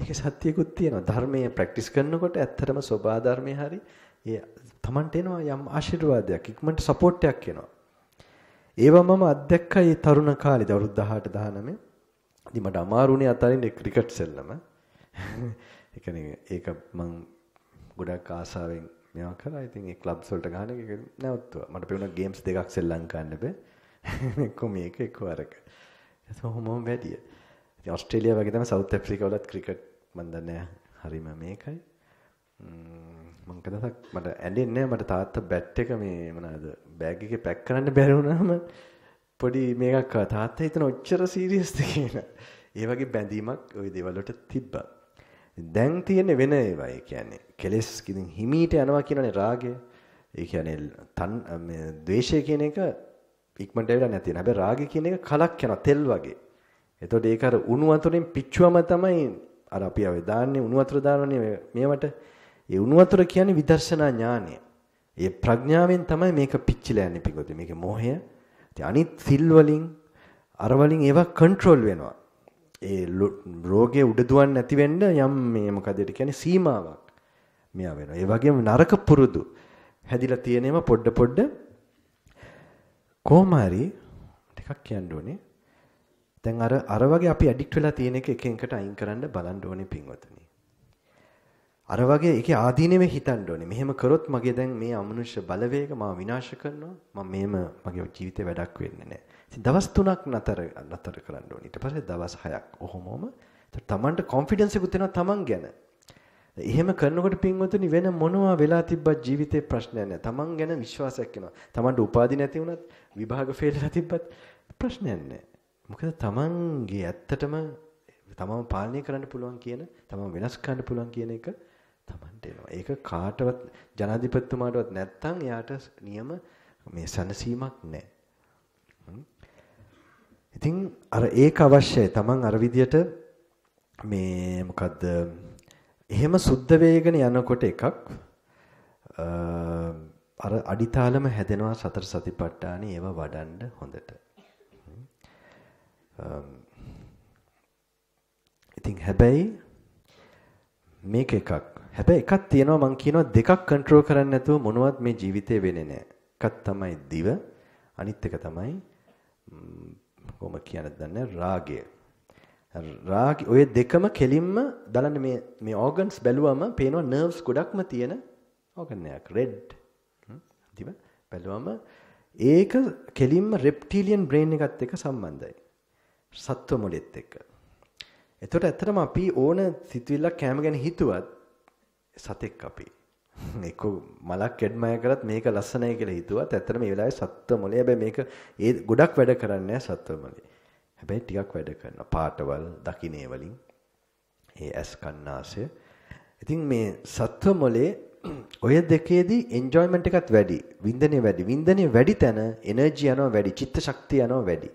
ඒකේ සත්‍යකුත් තියෙනවා. ධර්මයේ ප්‍රැක්ටිස් කරනකොට ඇත්තටම සෝබා ධර්මයේ හරි ඒ තමන්ට එනවා යම් ආශිර්වාදයක්, ඉක්මනට සපෝට් එකක් එනවා. ඒව මම අත්දැක්කා මේ තරුණ කාලේදී අවුරුදු 18 19. ඉතින් මට අමාරුනේ අතරින් ක්‍රිකට් සෙල්ලම. ඒ කියන්නේ ඒක මම ගොඩක් ආසාවෙන් මේවා කරා. ඉතින් ඒ ක්ලබ්ස් වලට ගහන එක නැවතුවා. මට පේුණා ගේම්ස් දෙකක් සෙල්ලම් කරන්න බෑ. එක්ක මේක එක්ක අරක. ඒක කොහොමම වැඩිය. ඉතින් ඕස්ට්‍රේලියාව වගේ තමයි සවුත් ඇෆ්‍රිකා වලත් ක්‍රිකට් මම දන්නේ හරිම මේකයි. මම කදසක් මට ඇඬෙන්නේ මට තාත්තා බැට් එක මේ මොනවාද බෑග් එකේ පැක් කරන්න බැරි වුණාම පොඩි මේකක් තාත්තා හිතන ඔච්චර සීරියස්ද කියලා. ඒ වගේ බැඳීමක් ওই දේවල් වලට තිබ්බා. දැන් තියෙන වෙන ඒවා ඒ කියන්නේ කෙලස් කිදින් හිමීට යනවා කියනනේ රාගය. ඒ කියන්නේ තන් මේ ද්වේෂය කියන එක ඉක්මනට වෙලා නැති වෙන. හැබැයි රාගය කියන එක කලක් යනවා තෙල් වගේ. එතකොට ඒක අර උණු වතුරෙන් පිච්චුවම තමයි අර අපි ආවේ දාන්නේ උණු වතුර දානවනේ මේවට ඒ උණු වතුර කියන්නේ විදර්ශනා ඥානය. ඒ ප්‍රඥාවෙන් තමයි මේක පිච්චිලා යන්නේ පිටුද. මේක මොහය. ඉතින් අනිත් සිල් වලින් අර වලින් ඒවා කන්ට්‍රෝල් වෙනවා. ඒ රෝගේ උඩදුවන් නැති වෙන්න යම් මේ මොකදට කියන්නේ සීමාවක් මෙයා වෙනවා. ඒ වගේම නරක පුරුදු හැදිලා තියෙනේම පොඩ පොඩ කොහොම හරි ටිකක් කියන්න ඕනේ. දැන් අර අර වගේ අපි ඇඩික්ට් වෙලා තියෙන එක එක එකට අයින් කරන්න බලන්න ඕනේ පින්වතුනි. අර වගේ ඒකේ ආදීනෙම හිතන්න ඕනේ. මෙහෙම කරොත් මගේ දැන් මේ අමනුෂ්‍ය බලවේග මාව විනාශ කරනවා. මම මෙහෙම මගේ ජීවිතේ වැඩක් වෙන්නේ නැහැ. ඉතින් දවස් 3ක් නතර නතර කරන්න ඕනේ. ඊට පස්සේ දවස් 6ක් ඔහොමම තමන්ට කොන්ෆිඩන්ස් එකකුත් එනවා තමන් ගැන. එහෙම කරනකොට පින්වතුනි වෙන මොනවා වෙලා තිබ්බත් ජීවිතේ ප්‍රශ්නයක් නැහැ. තමන් ගැන විශ්වාසයක් එනවා. තමන්ට උපාධි නැති වුණත් විභාග ෆේල් වෙලා තිබ්බත් ප්‍රශ්නයක් නැහැ. මොකද තමන්ගේ ඇත්තටම තමම පාලනය කරන්න පුළුවන් කියන තමම වෙනස් කරන්න පුළුවන් කියන එක තමන්ට එනවා. ඒක කාටවත් ජනාධිපතිතුමාටවත් නැත්තම් එයාට නියම මේ සනසීමක් නැහැ. ඉතින් අර ඒක අවශ්‍යයි. තමන් අර විදියට මේ මොකද්ද එහෙම සුද්ධ වේගන යනකොට එකක් අර අඩිතාලම හැදෙනවා සතර සතිපට්ඨානේ ඒව වඩන්න හොඳට. ඉතින් um, හැබැයි මේක එකක්. හැබැයි එකක් තියෙනවා මම කියනවා දෙකක් කන්ට්‍රෝල් කරන්නේ නැතුව මොනවත් මේ ජීවිතේ වෙන්නේ නැහැ. එකක් තමයි දිව, අනිත් එක තමයි කොහොම කියන්නද දන්නේ රාගය. රාග ඔය දෙකම කෙලින්ම දලන්න මේ මේ ඕගන්ස් බැලුවම පේනවා නර්ව්ස් ගොඩක්ම තියෙන ඕගන් එකක් රෙඩ්. දිව බැලුවම ඒක කෙලින්ම රෙප්ටිලියන් බ්‍රේන් එකත් එක්ක සම්බන්ධයි. සත්ව මොඩෙත් එක්ක. එතකොට ඇත්තටම අපි ඕන සිතුවිල්ලක් කැම ගැන හිතුවත් සතෙක් අපි. ඒක මලක් කැඩමය කරත් මේක ලස්සනයි කියලා හිතුවත් ඇත්තට මේ වෙලාවේ සත්ව මොලේ හැබැයි මේක ඒ ගොඩක් වැඩ කරන්නේ සත්ව මොලේ. හැබැයි ටිකක් වැඩ කරන පාටවල් දකින්නේ වලින් ඒ ඇස් කන්නාසය. ඉතින් මේ සත්ව මොලේ ඔය දෙකේදී එන්ජොයිමන්ට් එකත් වැඩි, වින්දනය වැඩි. වින්දනය වැඩි තැන එනර්ජි යනවා වැඩි, චිත්ත ශක්තිය යනවා වැඩි.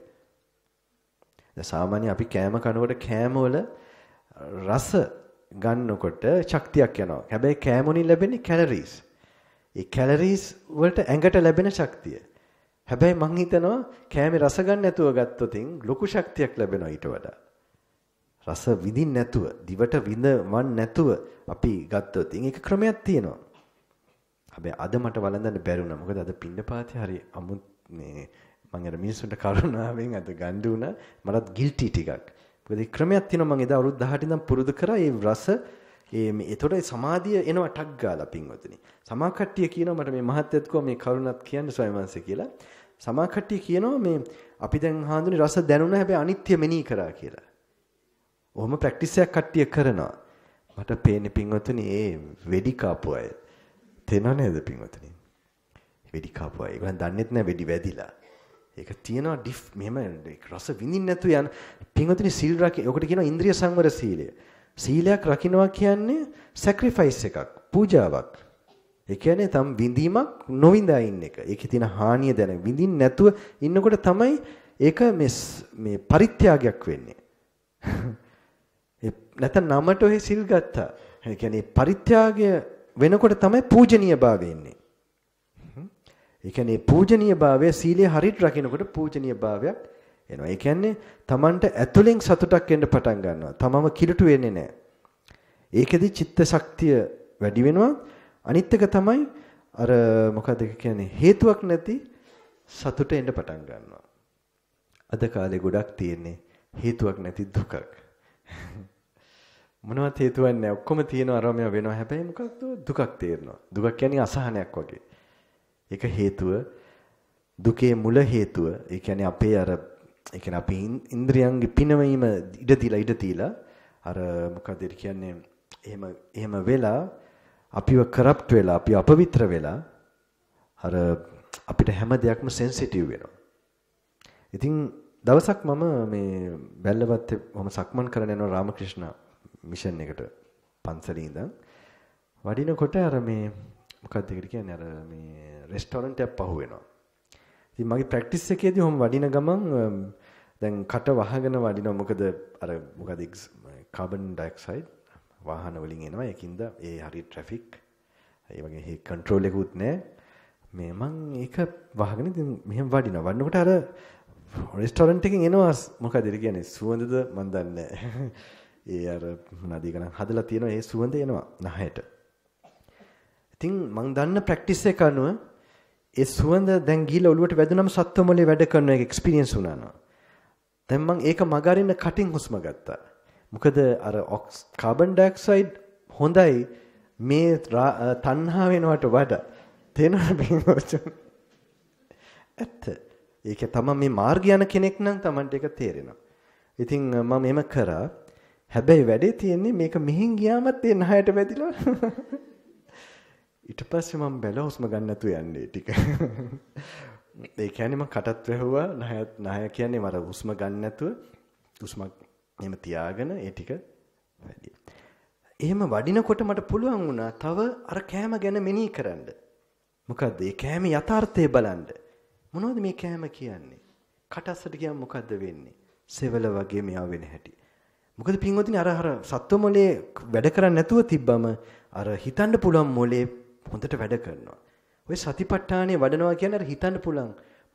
සාමාන්‍ය අපි කෑම කනකොට කෑමවල රස ගන්නකොට ශක්තියක් යනවා. හැබැයි කෑම වලින් ලැබෙන්නේ කැලරිස්. ඒ කැලරිස් වලට ඇඟට ලැබෙන ශක්තිය. හැබැයි මං හිතනවා කෑමේ රස ගන්න නැතුව ගත්තොතින් ලොකු ශක්තියක් ලැබෙනවා ඊට වඩා. රස විඳින්න නැතුව, දිවට විඳවන්න නැතුව අපි ගත්තොතින් ඒක ක්‍රමයක් තියෙනවා. හැබැයි අද මට වළඳන්න බැරි වුණා. මොකද අද පින්නපාතේ හරි අමුත් මේ මම අර මිනිස්සුන්ට කරුණාවෙන් අද ගන්න උන මටත් ගිල්ටි ටිකක්. මොකද මේ ක්‍රමයක් තියෙනවා මම එදා අවුරුදු 18 ඉඳන් පුරුදු කරා මේ රස ඒ මේ එතකොට සමාධිය එනවා ටක් ගාලා පින්වතුනි. සමාකට්ටිය කියනවා මට මේ මහත්යත් කෝ මේ කරුණාත් කියන්නේ ස්වයංවංශය කියලා. සමාකට්ටිය කියනවා මේ අපි දැන් හාඳුනේ රස දැනුණා හැබැයි අනිත්‍ය මෙනී කරා කියලා. ඔහොම ප්‍රැක්ටිස් එකක් කට්ටිය කරනවා. මට පේන්නේ පින්වතුනි ඒ වෙඩි කාපු අය. තේනව නේද පින්වතුනි? වෙඩි කාපු අය. ඒගොල්ලන් දන්නෙත් නෑ වෙඩි වැදිලා. ඒක තියෙනවා ඩිෆ් මෙහෙම රස විඳින්න නැතු යන පින්වතුනි සීල් රකින්න. ඔකට කියනවා ඉන්ද්‍රිය සංවර සීලය. සීලයක් රකින්නවා කියන්නේ සැක්‍රිෆයිස් එකක්, පූජාවක්. ඒ කියන්නේ තම විඳීමක් නොවිඳා ඉන්න එක. ඒකේ තියෙන හානිය දැන විඳින්න නැතුව ඉන්නකොට තමයි ඒක මේ මේ පරිත්‍යාගයක් වෙන්නේ. නැත්නම් නමට ඔය සිල් ගත්තා. ඒ කියන්නේ පරිත්‍යාගය වෙනකොට තමයි පූජනීය භාවය එන්නේ. ඒ කියන්නේ පූජනීයභාවය සීලය හරියට රකින්නකොට පූජනීයභාවයක් එනවා. ඒ කියන්නේ Tamanට ඇතුලෙන් සතුටක් එන්න පටන් ගන්නවා. තමම කිලුට වෙන්නේ නැහැ. ඒකෙදි චිත්ත ශක්තිය වැඩි වෙනවා. අනිත් එක තමයි අර මොකද කියන්නේ හේතුවක් නැති සතුට එන්න පටන් ගන්නවා. අද කාලේ ගොඩක් තියෙන්නේ හේතුවක් නැති දුකක්. මොනවත් හේතුවක් නැහැ. ඔක්කොම තියෙනවා අරම වෙනවා. හැබැයි මොකද්ද දුකක් තේරෙනවා. දුකක් කියන්නේ අසහනයක් වගේ. ඒක හේතුව දුකේ මුල හේතුව ඒ කියන්නේ අපේ අර ඒ කියන්නේ අපි ඉන්ද්‍රියන්ගේ පිනවීම ඉඩ දීලා ඉඩ දීලා අර මොකද කියන්නේ එහෙම එහෙම වෙලා අපිව කරප්ට් වෙලා අපි අපවිත්‍ර වෙලා අර අපිට හැම දෙයක්ම සෙන්සිටිව් වෙනවා. ඉතින් දවසක් මම මේ බැල්ලවත්තේ මම සක්මන් කරන යනවා රාමකෘෂ්ණ මිෂන් එකට පන්සලේ ඉඳන් වඩිනකොට අර මේ මොකක්ද ඒකට කියන්නේ අර මේ රෙස්ටෝරන්ට් එකක් පහුවෙනවා. ඉතින් මගේ ප්‍රැක්ටිස් එකේදී ඔහොම වඩින ගමන් දැන් කට වහගෙන වඩිනවා. මොකද අර මොකද කාබන් ඩයොක්සයිඩ් වාහන වලින් එනවා. ඒකින්ද ඒ හරිය ට්‍රැෆික් ඒ වගේ හේ කන්ට්‍රෝල් එකකුත් නැහැ. මේ මං ඒක වහගෙන ඉතින් මෙහෙම වඩිනවා. වඩනකොට අර රෙස්ටෝරන්ට් එකෙන් එනවා මොකද ඒක කියන්නේ සුවඳද මන් දන්නේ නැහැ. ඒ අර නදී ගණන් හදලා තියෙනවා ඒ සුවඳ එනවා නහයට. ඉතින් මං දන්න ප්‍රැක්ටිස් එක අනුව ඒ සුවඳ දැන් ගිහලා ඔලුවට වැදුනම සත්ව මොලේ වැඩ කරන එක එක්ස්පීරියන්ස් වුණා නෝ. දැන් මං ඒක මගරින්න කටින් හුස්ම ගත්තා. මොකද අර ඔක්ස් කාබන් ඩයොක්සයිඩ් හොඳයි මේ තණ්හා වෙනවට වඩා. තේනවා බින්වච. ඇත්ත. ඒක තමයි මේ මාර්ගය යන කෙනෙක් නම් Tamanට ඒක තේරෙනවා. ඉතින් මම එහෙම කරා. හැබැයි වැඩේ තියෙන්නේ මේක මෙහෙන් ගියාමත් ඒ නහයට වැදිලා ඊට පස්සේ මම බැලුවා හුස්ම ගන්න නැතු යන්නේ ටික. ඒ කියන්නේ මම කටත් වැහුවා නහයත් නහය කියන්නේ මර හුස්ම ගන්න නැතුව හුස්මක් එහෙම තියාගෙන ඒ ටික වැඩි. එහෙම වඩිනකොට මට පුළුවන් වුණා තව අර කෑම ගැන මෙනෙහි කරන්න. මොකද්ද මේ කෑමේ යථාර්ථය බලන්න. මොනවද මේ කෑම කියන්නේ? කටස්සට ගියම මොකද්ද වෙන්නේ? සෙවල වගේ මෙයා වෙන හැටි. මොකද පින්වතුනි අර අර සත්ව මොලේ වැඩ කරන්නේ නැතුව තිබ්බම අර හිතන්න පුළුවන් මොලේ හොඳට වැඩ කරනවා. ඔය සතිපට්ඨානේ වඩනවා කියන්නේ අර හිතන්න පුළුවන්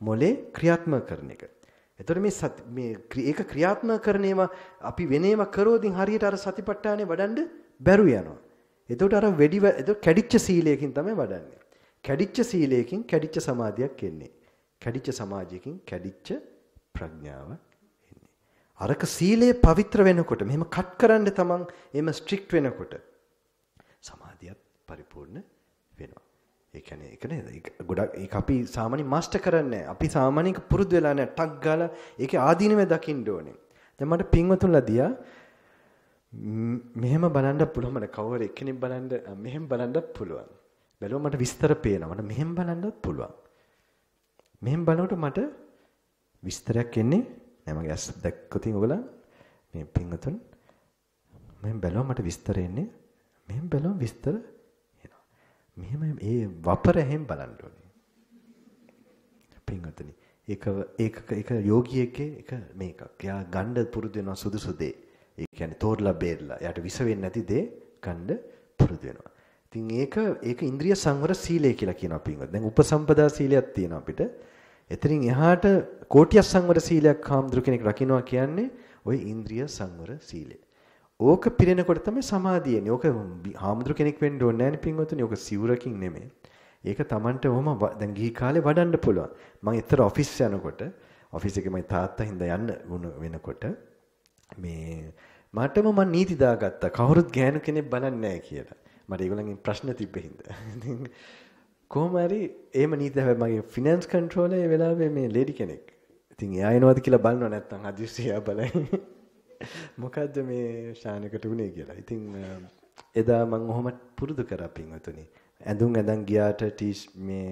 මොලේ ක්‍රියාත්මක කරන එක. එතකොට මේ සති මේ ඒක ක්‍රියාත්මක කරනේවා අපි වෙනේවා කරෝදින් හරියට අර සතිපට්ඨානේ වඩන්න බැරුව යනවා. එතකොට අර වෙඩි එතකොට කැඩිච්ච සීලයකින් තමයි වඩන්නේ. කැඩිච්ච සීලයකින් කැඩිච්ච සමාධියක් එන්නේ. කැඩිච්ච සමාධියකින් කැඩිච්ච ප්‍රඥාව එන්නේ. අරක සීලය පවිත්‍ර වෙනකොට මෙහෙම කට් කරන්න තමන් එහෙම ස්ට්‍රික්ට් වෙනකොට සමාධියත් පරිපූර්ණ ඒ කියන්නේ ඒක නේද? ගොඩක් ඒක අපි සාමාන්‍ය මාස්ටර් කරන්නේ. අපි සාමාන්‍යක පුරුදු වෙලා නැහැ. ටක් ගාලා ඒකේ ආදීනම දකින්න ඕනේ. දැන් මට පින්වතුන්ලා දියා මෙහෙම බලන්න පුළුවන් කවර එක්කෙනෙක් බලන්න මෙහෙම බලන්නත් පුළුවන්. බැලුවා මට විස්තර පේනවා. මට මෙහෙම බලන්නත් පුළුවන්. මෙහෙම බලනකොට මට විස්තරයක් එන්නේ නෑ මගේ ඇස් දැක්කොතින් ඔයගොල්ලන් මේ පින්වතුන් මෙහෙම බැලුවා මට විස්තර එන්නේ මෙහෙම බැලුවා විස්තර මෙහෙම ඒ වපර හැම් බලන්න ඕනේ. පින්වතනි. ඒක ඒක ඒක යෝගියෙක්ගේ ඒක මේකක්. එයා ගණ්ඩ පුරුදු වෙනවා සුදුසු දේ. ඒ කියන්නේ තෝරලා බේරලා. එයාට විස වෙන්නේ නැති දේ ගණ්ඩ පුරුදු වෙනවා. ඉතින් ඒක ඒක ඉන්ද්‍රිය සංවර සීලය කියලා කියනවා පින්වත්. දැන් උපසම්පදා සීලයක් තියෙනවා අපිට. එතනින් එහාට කෝටියක් සංවර සීලයක් හාමුදුරු කෙනෙක් රකින්නවා කියන්නේ ওই ඉන්ද්‍රිය සංවර සීලය. ඕක පිරෙනකොට තමයි සමාධිය එන්නේ. ඕක හාමුදුරු කෙනෙක් වෙන්න ඕනේ නැහැ නේ පින්වතුනි. ඕක සිවුරකින් නෙමෙයි. ඒක Tamanට ඔහම දැන් ගිහි කාලේ වඩන්න පුළුවන්. මම ඊතර ඔෆිස් යනකොට ඔෆිස් එකේ මගේ තාත්තා හින්දා යන්න වෙනකොට මේ මටම මම නීති දාගත්තා කවුරුත් ගෑනු කෙනෙක් බලන්නේ නැහැ කියලා. මට ඒගොල්ලන්ගෙන් ප්‍රශ්න තිබ්බේ හින්දා. ඉතින් කොහොම හරි එහෙම නීති දාව මගේ ෆිනෑන්ස් කන්ට්‍රෝලර් ඒ වෙලාවේ මේ ලේඩි කෙනෙක්. ඉතින් එයා එනවද කියලා බලනවා නැත්තම් හදිස්සිය බලයි. මොකද්ද මේ ශානකට උනේ කියලා. ඉතින් එදා මම ඔහොම පුරුදු කරා පින්වතුනි. ඇඳුම් ඇඳන් ගියාට ටීස් මේ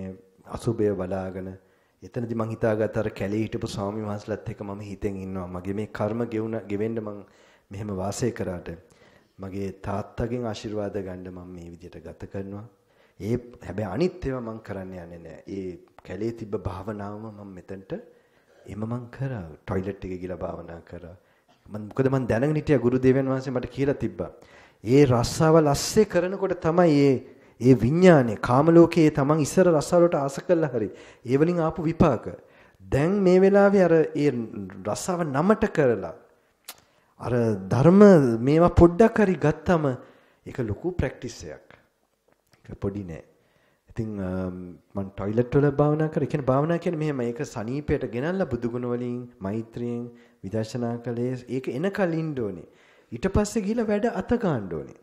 අසුබය බලාගෙන එතනදි මං හිතාගත්ත අර කැලේ හිටපු ස්වාමි වහන්සේලාත් එක්ක මම හිතෙන් ඉන්නවා. මගේ මේ කර්ම ගෙවුන ගෙවෙන්න මං මෙහෙම වාසය කරාට මගේ තාත්තගෙන් ආශිර්වාද ගන්න මම මේ විදිහට ගත කරනවා. ඒ හැබැයි අනිත් ඒවා මං කරන්න යන්නේ නෑ. ඒ කැලේ තිබ්බ භාවනාවම මම මෙතනට එම මං කරා. টয়ලට් එකේ ගිහලා භාවනා කරා. මම මොකද මම දැනගෙන හිටියා ගුරු දේවයන් වහන්සේ මට කියලා තිබ්බා. ඒ රස්සාව ලස්සේ කරනකොට තමයි ඒ ඒ විඥානේ කාම ලෝකයේ තමන් ඉස්සර රස්සාව වලට ආස කළා හරි. ඒ වලින් ආපු විපාක. දැන් මේ වෙලාවේ අර ඒ රස්සාව නමට කරලා අර ධර්ම මේවා පොඩ්ඩක් හරි ගත්තම ඒක ලොකු ප්‍රැක්ටිස් එකක්. ඒක පොඩි නෑ. ඉතින් මම টয়ලට් වල භාවනා කරා. ඒ කියන්නේ භාවනා කියන්නේ මෙහෙම ඒක සනීපයට ගෙනල්ලා බුදුගුණ වලින්, මෛත්‍රියෙන්, විදර්ශනා කළේ ඒක එන කලින් ඩෝනේ. ඊට පස්සේ ගිහිලා වැඩ අත ගන්න ඕනේ.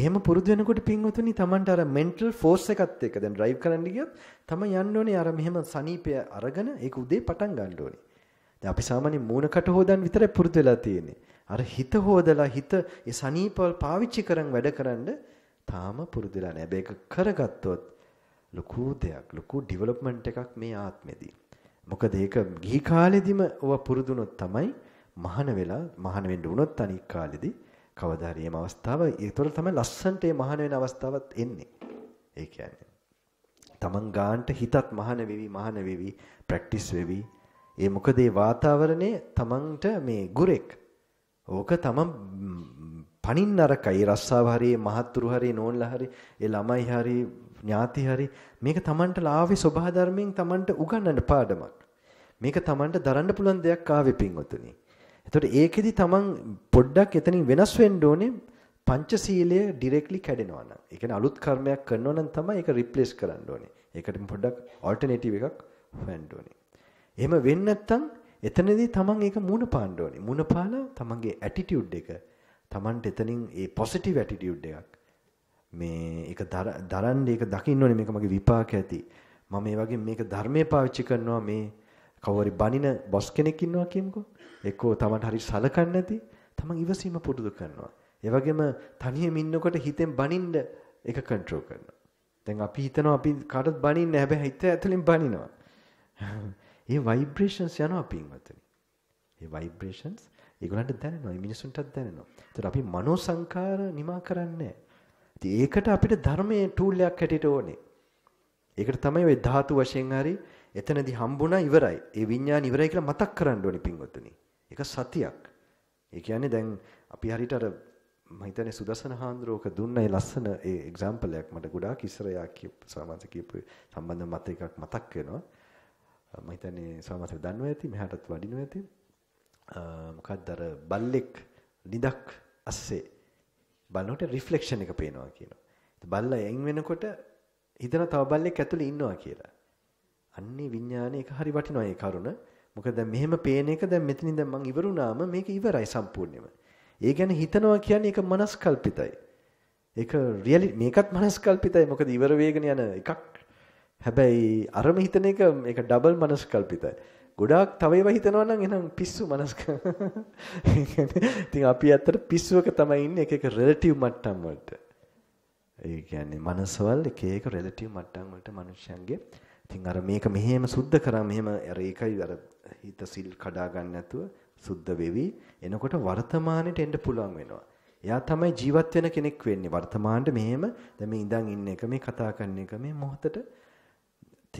එහෙම පුරුදු වෙනකොට පින්වතුනි Tamanට අර mental force එකත් එක්ක දැන් drive කරන්න ගියොත් තමයි යන්න ඕනේ අර මෙහෙම සනීපය අරගෙන ඒක උදේ පටන් ගන්න ඕනේ. දැන් අපි සාමාන්‍ය මූණකට හොදන් විතරයි පුරුදු වෙලා තියෙන්නේ. අර හිත හොදලා හිත ඒ සනීපවල් පාවිච්චි කරන් වැඩකරන තාම පුරුදුලා නැහැ. මේක කරගත්තොත් ලොකු දෙයක්, ලොකු ඩෙවලොප්මන්ට් එකක් මේ ආත්මෙදී. මොකද ඒක ගිහි කාලෙදිම ඔව පුරුදුනොත් තමයි මහාන වෙලා මහාන වෙන්න වුණොත් තනි කාලෙදි කවදා හරි මේ අවස්ථාව ඒතොර තමයි ලස්සන්ට මේ මහාන වෙන අවස්ථාවත් එන්නේ. ඒ කියන්නේ තමන් ගාන්ට හිතත් මහාන වෙවි මහාන වෙවි ප්‍රැක්ටිස් වෙවි. ඒ මොකද ඒ වාතාවරණය තමන්ට මේ ගුරෙක්. ඕක තමන් පණින්න අරකයි රස්සාව හරි මහත්තුරු හරි නෝන්ලා හරි ඒ ළමයි හරි ඥාති හරි මේක Tamanට ලාවේ සබහා ධර්මයෙන් Tamanට උගන්නන්න පාඩමක්. මේක Tamanට දරන්න පුළුවන් දෙයක් ආවේ පින්වතුනි. එතකොට ඒකෙදි Taman පොඩ්ඩක් එතනින් වෙනස් වෙන්න ඕනේ පංචශීලය ඩිරෙක්ට්ලි කැඩෙනවා නම්. ඒ කියන්නේ අලුත් කර්මයක් කරනවා නම් තමයි ඒක රිප්ලේස් කරන්න ඕනේ. ඒකට පොඩ්ඩක් ඔල්ටර්නේටිව් එකක් හොයන්න ඕනේ. එහෙම වෙන්නේ නැත්නම් එතනදී Taman ඒක මූණ පාන්න ඕනේ. මූණ පාලා Tamanගේ ඇටිටියුඩ් එක Tamanට එතනින් ඒ පොසිටිව් ඇටිටියුඩ් එකක් මේ ඒක දරන්නේ ඒක දකින්න ඕනේ මේක මගේ විපාක ඇති. මම මේ වගේ මේක ධර්මයේ පාවිච්චි කරනවා මේ කවරි බනින බොස් කෙනෙක් ඉන්නවා කියමුකෝ. එක්කෝ තමන්ට හරි සලකන්නේ නැති තමන් ඉවසීම පුරුදු කරනවා. ඒ වගේම තනියම ඉන්නකොට හිතෙන් බනින්න ඒක කන්ට්‍රෝල් කරනවා. දැන් අපි හිතනවා අපි කාටවත් බනින්න හැබැයි හිත ඇතුලෙන් බනිනවා. ඒ ভাইබ්‍රේෂන්ස් යනවා පින්වතුනි. ඒ ভাইබ්‍රේෂන්ස් ඒගොල්ලන්ට දැනෙනවා, මිනිසුන්ටත් දැනෙනවා. ඒතර අපි මනෝ සංකාර නිමා කරන්නේ නැහැ. ඉතින් ඒකට අපිට ධර්මයේ ටූල් එකක් හැටියට ඕනේ. ඒකට තමයි ওই ධාතු වශයෙන් හරි එතනදී හම්බුණා ඉවරයි. ඒ විඥාන ඉවරයි කියලා මතක් කරන්න ඕනේ පින්වත්නි. ඒක සතියක්. ඒ කියන්නේ දැන් අපි හරියට අර මම හිතන්නේ සුදසන හාන්දරෝක දුන්න ඒ ලස්සන ඒ එක්සැම්පල් එකක් මට ගොඩාක් ඉස්සරයා කියපු සාමාන්‍ය කියපු සම්බන්ධ මත එකක් මතක් වෙනවා. මම හිතන්නේ සාමාන්‍ය දන්නවා ඇති මෙහාටත් වඩිනවා ඇති. මොකක්ද අර බල්ලෙක් නිදක් අස්සේ බලනකොට රිෆ්ලෙක්ෂන් එක පේනවා කියනවා. බල්ලා එන් වෙනකොට හිතන තව බල්ලෙක් ඇතුලේ ඉන්නවා කියලා. අන්නේ විඥානේ එක හරි වටිනවා ඒ කරුණ. මොකද දැන් මෙහෙම පේන එක දැන් මෙතනින් දැන් මං ඉවරුනාම මේක ඉවරයි සම්පූර්ණයෙන්ම. ඒ ගැන හිතනවා කියන්නේ ඒක මනස්කල්පිතයි. ඒක රියලි මේකත් මනස්කල්පිතයි. මොකද ඉවර වේගන යන එකක්. හැබැයි අරම හිතන එක ඒක ඩබල් මනස්කල්පිතයි. ගොඩාක් තව ඒවා හිතනවා නම් එහෙනම් පිස්සු මනස්ක. ඉතින් අපි ඇත්තට පිස්සුවක තමයි ඉන්නේ එක එක රිලටිව් මට්ටම් වලට. ඒ කියන්නේ මනසවල් එක එක රිලටිව් මට්ටම් වලට මිනිස්යන්ගේ. ඉතින් අර මේක මෙහෙම සුද්ධ කරා මෙහෙම අර ඒකයි අර හිත සිල් කඩා ගන්න නැතුව සුද්ධ වෙවි. එනකොට වර්තමානෙට එන්න පුළුවන් වෙනවා. එයා තමයි ජීවත් වෙන කෙනෙක් වෙන්නේ වර්තමානෙට මෙහෙම දැන් මේ ඉඳන් ඉන්න එක මේ කතා කරන එක මේ මොහොතට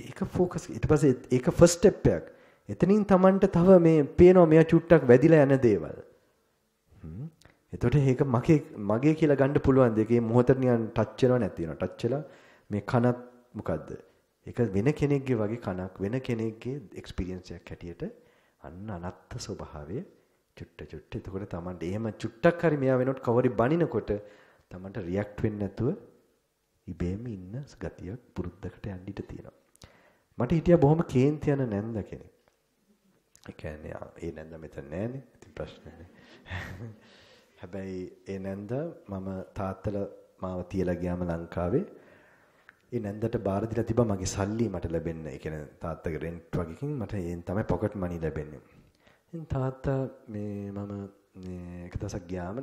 ඒක ફોකස් ඊට පස්සේ ඒක ෆස්ට් ස්ටෙප් එකක්. එතනින් Tamanට තව මේ පේනවා මෙයා චුට්ටක් වැදිලා යන දේවල්. එතකොට මේක මගේ මගේ කියලා ගන්න පුළුවන් දෙයක්. මේ මොහොතට නියන් ටච් වෙනව නැති වෙනවා. ටච් වෙලා මේ කනත් මොකද්ද? ඒක වෙන කෙනෙක්ගේ වගේ කනක් වෙන කෙනෙක්ගේ එක්ස්පීරියන්ස් එකක් හැටියට අන්න අනත්ත් ස්වභාවය චුට්ට චුට්ට. එතකොට Tamanට එහෙම චුට්ටක් හරි මෙයා වෙනකොට කවරි බනිනකොට Tamanට රියැක්ට් වෙන්නේ නැතුව ඉබේම ඉන්න ගතියක් පුරුද්දකට යන්න ඉඩ තියෙනවා. මට හිටියා බොහොම කේන්ති යන නැන්ද කෙනෙක්. ඒ කියන්නේ ඒ නැන්ද මෙතන නැහනේ. ඉතින් ප්‍රශ්නේ නැහැ. හැබැයි ඒ නැන්ද මම තාත්තල මාව තියලා ගියාම ලංකාවේ. ඒ නැන්දට බාර දීලා තිබා මගේ සල්ලි මට ලැබෙන්න. ඒ කියන්නේ තාත්තගේ රෙන්ට් වගේකින් මට ඒන් තමයි පොකට් මනි ලැබෙන්නේ. ඉතින් තාත්තා මේ මම එක දවසක් ගියාම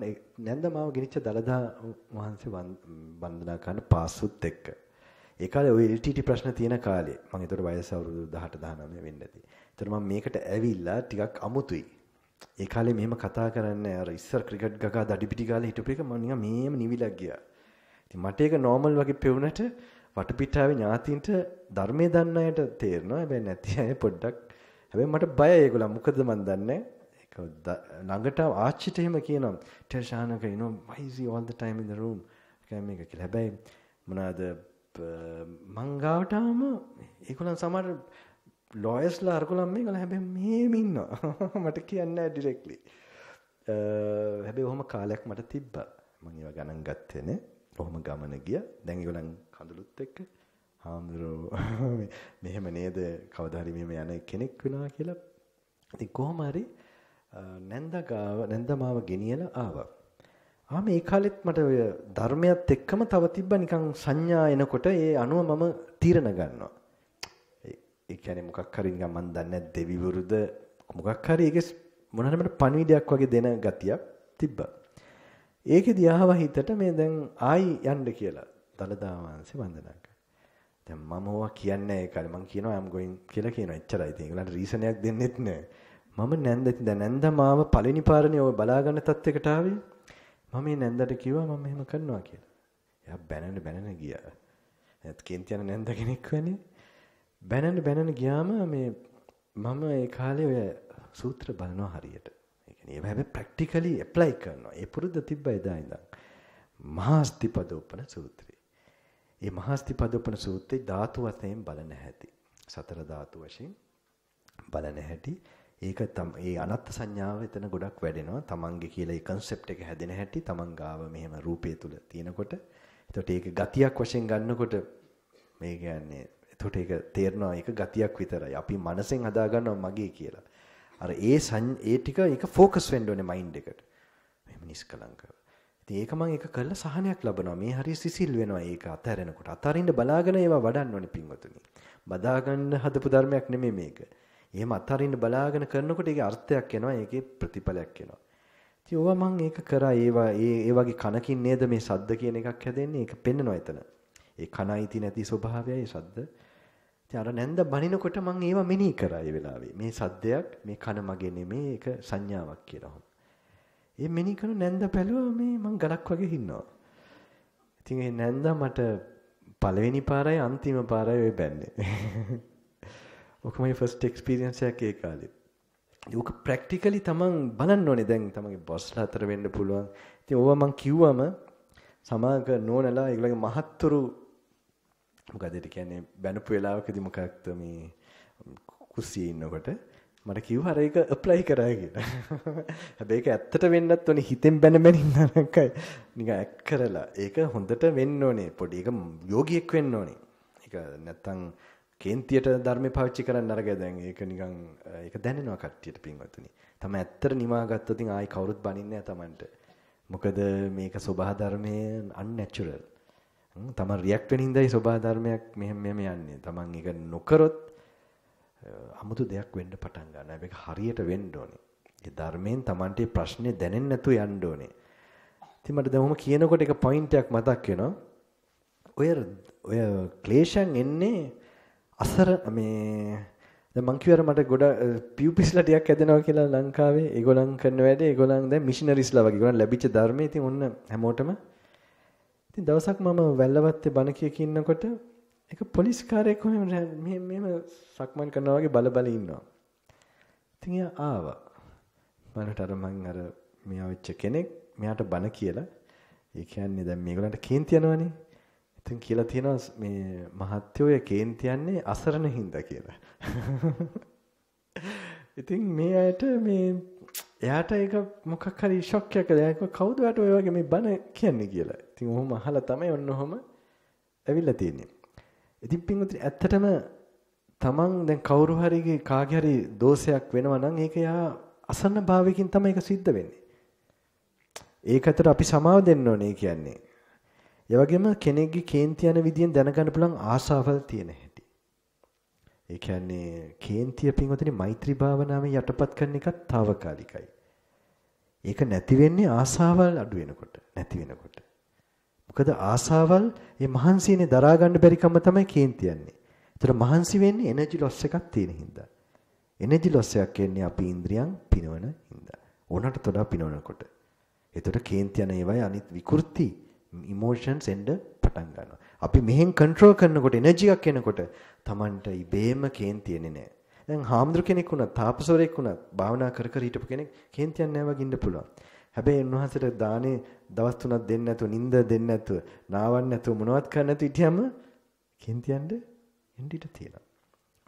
නැන්ද මාව ගෙනිච්ච දලදා වහන්සේ වන්දනා කරන පාසුත් එක්ක. ඒ කාලේ ওই LTT ප්‍රශ්න තියෙන කාලේ මම ඒතකොට වයස අවුරුදු 18 19 වෙන්න ඇති. එතකොට මම මේකට ඇවිල්ලා ටිකක් අමුතුයි. ඒ කාලේ මෙහෙම කතා කරන්නේ අර ඉස්සර ක්‍රිකට් ගගා දඩිපිටි ගාලා හිටපු එක මම නිකන් මෙහෙම නිවිලා ගියා. ඉතින් මට ඒක නෝමල් වගේ පෙවුනට වටපිටාවේ ඥාතින්ට ධර්මයේ දන්න අයට තේරෙනවා. හැබැයි නැති අය පොඩ්ඩක් හැබැයි මට බයයි ඒගොල්ලෝ. මොකද මන් දන්නේ ඒක ළඟට ආච්චිට එහෙම කියනවා. ටර්ෂානක you know why is he all the time in the room? කැම එක කියලා. හැබැයි මොනවාද මංගාවටම ඒගොල්ලන් සමහර ලොයස්ලා අරගලම් මේකල හැබැයි මෙහෙම ඉන්නවා. මට කියන්නේ නැහැ ඩිරෙක්ට්ලි. හැබැයි ඔහොම කාලයක් මට තිබ්බා. මම ඒව ගණන් ගත්තේ නේ. ඔහොම ගමන ගියා. දැන් ඒගොල්ලන් කඳුළුත් එක්ක හාමුදුරුවෝ මෙහෙම නේද කවදා හරි මෙහෙම යන කෙනෙක් වෙනවා කියලා. ඉතින් කොහොම හරි නැන්දගාව නැන්දමාව ගෙනියලා ආවා. ආ මේ කාලෙත් මට ඔය ධර්මයත් එක්කම තව තිබ්බා නිකන් සංඥා එනකොට ඒ අනුව මම තීරණ ගන්නවා. ඒ කියන්නේ මොකක් හරි නිකන් මන් දන්නේ නැහැ දෙවිවරුද මොකක් හරි ඒකේ මොන හරි මට පණිවිඩයක් වගේ දෙන ගතියක් තිබ්බා. ඒකෙදි ආව හිතට මේ දැන් ආයි යන්න කියලා දලදා වහන්සේ වන්දනා කරා. දැන් මම ඕවා කියන්නේ ඒ කාලේ මම කියනවා I'm going කියලා කියනවා එච්චරයි. ඉතින් ඒගොල්ලන්ට රීසනයක් දෙන්නෙත් නෑ. මම නැන්ද ඉතින් දැන් නැන්ද මාව පළවෙනි පාරනේ ඔය බලාගන්න තත්යකට ආවේ. මම මේ නැන්දට කිව්වා මම මෙහෙම කරනවා කියලා. එයා බැනන බැනන ගියා. එයාත් කේන්ති යන නැන්ද කෙනෙක් වෙන්නේ. බැනන බැනන ගියාම මේ මම ඒ කාලේ ඔය සූත්‍ර බලනවා හරියට. ඒ කියන්නේ ඒව හැබැයි ප්‍රැක්ටිකලි ඇප්ලයි කරනවා. ඒ පුරුද්ද තිබ්බා එදා ඉඳන්. මහස්තිපදෝපන සූත්‍රය. මේ මහස්තිපදෝපන සූත්‍රය ධාතු වශයෙන් බලන හැටි. සතර ධාතු වශයෙන් බලන හැටි. ඒක තමයි ඒ අනත් සංඥාව එතන ගොඩක් වැඩෙනවා. තමන්ගේ කියලා ඒ concept එක හැදෙන හැටි තමන් ගාව මෙහෙම රූපය තුල තියෙනකොට. එතකොට ඒක ගතියක් වශයෙන් ගන්නකොට මේ කියන්නේ එතකොට ඒක තේරෙනවා ඒක ගතියක් විතරයි. අපි මනසෙන් හදාගන්නවා මගේ කියලා. අර ඒ ඒ ටික ඒක ફોકસ වෙන්න ඕනේ මයින්ඩ් එකට. මෙහෙම නිස්කලංකව. ඉතින් ඒක මම ඒක කළා සහනයක් ලබනවා. මේ හරිය සිසිල් වෙනවා ඒක අතහැරෙනකොට. අතරින්ද බලාගෙන ඒවා වඩන්න ඕනේ පින්වතුනි. බදාගන්න හදපු ධර්මයක් නෙමෙයි මේක. එහෙම අතරින්ද බලාගෙන කරනකොට ඒකේ අර්ථයක් එනවා. ඒකේ ප්‍රතිඵලයක් එනවා. ඉතින් ඕවා මම ඒක කරා. ඒවා ඒ වගේ කනකින් නේද මේ සද්ද කියන එකක් හැදෙන්නේ. ඒක පෙන්නනවා එතන. ඒ කණයි තියෙන ඇති ස්වභාවයයි සද්ද. ඉතින් අර නැන්ද බනිනකොට මම ඒව මෙනෙහි කරා ඒ වෙලාවේ. මේ සද්දයක් මේ කන මගේ නෙමේ ඒක සංඥාවක් කියලා හොම්. ඒ මෙනෙහි කරන නැන්ද පැලුවා මේ මං ගලක් වගේ හින්නවා. ඉතින් ඒ නැන්ද මට පළවෙනි පාරයි අන්තිම පාරයි ඔය බැන්නේ. ඔකමයි ෆස්ට් එක්ස්පීරියන්ස් එක ඒ කාලේ. ඒක ප්‍රැක්ටිකලි තමන් බලන්න ඕනේ දැන් තමන්ගේ බොස්ලා අතර වෙන්න පුළුවන්. ඉතින් ඕවා මං කිව්වම සමාජ නෝනලා ඒගොල්ලගේ මහත්තුරු මොකද ඒ කියන්නේ බැනපු වෙලාවකදී මොකක්ද මේ කුස්සියේ ඉන්නකොට මට කිව්ව හර ඒක ඇප්ලයි කරා කියලා. හැබැයි ඒක ඇත්තට වෙන්නත් ඕනේ හිතෙන් බැන බැන ඉන්නකයි. නිකන් ඇක් කරලා. ඒක හොඳට වෙන්න ඕනේ. පොඩි ඒක යෝගියෙක් වෙන්න ඕනේ. ඒක නැත්තම් කේන්තියට ධර්මේ පාවිච්චි කරන්න අරගෙන දැන් ඒක නිකන් ඒක දැනෙනවා කට්ටියට පින්වත්නි. තම ඇත්තට නිවා ගත්තොත් ආයි කවුරුත් බනින්නේ නැහැ Tamanට. මොකද මේක සබහා ධර්මයේ unnatural. තමන් රියැක්ට් වෙන හින්දායි සබහා ධර්මයක් මෙහෙම මෙහෙම යන්නේ. තමන් ඒක නොකරොත් 아무තු දෙයක් වෙන්න පටන් ගන්නවා. මේක හරියට වෙන්න ඕනේ. ඒ ධර්මයෙන් තමන්ට මේ ප්‍රශ්නේ දැනෙන්නේ නැතුව යන්න ඕනේ. ඉතින් මට දැන් ඔහොම කියනකොට එක පොයින්ට් එකක් මතක් වෙනවා. ඔය ඔය ක්ලේශයන් එන්නේ අසර මේ දැන් මං කියවර මට ගොඩ පියුපිස්ලා ටිකක් හැදෙනවා කියලා ලංකාවේ ඒගොල්ලන් කරන වැඩේ ඒගොල්ලන් දැන් මිෂනරිස්ලා වගේ ඒගොල්ලන් ලැබිච්ච ධර්මයේ ඉතින් ඔන්න හැමෝටම ඉතින් දවසක් මම වැල්ලවත්තේ බණ කිය කින්නකොට එක පොලිස් කාරයෙක් මෙහෙම මෙහෙම සක්මන් කරනවා වගේ බල බල ඉන්නවා. ඉතින් එයා ආවා. මනට අර මං අර මෙයා වෙච්ච කෙනෙක් මෙයාට බණ කියලා. ඒ කියන්නේ දැන් මේගොල්ලන්ට කේන්ති යනවනේ. ඉතින් කියලා තියෙනවා මේ මහත්යෝ ය කේන්ති යන්නේ අසරණ හින්දා කියලා. ඉතින් මේ අයට මේ එයාට ඒක මොකක් හරි ෂොක් එකක් කවුද ඔය වගේ මේ බණ කියන්නේ කියලා. ඉතින් ඔහොම අහලා තමයි ඔන්න ඔහොම ඇවිල්ලා තියෙන්නේ. ඉතින් පින්වතුනි ඇත්තටම තමන් දැන් කවුරු හරිගේ කාගේ හරි දෝෂයක් වෙනවා නම් ඒක යා අසන්න භාවයකින් තමයි ඒක සිද්ධ වෙන්නේ. ඒකට අපි සමාව දෙන්න ඕනේ කියන්නේ. ඒ වගේම කෙනෙක්ගේ කේන්ති යන විදියෙන් දැනගන්න පුළුවන් ආශාවල් තියෙන හැටි. ඒ කියන්නේ කේන්තිය පින්වතුනි මෛත්‍රී භාවනාවේ යටපත් කරන එකත් తాවකාලිකයි. ඒක නැති වෙන්නේ ආසාවල් අඩු වෙනකොට නැති වෙනකොට මොකද ආසාවල් මේ මහන්සියනේ දරා ගන්න බැරි කම තමයි කේන්ති යන්නේ. ඒතර මහන්සි වෙන්නේ එනර්ජි ලොස් එකක් තියෙන හින්දා. එනර්ජි ලොස් එකක් එන්නේ අපි ඉන්ද්‍රියන් පිනවන හින්දා. ඕනට තොඩා පිනවනකොට. ඒතර කේන්ති යන ඒවයි අනිත් විකෘති emotions එන්න පටන් ගන්නවා. අපි මෙහෙන් කන්ට්‍රෝල් කරනකොට එනර්ජි එකක් එනකොට Tamanට ඉබේම කේන්තියනේ නෑ. දැන් හාමුදුර කෙනෙක් වුණා, තාපසවරයෙක් වුණා, භාවනා කර කර හිටපු කෙනෙක් කේන්තියක් නෑ වගේ ඉන්න පුළුවන්. හැබැයි උන්වහන්සේට දානේ දවස් තුනක් දෙන්න නැතුව නිින්ද දෙන්න නැතුව නාවන්න නැතුව මොනවත් කරන්න නැතුව ඉතියම කෙන්තියන්ද එන්නිට තියෙනවා.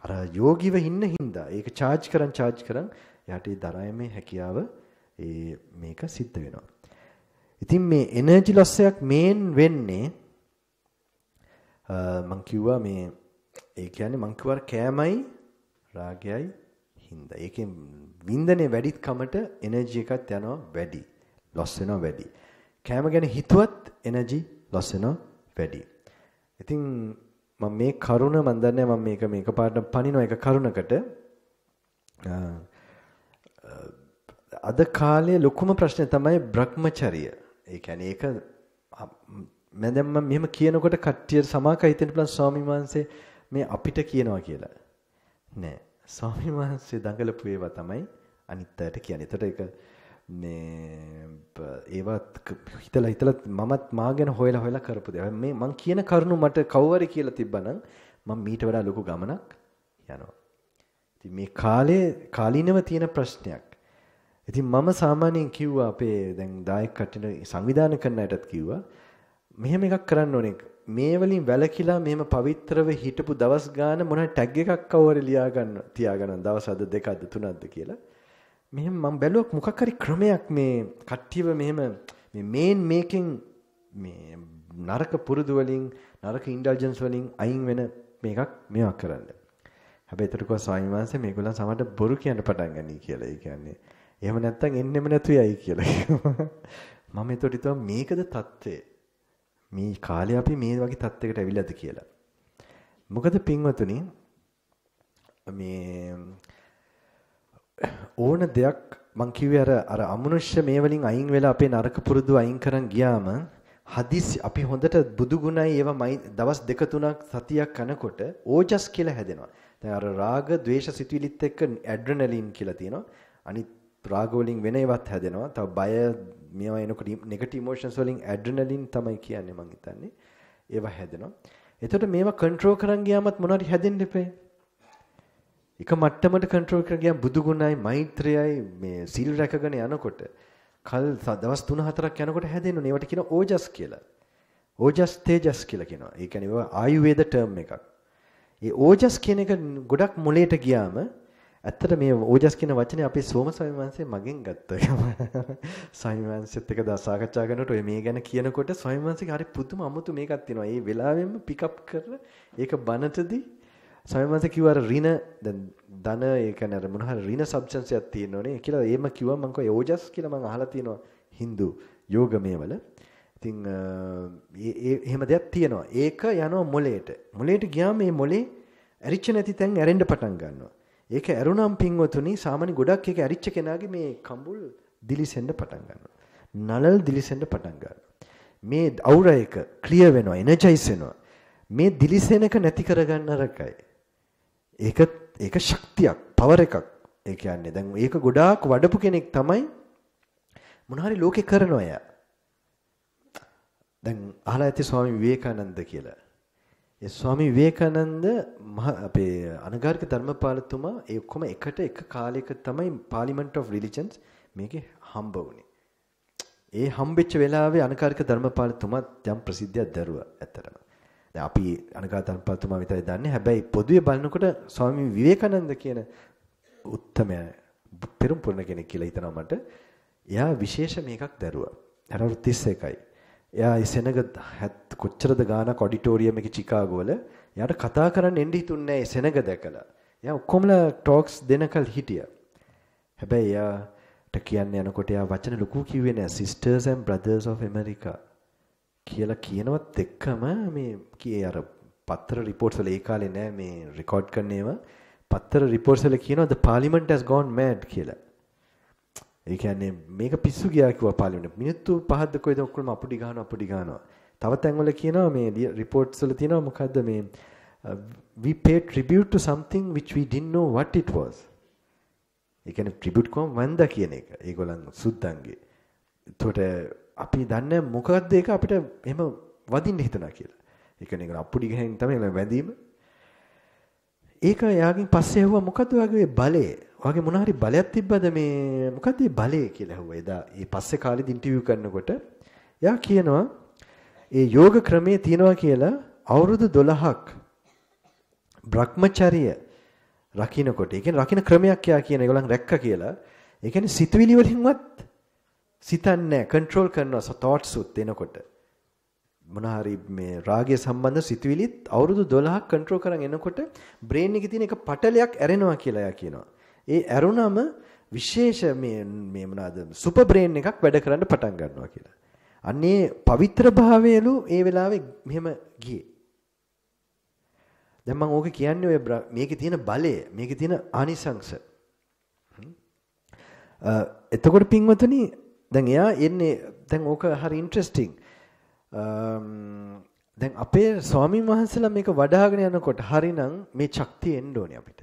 අර යෝගිව ඉන්න හින්දා ඒක charge කරන් charge කරන් යාට ඒ දරායමේ හැකියාව ඒ මේක සිද්ධ වෙනවා. ඉතින් මේ එනර්ජි ලොස් එකක් මේන් වෙන්නේ මං කිව්වා මේ ඒ කියන්නේ මං කිව්වා කෑමයි රාගයයි හින්දා. ඒකෙන් වින්දනේ වැඩිත් කමට එනර්ජි එකත් යනවා වැඩි. loss වෙනවා වැඩි. කෑම ගැන හිතුවත් එනර්ජි loss වෙනවා වැඩි. ඉතින් මම මේ කරුණ මම දන්නේ මම මේක මේක පාට පනින එක කරුණකට අද කාලේ ලොකුම ප්‍රශ්නේ තමයි Brahmacharya. ඒ කියන්නේ ඒක මම දැන් මම මෙහෙම කියනකොට කට්ටිය සමාකයි හිතෙන්න පුළුවන් ස්වාමීන් වහන්සේ මේ අපිට කියනවා කියලා. නෑ. ස්වාමීන් වහන්සේ දඟලපු ඒවා තමයි අනිත්යට කියන්නේ. ඒතට ඒක මේ ඒවත් හිතලා හිතලා මමත් මා ගැන හොයලා හොයලා කරපු දේ. මේ මං කියන කරුණු මට කවවරි කියලා තිබ්බනම් මම මීට වඩා ලොකු ගමනක් යනවා. ඉතින් මේ කාලේ කාලිනව තියෙන ප්‍රශ්නයක්. ඉතින් මම සාමාන්‍යයෙන් කිව්වා අපේ දැන් දායක කටින සංවිධානය කරන අයටත් කිව්වා මෙහෙම එකක් කරන්න ඕනේ. මේ වලින් වැළකීලා මෙහෙම පවිත්‍රව හිටපු දවස් ගාන මොන ටැග් එකක් කවර ලියා ගන්න තියාගන්න දවස් අද දෙකක්ද තුනක්ද කියලා. මෙහෙම මම බැලුවක් මොකක් හරි ක්‍රමයක් මේ කට්ටියව මෙහෙම මේ මේන් මේකෙන් මේ නරක පුරුදු වලින් නරක ඉන්ඩල්ජන්ස් වලින් අයින් වෙන මේකක් මේවා කරන්න. හැබැයි එතකොට ස්වාමීන් වහන්සේ මේගොල්ලන් සමහරට බොරු කියන්න පටන් ගන්නයි කියලා. ඒ කියන්නේ එහෙම නැත්තම් එන්නෙම නැතුයයි කියලා කිව්වා. මම එතකොට හිතුවා මේකද தත්ත්වය. මේ කාලේ අපි මේ වගේ தත්ත්වයකට ඇවිල්ලාද කියලා. මොකද පින්වතුනි මේ ඕන දෙයක් මං කිව්වේ අර අර අමනුෂ්‍ය මේ වලින් අයින් වෙලා අපේ නරක පුරුදු අයින් කරන් ගියාම හදිසි අපි හොඳට බුදු ගුණයි ඒවමයි දවස් දෙක තුනක් සතියක් කනකොට ඕජස් කියලා හැදෙනවා. දැන් අර රාග, ద్వේෂ සිතුවිලිත් එක්ක ඇඩ්‍රනලින් කියලා තියෙනවා. අනිත් රාග වලින් වෙන ඒවත් හැදෙනවා. තව බය මේවා එනකොට නෙගටිව් ඉමෝෂන්ස් වලින් ඇඩ්‍රනලින් තමයි කියන්නේ මං හිතන්නේ. ඒවා හැදෙනවා. එතකොට මේවා කන්ට්‍රෝල් කරන් ගියාමත් මොනවාරි හැදෙන්න දෙපේ. එක මට්ටමට කන්ට්‍රෝල් කරගෙන ගියම් බුදු ගුණයි මෛත්‍රියයි මේ සීල් රැකගෙන යනකොට කල් දවස් 3-4ක් යනකොට හැදෙනුනේ ඒවට කියන ඕජස් කියලා. ඕජස් තේජස් කියලා කියනවා. ඒ කියන්නේ ඒවා ආයුර්වේද ටර්ම් එකක්. ඒ ඕජස් කියන එක ගොඩක් මොලේට ගියාම ඇත්තට මේ ඕජස් කියන වචනේ අපේ සෝම ස්වාමීන් මගෙන් ගත්තා. ස්වාමීන්වන්සෙත් එක දසාකච්ඡා කරනකොට ඔය මේ ගැන කියනකොට ස්වාමීන්වන්සේගේ හරි පුදුම අමුතු මේකක් තියෙනවා. ඒ වෙලාවෙම පිකප් කරලා ඒක බනටදී සමහරවිට කිව්වා අර රින දැන් ධන ඒ කියන්නේ අර මොන හරි රින සබ්ස්ටන්ස් එකක් තියෙනෝනේ කියලා එහෙම කිව්වා මම කෝ යෝජස් කියලා මම අහලා තියෙනවා Hindu යෝගමය වල. ඉතින් එහෙම දෙයක් තියෙනවා. ඒක යනවා මොලේට. මොලේට ගියාම මේ මොලේ ඇරිච්ච නැති තැන් ඇරෙන්න පටන් ගන්නවා. ඒක ඇරුණම් පින්වතුනි සාමාන්‍ය ගොඩක් ඒක ඇරිච්ච කෙනාගේ මේ කඹුල් දිලිසෙන්න පටන් ගන්නවා. නලල් දිලිසෙන්න පටන් ගන්නවා. මේ අවුර එක ක්ලියර් වෙනවා, එනර්ජයිස් වෙනවා. මේ දිලිසෙනක නැති කරගන්න රකයි. ඒක ඒක ශක්තියක් පවර් එකක් ඒ කියන්නේ දැන් ඒක ගොඩාක් වඩපු කෙනෙක් තමයි මොනහරි ලෝකේ කරන අය දැන් අහලා ඇති ස්වාමි විවේකානන්ද කියලා ඒ ස්වාමි විවේකානන්ද අපේ අනගාരിക ධර්මපාලතුමා ඒ ඔක්කොම එකට එක කාලයක තමයි පාර්ලිමේන්ට් ඔෆ් රිලිජන්ස් මේකේ හම්බ වුනේ ඒ හම්බෙච්ච වෙලාවේ අනගාരിക ධර්මපාලතුමා යම් ප්‍රසිද්ධියක් දරුවා ඇත්තටම දැන් අපි අනගතන්පතුමා විතරයි දන්නේ. හැබැයි පොදුවේ බලනකොට ස්වාමි විවේකානන්ද කියන උත්තමයා පෙරම් පුරණ කෙනෙක් කියලා හිතනවා මට. එයා විශේෂ මේකක් දැරුවා. දැරුවු 31යි. එයා ඒ සෙනග කොච්චරද ගානක් ඔඩිටෝරියම් එකේ චිකාගෝවල එයාට කතා කරන්න එන්න හිතුන්නේ ඒ සෙනග දැකලා. එයා ඔක්කොමලා ටොක්ස් දෙනකල් හිටියා. හැබැයි එයාට කියන්න යනකොට එයා වචන ලොකු කිව්වේ නෑ sisters and brothers of america කියලා කියනවත් එක්කම මේ කියේ අර පත්තර රිපෝට්ස් වල ඒ කාලේ නෑ මේ රෙකෝඩ් කරන ඒවා පත්තර රිපෝට්ස් වල කියනවා the parliament has gone mad කියලා. ඒ කියන්නේ මේක පිස්සු ගියා කිව්වා පාර්ලිමේන්තුව. මිනිත්තු පහක්ද කොයිද ඔක්කොම අපුඩි ගහනවා අපුඩි ගහනවා. තව තැන්වල කියනවා මේ රිපෝට්ස් වල තියෙනවා මොකද්ද මේ uh, we pay tribute to something which we didn't know what it was. ඒ කියන්නේ ට්‍රිබියුට් කොම් වන්දා කියන එක. ඒගොල්ලන් සුද්දන්ගේ. එතකොට අපි දන්නේ මොකද්ද ඒක අපිට එහෙම වදින්න හිතනවා කියලා. ඒ කියන්නේ ඒක අප්පුඩි ගහෙන් තමයි මේ වැඳීම. ඒක එයාගෙන් පස්සේ ඇහුවා මොකද්ද ඔයාගේ බලය? ඔයාගේ මොන හරි බලයක් තිබ්බද මේ මොකද්ද මේ බලය කියලා ඇහුවා. එදා ඒ පස්සේ කාලෙදි ඉන්ටර්විව් කරනකොට එයා කියනවා ඒ යෝග ක්‍රමයේ තියනවා කියලා අවුරුදු 12ක් Brahmacharya රකින්නකොට. ඒ කියන්නේ රකින්න ක්‍රමයක් යා කියන ඒගොල්ලන් රැක්ක කියලා. ඒ කියන්නේ සිතුවිලි වලින්වත් සිතන්නේ කන්ට්‍රෝල් කරනවා thoughts උත් එනකොට මොනහරි මේ රාගය සම්බන්ධ සිතුවිලිත් අවුරුදු 12ක් කන්ට්‍රෝල් කරන් එනකොට බ්‍රේන් එකේ තියෙන එක පටලයක් ඇරෙනවා කියලා එයා කියනවා. ඒ ඇරුණම විශේෂ මේ මේ මොනවාද සුපර් බ්‍රේන් එකක් වැඩ කරන්න පටන් ගන්නවා කියලා. අන්නේ පවිත්‍ර භාවයලු ඒ වෙලාවේ මෙහෙම ගියේ. දැන් මම ඕක කියන්නේ ඔය මේකේ තියෙන බලය, මේකේ තියෙන ආනිසංශ. එතකොට පින්වතුනි දැන් එයා එන්නේ දැන් ඕක හරි ඉන්ට්‍රෙස්ටිං. Um, දැන් අපේ ස්වාමීන් වහන්සේලා මේක වඩහාගෙන යනකොට හරිනම් මේ ශක්තිය එන්න ඕනේ අපිට.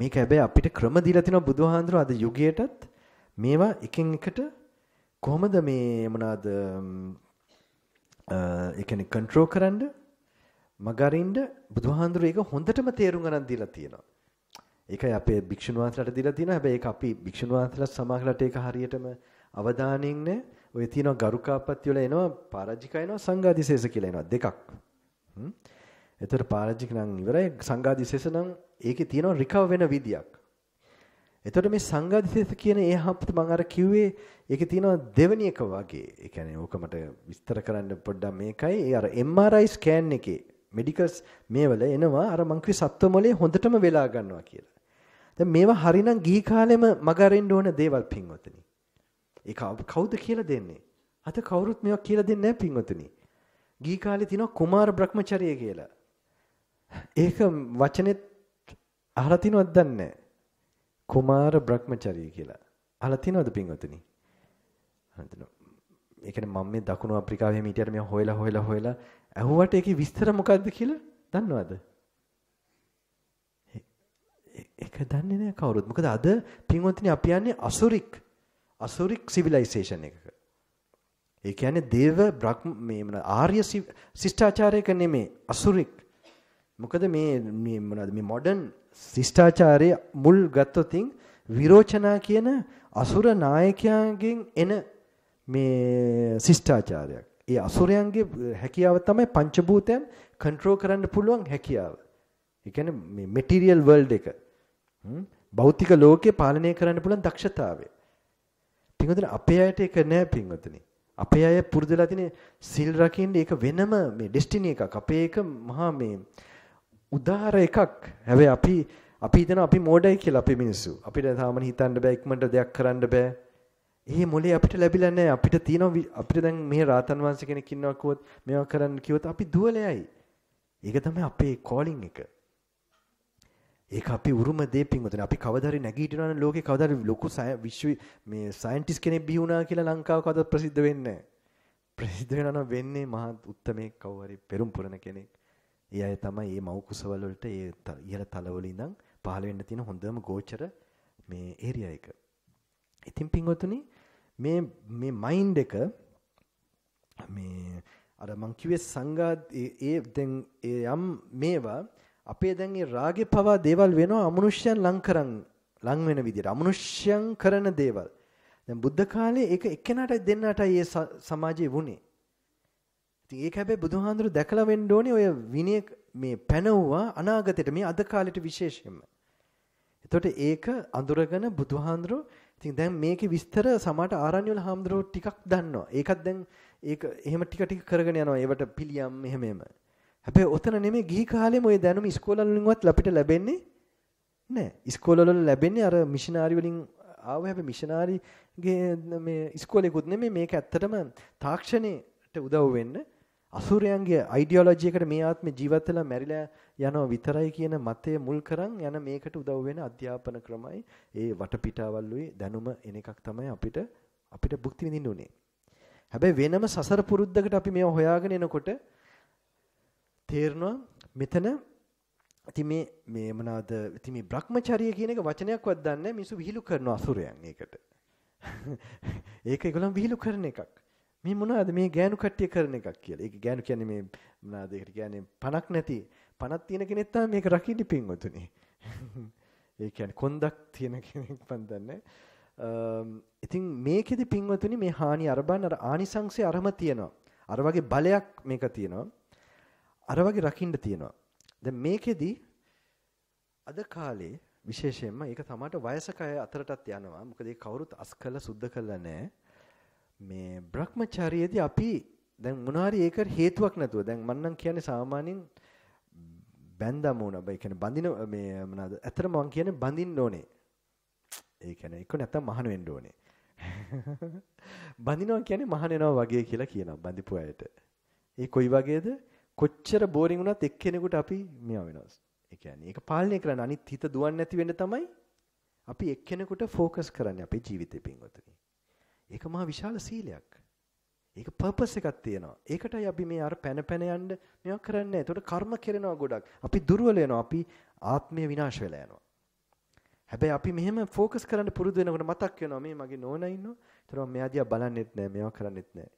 මේක හැබැයි අපිට ක්‍රම දීලා තිනවා බුදුහාඳුර අද යුගයටත් මේවා එකින් එකට කොහොමද මේ මොනවාද um, uh, ඒ කියන්නේ කන්ට්‍රෝල් කරන්න මගරින්ද බුදුහාඳුර ඒක හොඳටම තේරුම් ගන්න දීලා තියෙනවා. ඒකයි අපේ භික්ෂුන් වහන්සේලාට දීලා තියෙනවා. හැබැයි ඒක අපි භික්ෂුන් වහන්සේලා සමාජලට ඒක හරියටම අවදානින් නෑ. ඔය තියෙනවා ගරුකාපත්‍ය වල එනවා පරාජික එනවා සංඝාදිශේෂ කියලා එනවා දෙකක්. හ්ම්. එතකොට පරාජික නම් ඉවරයි සංඝාදිශේෂ නම් ඒකේ තියෙනවා රිකව වෙන විදියක්. එතකොට මේ සංඝාදිශේෂ කියන ඒ හප්ත මම අර කිව්වේ ඒකේ තියෙනවා දෙවෙනි එක වගේ. ඒ කියන්නේ ඕක මට විස්තර කරන්න පොඩ්ඩක් මේකයි. ඒ අර MRI ස්කෑන් එකේ මෙඩිකල්ස් මේවල එනවා අර මං කිව්වේ සත්ව මොලේ හොඳටම වෙලා ගන්නවා කියලා. දැන් මේවා හරිනම් ගිහි කාලෙම මග අරින්න ඕන දේවල් පින්වතනි. ඒක කවුද කියලා දෙන්නේ? අත කවුරුත් මේවා කියලා දෙන්නේ නැහැ පින්වතුනි. ගී කාලේ තියෙනවා කුමාර බ්‍රහ්මචර්යය කියලා. ඒක වචනේත් අහලා තිනවද දන්නේ කුමාර බ්‍රහ්මචර්යය කියලා. අහලා තිනවද පින්වතුනි? හඳුන. ඒ කියන්නේ මම මේ දකුණු අප්‍රිකාවේ මේ හිටියට මේ හොයලා හොයලා හොයලා ඇහුවට ඒකේ විස්තර මොකද්ද කියලා දන්නවද? ඒක දන්නේ නැහැ කවුරුත්. මොකද අද පින්වත්නි අපි යන්නේ අසුරික් අසුරික් සිවිලයිසේෂන් එකක. ඒ කියන්නේ දේව බ්‍රහ්ම මේ ආර්ය ශිෂ්ටාචාරයක නෙමේ අසුරික්. මොකද මේ මේ මොනවද මේ මොඩර්න් ශිෂ්ටාචාරයේ මුල් ගත්තොතින් විරෝචනා කියන අසුර නායකයන්ගෙන් එන මේ ශිෂ්ටාචාරයක්. ඒ අසුරයන්ගේ හැකියාව තමයි පංචභූතයන් කන්ට්‍රෝල් කරන්න පුළුවන් හැකියාව. ඒ කියන්නේ මේ මෙටීරියල් වර්ල්ඩ් එක. භෞතික ලෝකේ පාලනය කරන්න පුළුවන් දක්ෂතාවය. පින්වතුනි අපේ අයට ඒක නෑ පින්වතුනි. අපේ අය පුරුදුලා තිනේ සිල් රකින්න ඒක වෙනම මේ ඩෙස්ටිනි එකක්. අපේ එක මහා මේ උදාර එකක්. හැබැයි අපි අපි හිතනවා අපි මෝඩයි කියලා අපි මිනිස්සු. අපිට සාමාන්‍ය හිතන්න බෑ ඉක්මනට දෙයක් කරන්න බෑ. ඒ මොලේ අපිට ලැබිලා නැහැ. අපිට තියෙනවා අපිට දැන් මේ රාතන් වංශ කෙනෙක් ඉන්නවා කිව්වොත් මේවා කරන්න කිව්වොත් අපි දුවලෙයි. ඒක තමයි අපේ කෝලින් එක. ඒක අපි උරුම දේ පින්වතුනි. අපි කවදාරි නැගී හිටිනවා නම් ලෝකේ කවදාරි ලොකු විශ්ව මේ සයන්ටිස්ට් කෙනෙක් බිහි වුණා කියලා ලංකාව කවදාවත් ප්‍රසිද්ධ වෙන්නේ නැහැ. ප්‍රසිද්ධ වෙනවා නම් වෙන්නේ මහත් උත්මේ කවුරු පෙරම් පුරන කෙනෙක්. ඒ අය තමයි මේ මව් කුසවල වලට ඒ ඉහළ තලවල ඉඳන් පහළ වෙන්න තියෙන හොඳම ගෝචර මේ ඒරියා එක. ඉතින් පින්වතුනි මේ මේ මයින්ඩ් එක මේ අර මං කිව්වේ සංඝාත් ඒ දැන් යම් මේවා අපේ දැන් මේ රාගේ පවා දේවල් වෙනවා අමනුෂ්‍යයන් ලං කරන් ලං වෙන විදිහට අමනුෂ්‍යයන් කරන දේවල්. දැන් බුද්ධ කාලේ ඒක එක්කෙනාට දෙන්නටයි මේ සමාජයේ වුණේ. ඉතින් ඒක හැබැයි බුදුහාඳුරු දැකලා වෙන්න ඕනේ ඔය විනය මේ පැනවුවා අනාගතයට මේ අද කාලෙට විශේෂයෙන්ම. එතකොට ඒක අඳුරගෙන බුදුහාඳුරු ඉතින් දැන් මේකේ විස්තර සමහරට ආරණ්‍ය වල හාමුදුරුවෝ ටිකක් දන්නවා. ඒකත් දැන් ඒක එහෙම ටික ටික කරගෙන යනවා. ඒවට පිළියම් එහෙම එහෙම. හැබැයි ඔතන නෙමෙයි ගිහි කාලෙම ওই දැනුම ඉස්කෝලවල වලින්වත් අපිට ලැබෙන්නේ නැහැ. ඉස්කෝලවල ලැබෙන්නේ අර මිෂනාරි වලින් ආව හැබැයි මිෂනාරිගේ මේ ඉස්කෝලේකුත් නෙමෙයි මේක ඇත්තටම තාක්ෂණයට උදව් වෙන්න අසූරයන්ගේ අයිඩියොලොජි එකට මේ ආත්මේ ජීවත් වෙලා මැරිලා යනවා විතරයි කියන මතය මුල් කරන් යන මේකට උදව් වෙන අධ්‍යාපන ක්‍රමයි ඒ වටපිටාවල්ලුයි දැනුම එන එකක් තමයි අපිට අපිට භුක්ති විඳින්න උනේ. හැබැයි වෙනම සසර පුරුද්දකට අපි මේව හොයාගෙන එනකොට තේරෙනවා මෙතන ඉතින් මේ මේ මොනවාද ඉතින් මේ Brahmacharya කියන එක වචනයක්වත් දන්නේ නැහැ මිනිස්සු විහිළු කරනවා අසුරයන් ඒකට. ඒක ඒගොල්ලන් විහිළු කරන එකක්. මේ මොනවාද මේ ගෑනු කට්ටිය කරන එකක් කියලා. ඒක ගෑනු කියන්නේ මේ මොනවාද ඒකට කියන්නේ පණක් නැති පණක් තියෙන කෙනෙක් තමයි මේක රකින්නේ පින්වතුනි. ඒ කියන්නේ කොන්දක් තියෙන කෙනෙක් මන් දන්නේ. ඉතින් මේකෙදි පින්වතුනි මේ හානි අරබන් අර ආනිසංශය අරම තියෙනවා. අර වගේ බලයක් මේක තියෙනවා. අර වගේ රකින්න තියෙනවා. දැන් මේකෙදි අද කාලේ විශේෂයෙන්ම ඒක තමාට වයසක අය අතරටත් යනවා. මොකද ඒ කවුරුත් අස් කළා සුද්ධ කළා නැහැ. මේ Brahmacharyaදී අපි දැන් මොනවාරි ඒක හේතුවක් නැතුව දැන් මන්නම් කියන්නේ සාමාන්‍යයෙන් බැඳම වුණා. ඒ කියන්නේ බඳින මේ මොනවාද? ඇත්තටම මම කියන්නේ බඳින්න ඕනේ. ඒ කියන්නේ එක්ක නැත්තම් මහන වෙන්න ඕනේ. බඳිනවා කියන්නේ මහන වෙනවා වගේ කියලා කියනවා බඳිපු අයට. ඒ කොයි වගේද? කොච්චර බෝරින් වුණත් එක්කෙනෙකුට අපි මෙයා වෙනවස්. ඒ කියන්නේ ඒක පාලනය කරන්න අනිත් හිත දුවන්නේ නැති වෙන්න තමයි අපි එක්කෙනෙකුට ફોકસ කරන්නේ අපේ ජීවිතේ පින්වතුනි. ඒක මහා විශාල සීලයක්. ඒක පර්පස් එකක් තියෙනවා. ඒකටයි අපි මේ අර පැන පැන යන්න මේවා කරන්නේ. ඒතකොට කර්ම කෙරෙනවා ගොඩක්. අපි දුර්වල වෙනවා. අපි ආත්මය විනාශ වෙලා යනවා. හැබැයි අපි මෙහෙම ફોકસ කරන්න පුරුදු වෙනකොට මතක් වෙනවා මේ මගේ නෝනා ඉන්නවා. ඒතර මම මෙයා දිහා බලන්නෙත් නෑ, මේවා කරන්නෙත් නෑ.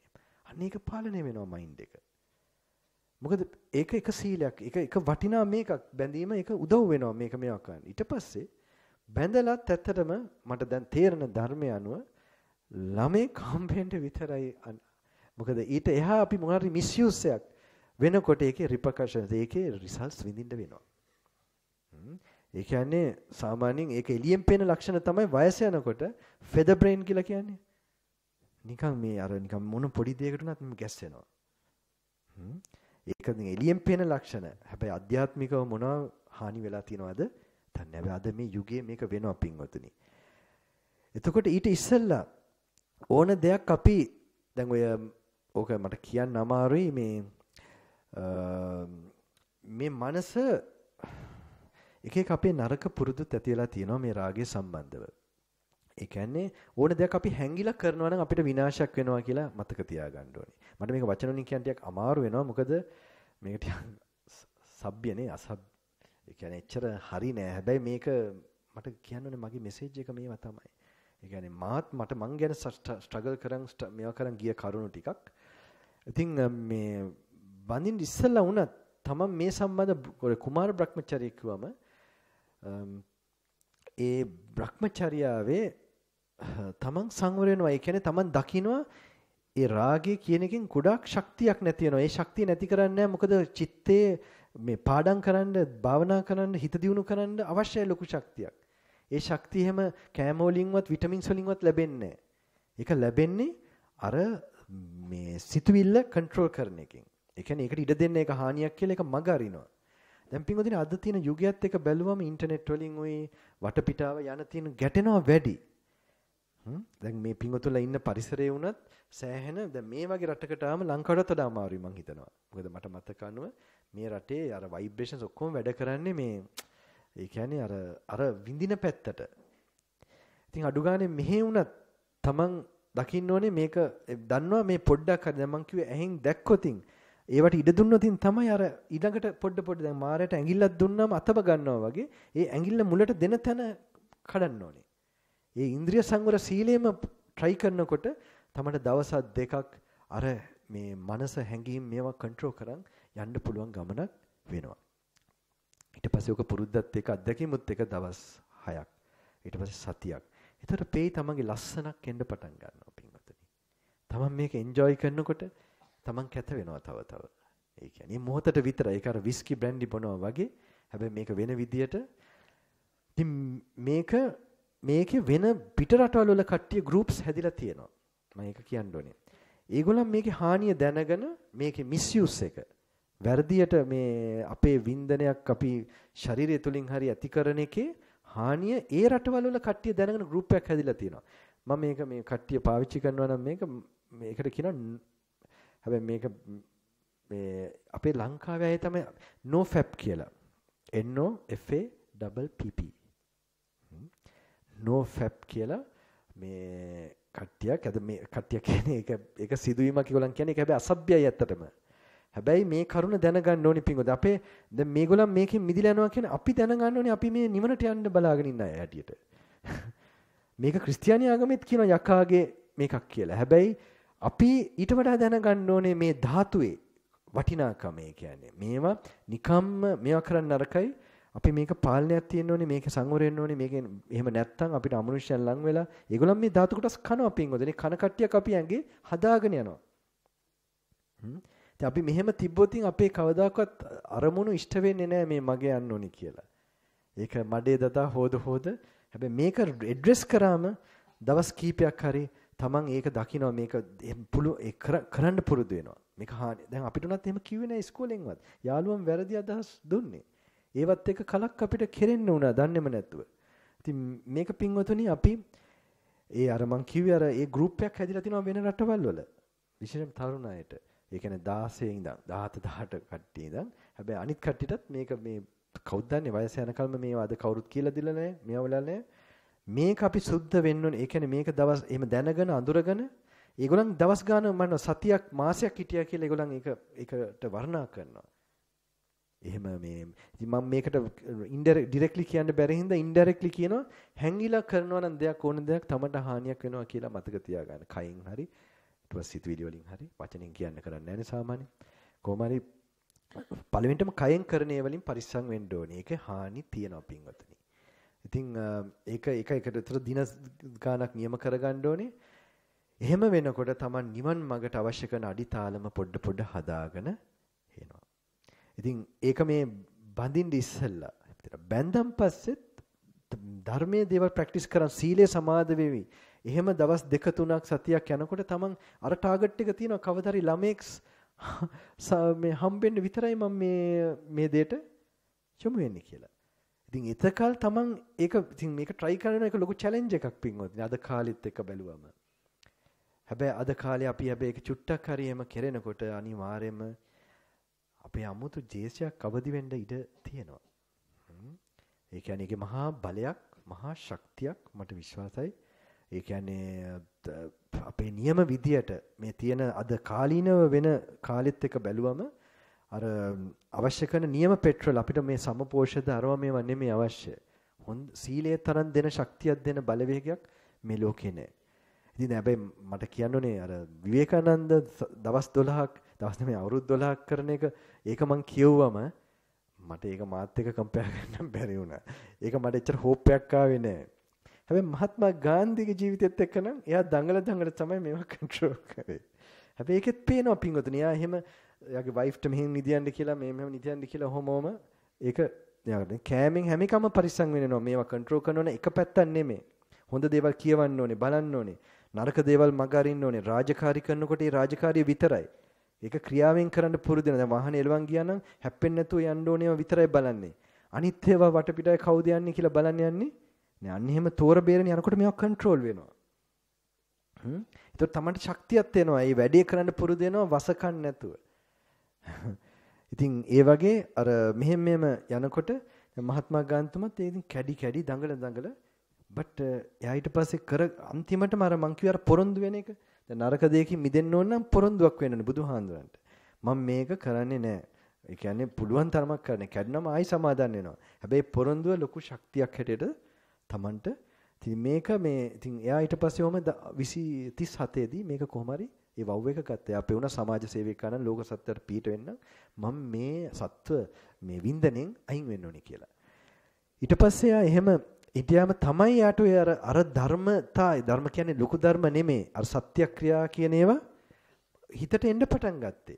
අන්න ඒක පාලනය වෙනවා මයින්ඩ් එක. මොකද ඒක එක සීලයක් ඒක එක වටිනා මේකක් බැඳීම ඒක උදව් වෙනවා මේක මේවා කරන්න. ඊට පස්සේ බැඳලත් ඇත්තටම මට දැන් තේරෙන ධර්මය අනුව ළමේ කම්පෙන්ට විතරයි මොකද ඊට එහා අපි මොනවාරි මිස්යූස් එකක් වෙනකොට ඒකේ රිපකර්ෂන්ස් ඒකේ රිසල්ට්ස් විඳින්න වෙනවා. ඒ කියන්නේ සාමාන්‍යයෙන් ඒක එළියෙන් පේන ලක්ෂණ තමයි වයස යනකොට ෆෙදර් බ්‍රේන් කියලා කියන්නේ. නිකන් මේ අර නිකන් මොන පොඩි දෙයකට උනත් ගැස්සෙනවා. ඒක ඉතින් එළියෙන් පේන ලක්ෂණ. හැබැයි අධ්‍යාත්මිකව මොනවා හානි වෙලා තියෙනවද? දන්නේ නැහැ. අද මේ යුගයේ මේක වෙනවා පින්වතුනි. එතකොට ඊට ඉස්සෙල්ලා ඕන දෙයක් අපි දැන් ඔය ඕක මට කියන්න අමාරුයි මේ මේ මනස එක එක අපේ නරක පුරුදුත් ඇති වෙලා තියෙනවා මේ රාගය සම්බන්ධව. ඒ කියන්නේ ඕන දෙයක් අපි හැංගිලා කරනවා නම් අපිට විනාශයක් වෙනවා කියලා මතක තියාගන්න ඕනේ. මට මේක වචන වලින් කියන්න ටිකක් අමාරු වෙනවා. මොකද මේක ටිකක් සබ්බ්‍යනේ අසබ් ඒ කියන්නේ එච්චර හරි නෑ. හැබැයි මේක මට කියන්න මගේ මෙසේජ් එක මේවා තමයි. ඒ මාත් මට මං ගැන ස්ට්‍රගල් කරන් මේවා කරන් ගිය කරුණු ටිකක්. ඉතින් මේ වඳින්න ඉස්සෙල්ලා වුණත් තමන් මේ සම්බන්ධ කුමාර බ්‍රහ්මචාරී කිව්වම ඒ බ්‍රහ්මචාරියාවේ තමන් සංවර වෙනවා. ඒ කියන්නේ තමන් දකිනවා ඒ රාගය කියන එකෙන් ගොඩක් ශක්තියක් නැති වෙනවා. ඒ ශක්තිය නැති කරන්නේ මොකද චිත්තේ මේ පාඩම් කරන්න, භාවනා කරන්න, හිත දියුණු කරන්න අවශ්‍ය ලොකු ශක්තියක්. ඒ ශක්තිය හැම කෑම වලින්වත්, විටමින්ස් වලින්වත් ලැබෙන්නේ ඒක ලැබෙන්නේ අර මේ සිතුවිල්ල කන්ට්‍රෝල් කරන එකෙන්. ඒ කියන්නේ ඒකට ඉඩ දෙන්න එක හානියක් කියලා ඒක මග අරිනවා. දැන් පින්වදින අද තියෙන යුගයත් එක බැලුවම ඉන්ටර්නෙට් වලින් ওই වටපිටාව යන තියෙන ගැටෙනවා වැඩි. දැන් මේ පිංගුතුලා ඉන්න පරිසරයේ වුණත් සෑහෙන දැන් මේ වගේ රටකට ආවම ලංකාවටත් වඩා අමාරුයි මං හිතනවා. මොකද මට මතක මේ රටේ අර ভাইබ්‍රේෂන්ස් ඔක්කොම වැඩ කරන්නේ මේ ඒ කියන්නේ අර අර විඳින පැත්තට. ඉතින් අඩු ගානේ මෙහෙ වුණත් Taman දකින්න ඕනේ මේක දන්නවා මේ පොඩ්ඩක් හරි දැන් මං කිව්වේ ඇහෙන් දැක්කොතින් ඒවට ඉඩ දුන්නොතින් තමයි අර ඊළඟට පොඩ පොඩ දැන් මාරයට ඇඟිල්ලක් දුන්නාම අතප ගන්නවා වගේ ඒ ඇඟිල්ල මුලට දෙන තැන කඩන්න ඕනේ. ඒ ඉන්ද්‍රිය සංවර සීලයම try කරනකොට තමයි දවස් දෙකක් අර මේ මනස හැඟීම් මේවා කන්ට්‍රෝල් කරන් යන්න පුළුවන් ගමනක් වෙනවා. ඊට පස්සේ ඔක පුරුද්දත් එක්ක අත්දැකීමුත් එක්ක දවස් 6ක්. ඊට පස්සේ සතියක්. එතකොට පේ තමන්ගේ ලස්සනක් එන්න පටන් ගන්නවා පින්වතුනි. තමන් මේක enjoy කරනකොට තමන් කැත වෙනවා තව තව. ඒ කියන්නේ මොහොතට විතරයි. ඒක අර විස්කි බ්‍රැන්ඩි බොනවා වගේ. හැබැයි මේක වෙන විදියට ඉතින් මේක මේකේ වෙන පිට රටවල වල කට්ටිය groups හැදිලා තියෙනවා. මම ඒක කියන්න ඕනේ. ඒගොල්ලන් මේකේ හානිය දැනගෙන මේකේ misuse එක වැරදියට මේ අපේ වින්දනයක් අපි ශරීරය තුලින් හරි ඇති කරන එකේ හානිය ඒ රටවල වල කට්ටිය දැනගෙන group එකක් හැදිලා තියෙනවා. මම මේක මේ කට්ටිය පාවිච්චි කරනවා නම් මේක මේකට කියනවා හැබැයි මේක මේ අපේ ලංකාවේ අය තමයි no fap කියලා. no fa double pp නෝෆැප් කියලා මේ කට්ටියක් ඇද මේ කට්ටිය කියන්නේ ඒක ඒක සිදුවීමක් ඒගොල්ලන් කියන්නේ ඒක හැබැයි අසභ්‍යයි ඇත්තටම. හැබැයි මේ කරුණ දැනගන්න ඕනි පිංගුද. අපේ දැන් මේගොල්ලන් මේකෙන් මිදිලා යනවා කියන්නේ අපි දැනගන්න ඕනි අපි මේ නිවනට යන්න බලාගෙන ඉන්න අය හැටියට. මේක ක්‍රිස්තියානි ආගමෙත් කියන යකාගේ මේකක් කියලා. හැබැයි අපි ඊට වඩා දැනගන්න ඕනේ මේ ධාතුවේ වටිනාකම ඒ කියන්නේ. මේවා නිකම්ම මේවා කරන්න නරකයි. අපි මේක පාලනයක් තියෙන්න ඕනේ මේක සංවරෙන්න ඕනේ මේක එහෙම නැත්තම් අපිට අමනුෂ්‍යයන් ලං වෙලා ඒගොල්ලන් මේ ධාතු කොටස් කනවා පින්වදනේ කන කට්ටියක් අපි ඇඟේ හදාගෙන යනවා ඉතින් අපි මෙහෙම තිබ්බොත් අපේ කවදාකවත් අරමුණු ඉෂ්ට වෙන්නේ නැහැ මේ මගේ යන්න ඕනේ කියලා ඒක මඩේ දදා හොද හොද හැබැයි මේක ඇඩ්‍රස් කරාම දවස් කීපයක් හරි තමන් ඒක දකිනවා මේක පුළු කරන්න පුරුදු වෙනවා මේක හානි දැන් අපිට උනත් එහෙම කිව්වේ නැහැ ඉස්කෝලෙන්වත් යාළුවම් වැරදි අදහස් දුන්නේ ඒවත් එක කලක් අපිට කෙරෙන්න වුණා දන්නේම නැතුව. ඉතින් මේක පින්වතුනි අපි ඒ අර මං කිව්වේ අර ඒ ගෲප් එකක් හැදිලා තිනවා වෙන රටවල් වල. විශේෂයෙන් තරුණ අයට. ඒ කියන්නේ 16 ඉඳන් 17 18 කට්ටිය ඉඳන් හැබැයි අනිත් කට්ටියටත් මේක මේ කවුද දන්නේ වයස යනකල්ම මේවා අද කවුරුත් කියලා දෙලා නැහැ. මේවලා නැහැ. මේක අපි සුද්ධ වෙන්න ඕනේ. ඒ කියන්නේ මේක දවස් එහෙම දැනගෙන අඳුරගෙන ඒගොල්ලන් දවස් ගාන මන සතියක් මාසයක් හිටියා කියලා ඒගොල්ලන් ඒක ඒකට වර්ණනා කරනවා. එහෙම මේ ඉතින් මම මේකට ඩිරෙක්ට්ලි කියන්න බැරි හින්දා ඉන්ඩිරෙක්ට්ලි කියනවා හැංගිලා කරනවා නම් දෙයක් ඕන දෙයක් තමට හානියක් වෙනවා කියලා මතක තියාගන්න. කයින් හරි ඊට පස්සේ සිතුවිලි වලින් හරි වචනෙන් කියන්න කරන්නේ නැහැ නේ සාමාන්‍යයෙන්. කොහොම හරි පළවෙනිටම කයෙන් කරන ඒවලින් පරිස්සම් වෙන්න ඕනේ. ඒකේ හානි තියෙනවා පින්වතුනි. ඉතින් ඒක ඒක එකතර දින ගාණක් නියම කරගන්න ඕනේ. එහෙම වෙනකොට Taman නිවන් මගට අවශ්‍ය කරන අඩිතාලම පොඩ පොඩ හදාගෙන ඉතින් ඒක මේ බඳින්න ඉස්සෙල්ලා හිතට බැඳන් පස්සෙත් ධර්මයේ දේවල් ප්‍රැක්ටිස් කරන් සීලය සමාද වෙවි. එහෙම දවස් දෙක තුනක් සතියක් යනකොට තමන් අර ටාගට් එක තියෙනවා කවදාරි ළමෙක් මේ හම්බෙන්න විතරයි මම මේ මේ දෙයට යොමු වෙන්නේ කියලා. ඉතින් එතකල් තමන් ඒක ඉතින් මේක try කරන එක ලොකු challenge එකක් පින්වත්නි. අද කාලෙත් එක බැලුවම. හැබැයි අද කාලේ අපි හැබැයි ඒක චුට්ටක් හරියම කෙරෙනකොට අනිවාර්යයෙන්ම අපේ අමුතු ජේෂයක් අවදි වෙන්න ඉඩ තියෙනවා. ඒ කියන්නේ ඒකේ මහා බලයක්, මහා ශක්තියක් මට විශ්වාසයි. ඒ කියන්නේ අපේ નિયම විදියට මේ තියෙන අද කාලීනව වෙන කාලෙත් එක බැලුවම අර අවශ්‍ය කරන નિયම පෙට්‍රල් අපිට මේ සමපෝෂිත අරව මේව නෙමෙයි අවශ්‍ය. හොඳ සීලයේ තරම් දෙන ශක්තියක් දෙන බලවේගයක් මේ ලෝකේ නැහැ. ඉතින් හැබැයි මට කියන්න ඕනේ අර විවේකානන්ද දවස් 12ක් දවස් නෙමෙයි අවුරුදු 12ක් කරන එක ඒක මං කියවුවම මට ඒක මාත් එක්ක කම්පෙයාර් කරන්න බැරි වුණා. ඒක මට එච්චර හෝප් එකක් ආවේ නෑ. හැබැයි මහත්මා ගාන්ධිගේ ජීවිතයත් එක්ක නම් එයා දඟල දඟල තමයි මේවා කන්ට්‍රෝල් කරේ. හැබැයි ඒකෙත් පේනවා පින්වතුනි. එයා එහෙම එයාගේ වයිෆ්ට මෙහෙම නිදියන්න කියලා මේ මෙහෙම නිදියන්න කියලා ඔහොමම ඒක එයාට කෑමෙන් හැම එකම පරිස්සම් වෙනවා. මේවා කන්ට්‍රෝල් කරන එක පැත්තක් නෙමෙයි. හොඳ දේවල් කියවන්න ඕනේ, බලන්න ඕනේ. නරක දේවල් මග අරින්න ඕනේ. රාජකාරී කරනකොට ඒ රාජකාරිය විතරයි. ඒක ක්‍රියාවෙන් කරන්න පුරුදු වෙනවා. දැන් වාහනේ එලවන් ගියා නම් හැප්පෙන්නේ නැතුව යන්න ඕනේම විතරයි බලන්නේ. අනිත් ඒවා වටපිටයි කවුද යන්නේ කියලා බලන්න යන්නේ. නෑ අන්න එහෙම තෝර බේරෙන යනකොට මේවා කන්ට්‍රෝල් වෙනවා. හ්ම්. ඒතකොට තමන්ට ශක්තියක් එනවා. මේ වැඩේ කරන්න පුරුදු වෙනවා වසකන් නැතුව. ඉතින් ඒ වගේ අර මෙහෙම මෙහෙම යනකොට මහත්මා ගාන්තුමත් ඒ කැඩි කැඩි දඟල දඟල බට් uh, එයා ඊට පස්සේ කර අන්තිමටම අර මං කිව්ව අර පොරොන්දු වෙන එක දැන් නරක දෙයකින් මිදෙන්න ඕන නම් පොරොන්දුවක් වෙන්න ඕනේ බුදුහාඳුරන්ට මම මේක කරන්නේ නැහැ ඒ කියන්නේ පුළුවන් තරමක් කරන කැඩනම ආයි සමාදන් වෙනවා. හැබැයි පොරොන්දුව ලොකු ශක්තියක් හැටියට Tamanට ඉතින් මේක මේ ඉතින් එයා ඊට පස්සේ ඔහම 20 37 දී මේක කොහොම හරි ඒ වව් එක ගත්තා. අපේ වුණා සමාජ සේවකයන් ලෝක සත්‍යයට පීට වෙන්න මම මේ සත්ව මේ වින්දනෙන් අයින් වෙන්න ඕනේ කියලා. ඊට පස්සේ එයා එහෙම ඉතියාම තමයි යාට ඔය අර අර ධර්මතා ධර්ම කියන්නේ ලොකු ධර්ම නෙමෙයි අර සත්‍යක්‍රියා කියන ඒවා හිතට එන්න පටන් ගත්තේ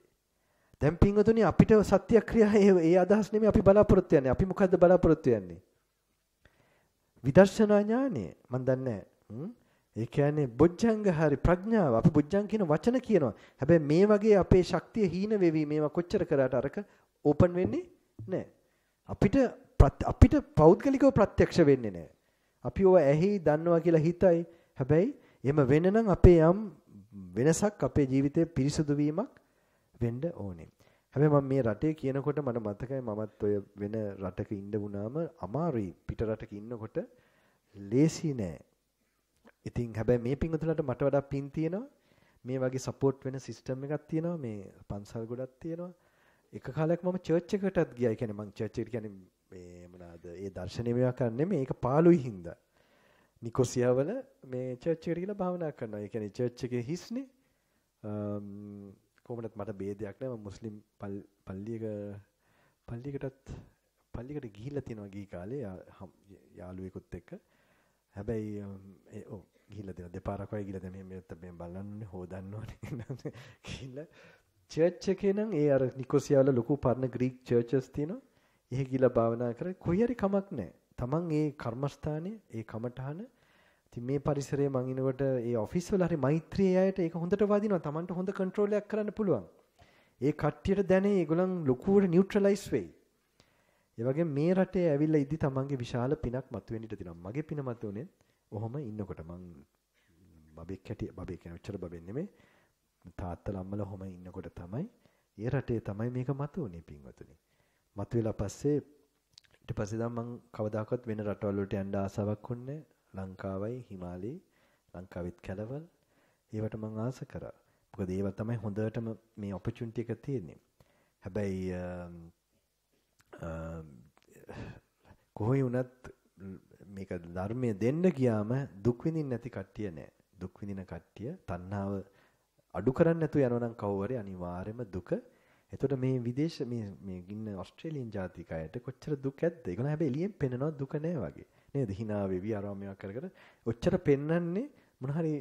දැන් පින්වතුනි අපිට සත්‍යක්‍රියා ඒ අදහස් නෙමෙයි අපි බලාපොරොත්තු වෙන්නේ අපි මොකද්ද බලාපොරොත්තු වෙන්නේ විදර්ශනා ඥානය මම දන්නේ ඒ කියන්නේ බොජ්ජංග හරි ප්‍රඥාව අපි බොජ්ජං කියන වචන කියනවා හැබැයි මේ වගේ අපේ ශක්තිය හීන වෙවි මේවා කොච්චර කරාට අරක ඕපන් වෙන්නේ නැහැ අපිට අපිට පෞද්ගලිකව ප්‍රත්‍යක්ෂ වෙන්නේ නැහැ. අපි ඕවා ඇහි දන්නවා කියලා හිතයි. හැබැයි එහෙම වෙන්න නම් අපේ යම් වෙනසක් අපේ ජීවිතේ පිරිසුදු වීමක් වෙන්න ඕනේ. හැබැයි මම මේ රටේ කියනකොට මට මතකයි මමත් ඔය වෙන රටක ඉන්න වුණාම අමාරුයි. පිට රටක ඉන්නකොට ලේසි නෑ. ඉතින් හැබැයි මේ පින්වතුන්ට මට වඩා පින් තියෙනවා. මේ වගේ සපෝට් වෙන සිස්ටම් එකක් තියෙනවා. මේ පන්සල් ගොඩක් තියෙනවා. එක කාලයක් මම චර්ච් එකටත් ගියා. ඒ කියන්නේ මම චර්ච් එකට කියන්නේ මේ මොනවාද ඒ දර්ශනය මේවා කරන්නේ මේක පාළුයි හින්දා. නිකොසියාවල මේ චර්ච් එකට ගිහලා භාවනා කරනවා. ඒ කියන්නේ චර්ච් එකේ හිස්නේ කොහොමදත් මට ભેදයක් නැහැ. මම මුස්ලිම් පල්ලියක පල්ලියකටත් පල්ලියකට ගිහිල්ලා තියෙනවා ගිහි කාලේ යාළුවෙකුත් එක්ක. හැබැයි ඔව් ගිහිල්ලා දෙනවා දෙපාරක් වගේ ගිහිල්ලා දෙනවා මේ මේ බලන්නේ හොදන්නෝනේ කියලා චර්ච් එකේ නම් ඒ අර නිකොසියාවල ලොකු පරණ ග්‍රීක චර්චස් තියෙනවා එහෙ කියලා භාවනා කර කොයි හරි කමක් නැහැ. Taman ඒ කර්මස්ථානයේ ඒ කමඨහන ඉතින් මේ පරිසරයේ මං ඉනකොට ඒ ඔෆිස් වල හරි මෛත්‍රියේ අයට ඒක හොඳට වදිනවා. Tamanට හොඳ කන්ට්‍රෝල් එකක් කරන්න පුළුවන්. ඒ කට්ටියට දැනේ ඒගොල්ලන් ලොකුවට නියුට්‍රලයිස් වෙයි. ඒ වගේ මේ රටේ ඇවිල්ලා ඉදි Tamanගේ විශාල පිනක් මතුවෙන්න ඉඩ තියෙනවා. මගේ පින මතුනේ ඔහොම ඉන්නකොට මං බබෙක් කැටි බබෙක් කියන උච්චර බබෙන් නෙමෙයි තාත්තලා අම්මලා ඔහොම ඉන්නකොට තමයි ඒ රටේ තමයි මේක මතුවනේ පින්වතුනි. මතුවෙලා පස්සේ ඊට පස්සේ දැන් මම කවදාකවත් වෙන රටවල් වලට යන්න ආසාවක් වුණේ ලංකාවයි හිමාලයේ ලංකාවෙත් කැලවල් ඒවට මම ආස කරා. මොකද ඒව තමයි හොඳටම මේ ඔපචුනිටි එක තියෙන්නේ. හැබැයි කොහේ වුණත් මේක ධර්මයේ දෙන්න ගියාම දුක් විඳින්න නැති කට්ටිය නෑ. දුක් විඳින කට්ටිය තණ්හාව අඩු කරන්නේ නැතුව යනවා නම් කවවරේ අනිවාර්යයෙන්ම දුක එතකොට මේ විදේශ මේ මේ ඉන්න ඕස්ට්‍රේලියානු ජාතික අයට කොච්චර දුක් ඇද්ද? ඒගොල්ලෝ හැබැයි එළියෙන් පෙන්නනවා දුක නෑ වගේ. නේද? hina වෙවි අරවා මේවා කර කර ඔච්චර පෙන්නන්නේ මොන හරි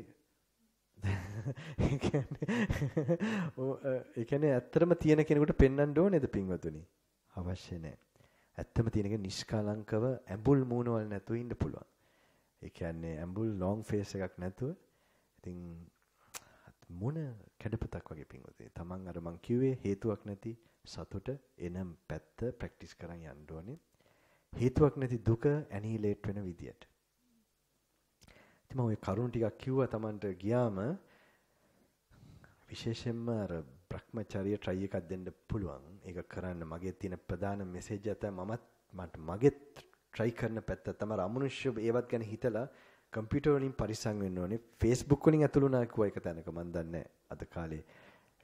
ඒ කියන්නේ ඒ කියන්නේ ඇත්තටම තියෙන කෙනෙකුට පෙන්වන්න ඕනේද පින්වතුනි? අවශ්‍ය නෑ. ඇත්තම තියෙනක නිෂ්කලංකව ඇඹුල් මූණවල නැතුව ඉන්න පුළුවන්. ඒ කියන්නේ ඇඹුල් ලො ง ෆේස් එකක් නැතුව ඉතින් මොන කැඩපතක් වගේ පින්වතුනි. Taman අර මං කිව්වේ හේතුවක් නැති සතුට එනම් පැත්ත ප්‍රැක්ටිස් කරන් යන්න ඕනේ. හේතුවක් නැති දුක ඇනිහිලේට් වෙන විදියට. ඉතින් මම ওই කරුණ ටිකක් කිව්වා Tamanට ගියාම විශේෂයෙන්ම අර භ්‍රමචර්ය try එකක් දෙන්න පුළුවන්. ඒක කරන්න මගේ තියෙන ප්‍රධාන මෙසේජ් එක තමයි මමත් මට මගේ try කරන පැත්ත තමයි අමනුෂ්‍ය ඒවත් ගැන හිතලා කම්පියුටර් වලින් පරිස්සම් වෙන්න ඕනේ. Facebook වලින් ඇතුළු වුණා කිව්ව එක තැනක මම දන්නේ අද කාලේ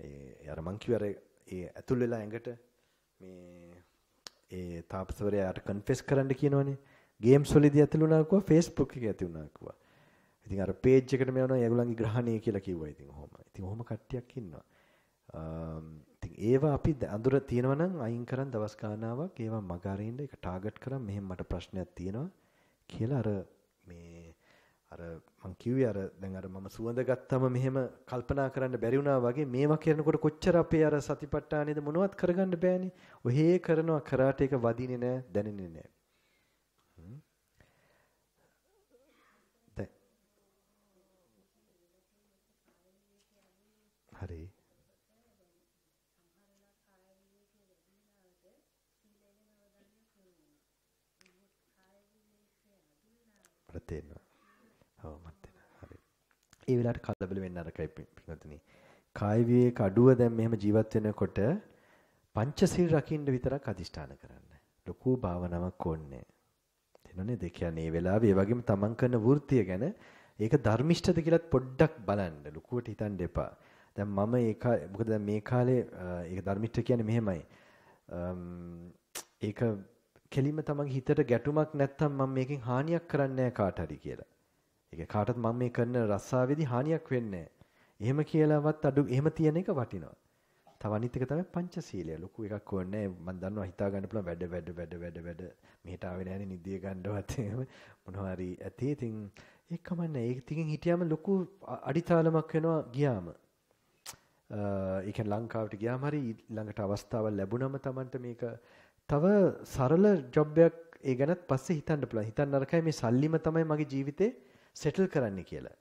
ඒ අර මං කිව්ව අර ඒ ඇතුල් වෙලා ඇඟට මේ ඒ තාපසවරයාට කන්ෆෙස් කරන්න කියනවනේ. ගේම්ස් වලදී ඇතුළු වුණා කිව්වා Facebook එකේ ඇති වුණා කිව්වා. ඉතින් අර page එකට මේ යනවා ඒගොල්ලන්ගේ ග්‍රහණය කියලා කිව්වා ඉතින් ඔහොම. ඉතින් ඔහොම කට්ටියක් ඉන්නවා. ඉතින් ඒවා අපි අඳුර තියෙනවා නම් අයින් කරන් දවස් ගානාවක් ඒවා මග අරින්න ඒක ටාගට් කරන් මෙහෙම මට ප්‍රශ්නයක් තියෙනවා කියලා අර මේ අර මං කිව්වේ අර දැන් අර මම සුවඳ ගත්තම මෙහෙම කල්පනා කරන්න බැරි වුණා වගේ මේවා කරනකොට කොච්චර අපේ අර සතිපට්ඨානෙද මොනවත් කරගන්න බෑනේ. ඔහේ කරනවා කරාට එක වදින්නේ නෑ, දැනෙන්නේ නෑ. හරි. ප්‍රතිනවා ඔව් මත් වෙන. හරි. ඒ වෙලාවට කලබල වෙන්න අරකයි පිටතනේ. කාය විවේක අඩුව දැන් මෙහෙම ජීවත් වෙනකොට පංචශීල රකින්න විතරක් අදිෂ්ඨාන කරන්න. ලොකු භාවනාවක් ඕනේ. තේරුණනේ? ඒ කියන්නේ මේ වෙලාවේ ඒ වගේම තමන් කරන වෘත්තිය ගැන ඒක ධර්මිෂ්ඨද කියලාත් පොඩ්ඩක් බලන්න. ලොකුවට හිතන්න එපා. දැන් මම ඒක මොකද දැන් මේ කාලේ ඒක ධර්මිෂ්ඨ කියන්නේ මෙහෙමයි. ඒක කෙලිම තමන්ගේ හිතට ගැටුමක් නැත්තම් මම මේකෙන් හානියක් කරන්නේ නැහැ කාට හරි කියලා. ඒක කාටත් මම මේ කරන රස්සාවේදී හානියක් වෙන්නේ එහෙම කියලාවත් අඩු එහෙම තියෙන එක වටිනවා. තව අනිත් එක තමයි පංචශීලය. ලොකු එකක් ඕනේ මම දන්නවා හිතා ගන්න පුළුවන් වැඩ වැඩ වැඩ වැඩ වැඩ මෙහෙට ආවේ නැහැ නිදිය ගන්නවත් එහෙම මොනවා හරි ඇති. ඉතින් ඒක කමන්නේ. ඒක තිකින් හිටියාම ලොකු අඩිතාලමක් වෙනවා ගියාම. ඒ කියන්නේ ලංකාවට ගියාම හරි ළඟට අවස්ථාවක් ලැබුණම Tamanට මේක තව සරල ජොබ් එකක් ඒ ගැනත් පස්සේ හිතන්න පුළුවන්. හිතන්න අරකයි මේ සල්ලිම තමයි මගේ ජීවිතේ සෙටල් කරන්න කියලා.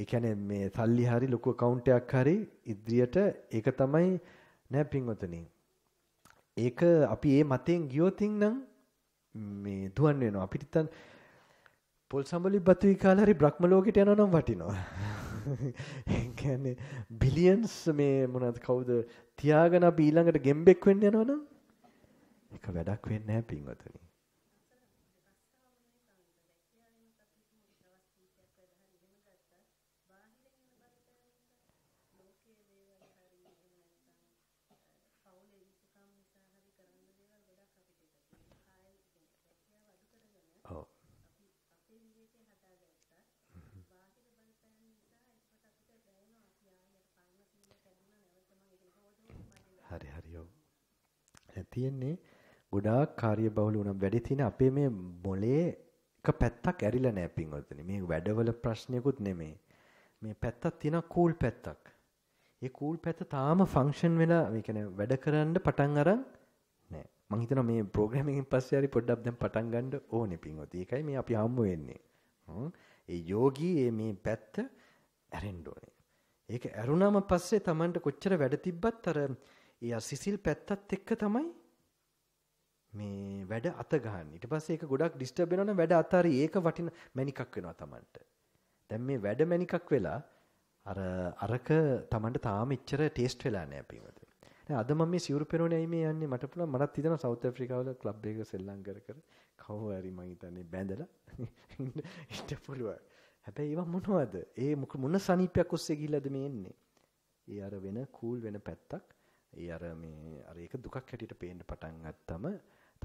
ඒ කියන්නේ මේ සල්ලි හරි ලොකු account එකක් හරි ඉදිරියට ඒක තමයි නෑ පින්වතුනි. ඒක අපි ඒ මතෙන් ගියොත් නම් මේ දුවන් වෙනවා. අපිට තන් පොල් සම්බලි බතුයි කාලා හරි බ්‍රහ්ම ලෝකෙට යනවා නම් වටිනවා. ඒ කියන්නේ බිලියන්ස් මේ මොනවද කවුද තියාගෙන අපි ඊළඟට ගෙම්බෙක් වෙන්න යනවනම් ඒක වැඩක් වෙන්නේ නැහැ පින්වතුනි. තියෙන්නේ ගොඩාක් කාර්ය බහුල වුණා. වැඩි තියෙන අපේ මේ මොලේ එක පැත්තක් ඇරිලා නැහැ පින්වත්නි. මේ වැඩවල ප්‍රශ්නයකුත් නෙමෙයි. මේ පැත්තක් තියෙන කූල් පැත්තක්. ඒ කූල් පැත්ත තාම ෆන්ක්ෂන් වෙලා මේ කියන්නේ වැඩ කරන්න පටන් අරන් නැහැ. මම හිතනවා මේ ප්‍රෝග්‍රෑමින් පස්සේ හරි පොඩ්ඩක් දැන් පටන් ගන්න ඕනේ පින්වත්නි. ඒකයි මේ අපි හම්බ වෙන්නේ. ඒ යෝගී මේ පැත්ත ඇරෙන්න ඕනේ. ඒක ඇරුණාම පස්සේ Tamanට කොච්චර වැඩ තිබ්බත් අර ඒ අසිසිල් පැත්තත් එක්ක තමයි මේ වැඩ අත ගන්න. ඊට පස්සේ ඒක ගොඩක් ඩිස්ටර්බ් වෙනවනේ වැඩ අතාරි ඒක වටින මැනිකක් වෙනවා Tamanට. දැන් මේ වැඩ මැනිකක් වෙලා අර අරක Tamanට තාම ඉච්චර ටේස්ට් වෙලා නැහැ අපිමද. දැන් අද මම මේ සිවුරු පෙරෝනේ ඇයි මේ යන්නේ මට පුළුවන් මටත් හිතෙනවා සවුත් ඇෆ්‍රිකාවල ක්ලබ් එක සෙල්ලම් කර කර කවෝ හරි මං හිතන්නේ බැඳලා ඉන්න පුළුවන්. හැබැයි ඒවා මොනවද? ඒ මොන සනීපයක් ඔස්සේ ගිහිල්ලාද මේ එන්නේ? ඒ අර වෙන කූල් වෙන පැත්තක් ඒ අර මේ අර ඒක දුකක් හැටියට පේන්න පටන් ගත්තම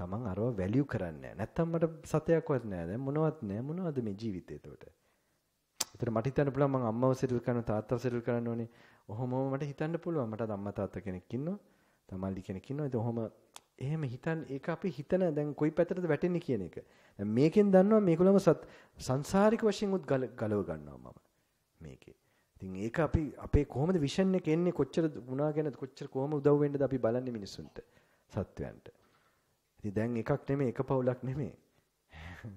තමන් අරව වැලියු කරන්නේ නැහැ. නැත්තම් මට සතයක්වත් නැහැ. දැන් මොනවත් නැහැ. මොනවද මේ ජීවිතේ එතකොට? එතකොට මට හිතන්න පුළුවන් මං අම්මව සෙටල් කරනවා තාත්තව සෙටල් කරන්න ඕනේ. ඔහොමම මට හිතන්න පුළුවන්. මට අම්මා තාත්තා කෙනෙක් ඉන්නවා. තමල්ලි කෙනෙක් ඉන්නවා. ඉතින් ඔහොම එහෙම හිතන් ඒක අපි හිතන දැන් කොයි පැත්තටද වැටෙන්නේ කියන එක. මේකෙන් දන්නවා මේගොල්ලෝම සංසාරික වශයෙන් උත් ගලව ගන්නවා මම. මේකේ. ඉතින් ඒක අපි අපේ කොහොමද විෂන් එක එන්නේ කොච්චර ಗುಣ ගැන කොච්චර කොහොම උදව් වෙන්නද අපි බලන්නේ මිනිස්සුන්ට සත්වයන්ට. ඉතින් දැන් එකක් නෙමෙයි එක පවුලක් නෙමෙයි.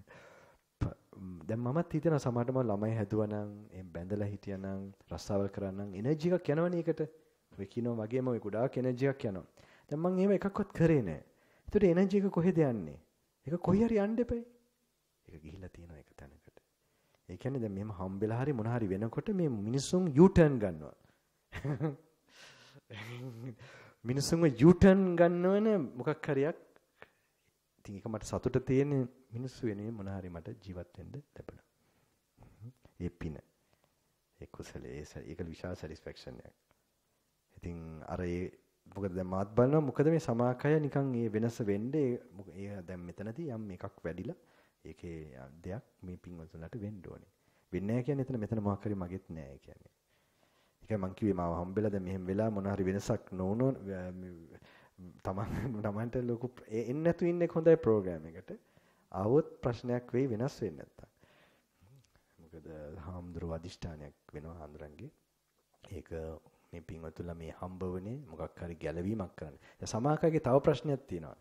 දැන් මමත් හිතනවා සමහරට මම ළමයි හැදුවා නම් එහෙම බැඳලා හිටියා නම් රස්සාවල් කරා නම් එනර්ජි එකක් යනවනේ ඒකට. ඔය කියනවා වගේම ඔය ගොඩාක් එනර්ජි එකක් යනවා. දැන් මම එහෙම එකක්වත් කරේ නෑ. ඒතකොට එනර්ජි එක කොහෙද යන්නේ? ඒක කොහේ හරි යන්න එපේ. ඒක ගිහිලා තියෙනවා එක තැන. ඒ කියන්නේ දැන් මෙහෙම හම්බෙලා හරි මොන හරි වෙනකොට මේ මිනිස්සුන් U turn ගන්නවා. මිනිස්සුන්ව U turn ගන්නවන මොකක් හරියක් ඉතින් ඒක මට සතුට තියෙන මිනිස්සු වෙනුවෙන් මොන හරි මට ජීවත් වෙන්න ලැබුණා. ඒ පින. ඒ කුසලයේ ඒක විශාල සැටිස්ෆැක්ෂන් එකක්. ඉතින් අර ඒ මොකද දැන් මාත් බලනවා මොකද මේ සමාකය නිකන් ඒ වෙනස වෙන්නේ ඒ දැන් මෙතනදී යම් එකක් වැඩිලා ඒකේ දෙයක් මේ පින්වතුන්ලට වෙන්න ඕනේ. වෙන්නේ නැහැ කියන්නේ එතන මෙතන මොකක් හරි මගෙත් නැහැ කියන්නේ. ඒකයි මං කිව්වේ මාව හම්බෙලා දැන් මෙහෙම වෙලා මොන හරි වෙනසක් නොවුනො තමන් තමන්ට ලොකු එන්නේ නැතු ඉන්නේ හොඳයි ප්‍රෝග්‍රෑම් එකට. ආවොත් ප්‍රශ්නයක් වෙයි වෙනස් වෙන්නේ නැත්තම්. මොකද හාමුදුරුව අධිෂ්ඨානයක් වෙනවා හාමුදුරන්ගේ. ඒක මේ පින්වතුන්ලා මේ හම්බවනේ මොකක් හරි ගැළවීමක් කරන්න. සමාකගේ තව ප්‍රශ්නයක් තියෙනවා.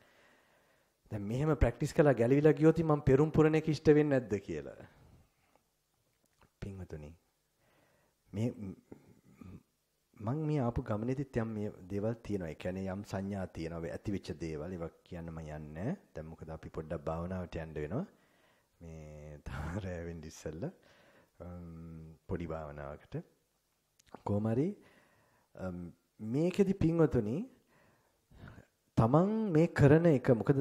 දැන් මෙහෙම ප්‍රැක්ටිස් කරලා ගැලවිලා ගියොත් මම පෙරම් පුරණේ කිෂ්ට වෙන්නේ නැද්ද කියලා. පින්වතුනි මේ මම මේ ආපු ගමනේදීත් යම් මේ දේවල් තියෙනවා. ඒ කියන්නේ යම් සංඥා තියෙනවා. ඇතිවෙච්ච දේවල් ඒවා කියන්න මම යන්නේ. දැන් මොකද අපි පොඩ්ඩක් භාවනාවට යන්න වෙනවා. මේ තාරය වෙන්න ඉස්සෙල්ලා පොඩි භාවනාවකට කොහොම හරි මේකෙදි පින්වතුනි තමන් මේ කරන එක මොකද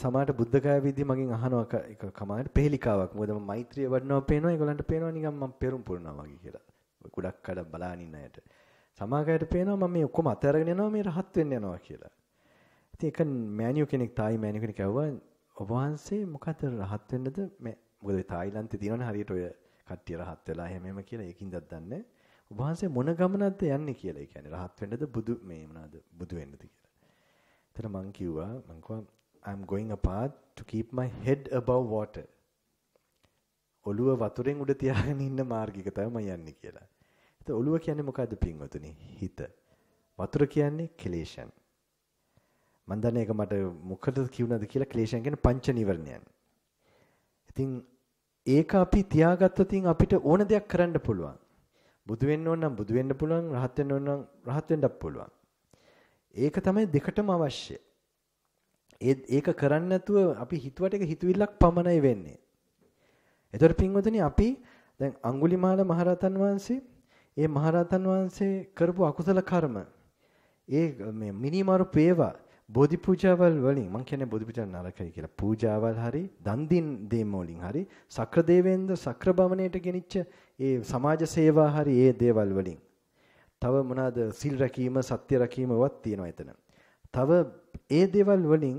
සමහරට බුද්ධ ගාය විදි මගෙන් අහනවා එක කමාරට පෙහෙලිකාවක් මොකද මම මෛත්‍රිය වඩනවා පේනවා ඒගොල්ලන්ට පේනවා නිකන් මම පෙරුම් පුරනවා වගේ කියලා. ගොඩක් කඩ බලාගෙන ඉන්න අයට. සමාගයට පේනවා මම මේ ඔක්කොම අතහැරගෙන යනවා මේ රහත් වෙන්න යනවා කියලා. ඉතින් ඒක මෑනියු කෙනෙක් තායි මෑනියු කෙනෙක් ඇහුවා ඔබ වහන්සේ මොකද රහත් වෙන්නද මේ මොකද තායිලන්තේ තියෙනවනේ හරියට ඔය කට්ටිය රහත් වෙලා එහෙම එහෙම කියලා ඒකින්දත් දන්නේ. ඔබ වහන්සේ මොන ගමනක්ද යන්නේ කියලා. ඒ කියන්නේ රහත් වෙන්නද බුදු මේ මොනවාද බුදු වෙන්නද කියලා. එතන මං කිව්වා මං කිව්වා I'm going apart to keep my head above water. ඔළුව වතුරෙන් උඩ තියාගෙන ඉන්න මාර්ගික තමයි මම යන්නේ කියලා. ඒත් ඔළුව කියන්නේ මොකද්ද පින්වතුනි? හිත. වතුර කියන්නේ ක්ලේශයන්. මන් දන්නේ ඒක මට මොකද කියුණාද කියලා ක්ලේශයන් කියන්නේ පංච නිවර්ණයන්. ඉතින් ඒක අපි තියාගත්තොත් අපිට ඕන දෙයක් කරන්න පුළුවන්. බුදු වෙන්න ඕන නම් බුදු වෙන්න පුළුවන්, රහත් වෙන්න ඕන නම් රහත් වෙන්නත් පුළුවන්. ඒක තමයි දෙකටම අවශ්‍ය. ඒ ඒක කරන්නේ නැතුව අපි හිතුවට ඒක හිතවිල්ලක් පමණයි වෙන්නේ. එතකොට පින්වතුනි අපි දැන් අඟුලිමාල මහරහතන් වහන්සේ ඒ මහරහතන් වහන්සේ කරපු අකුසල කර්ම ඒ මේ මිනිමාරු පේවා බෝධි පූජාවල් වලින් මම කියන්නේ බෝධි පූජා නරකයි කියලා පූජාවල් හරි දන් දින් දීම වලින් හරි සක්‍ර දේවේන්ද්‍ර සක්‍ර භවණයට ගෙනිච්ච ඒ සමාජ සේවා හරි ඒ දේවල් වලින් තව මොනවාද සිල් රැකීම සත්‍ය රැකීමවත් තියෙනවා එතන. තව ඒ දේවල් වලින්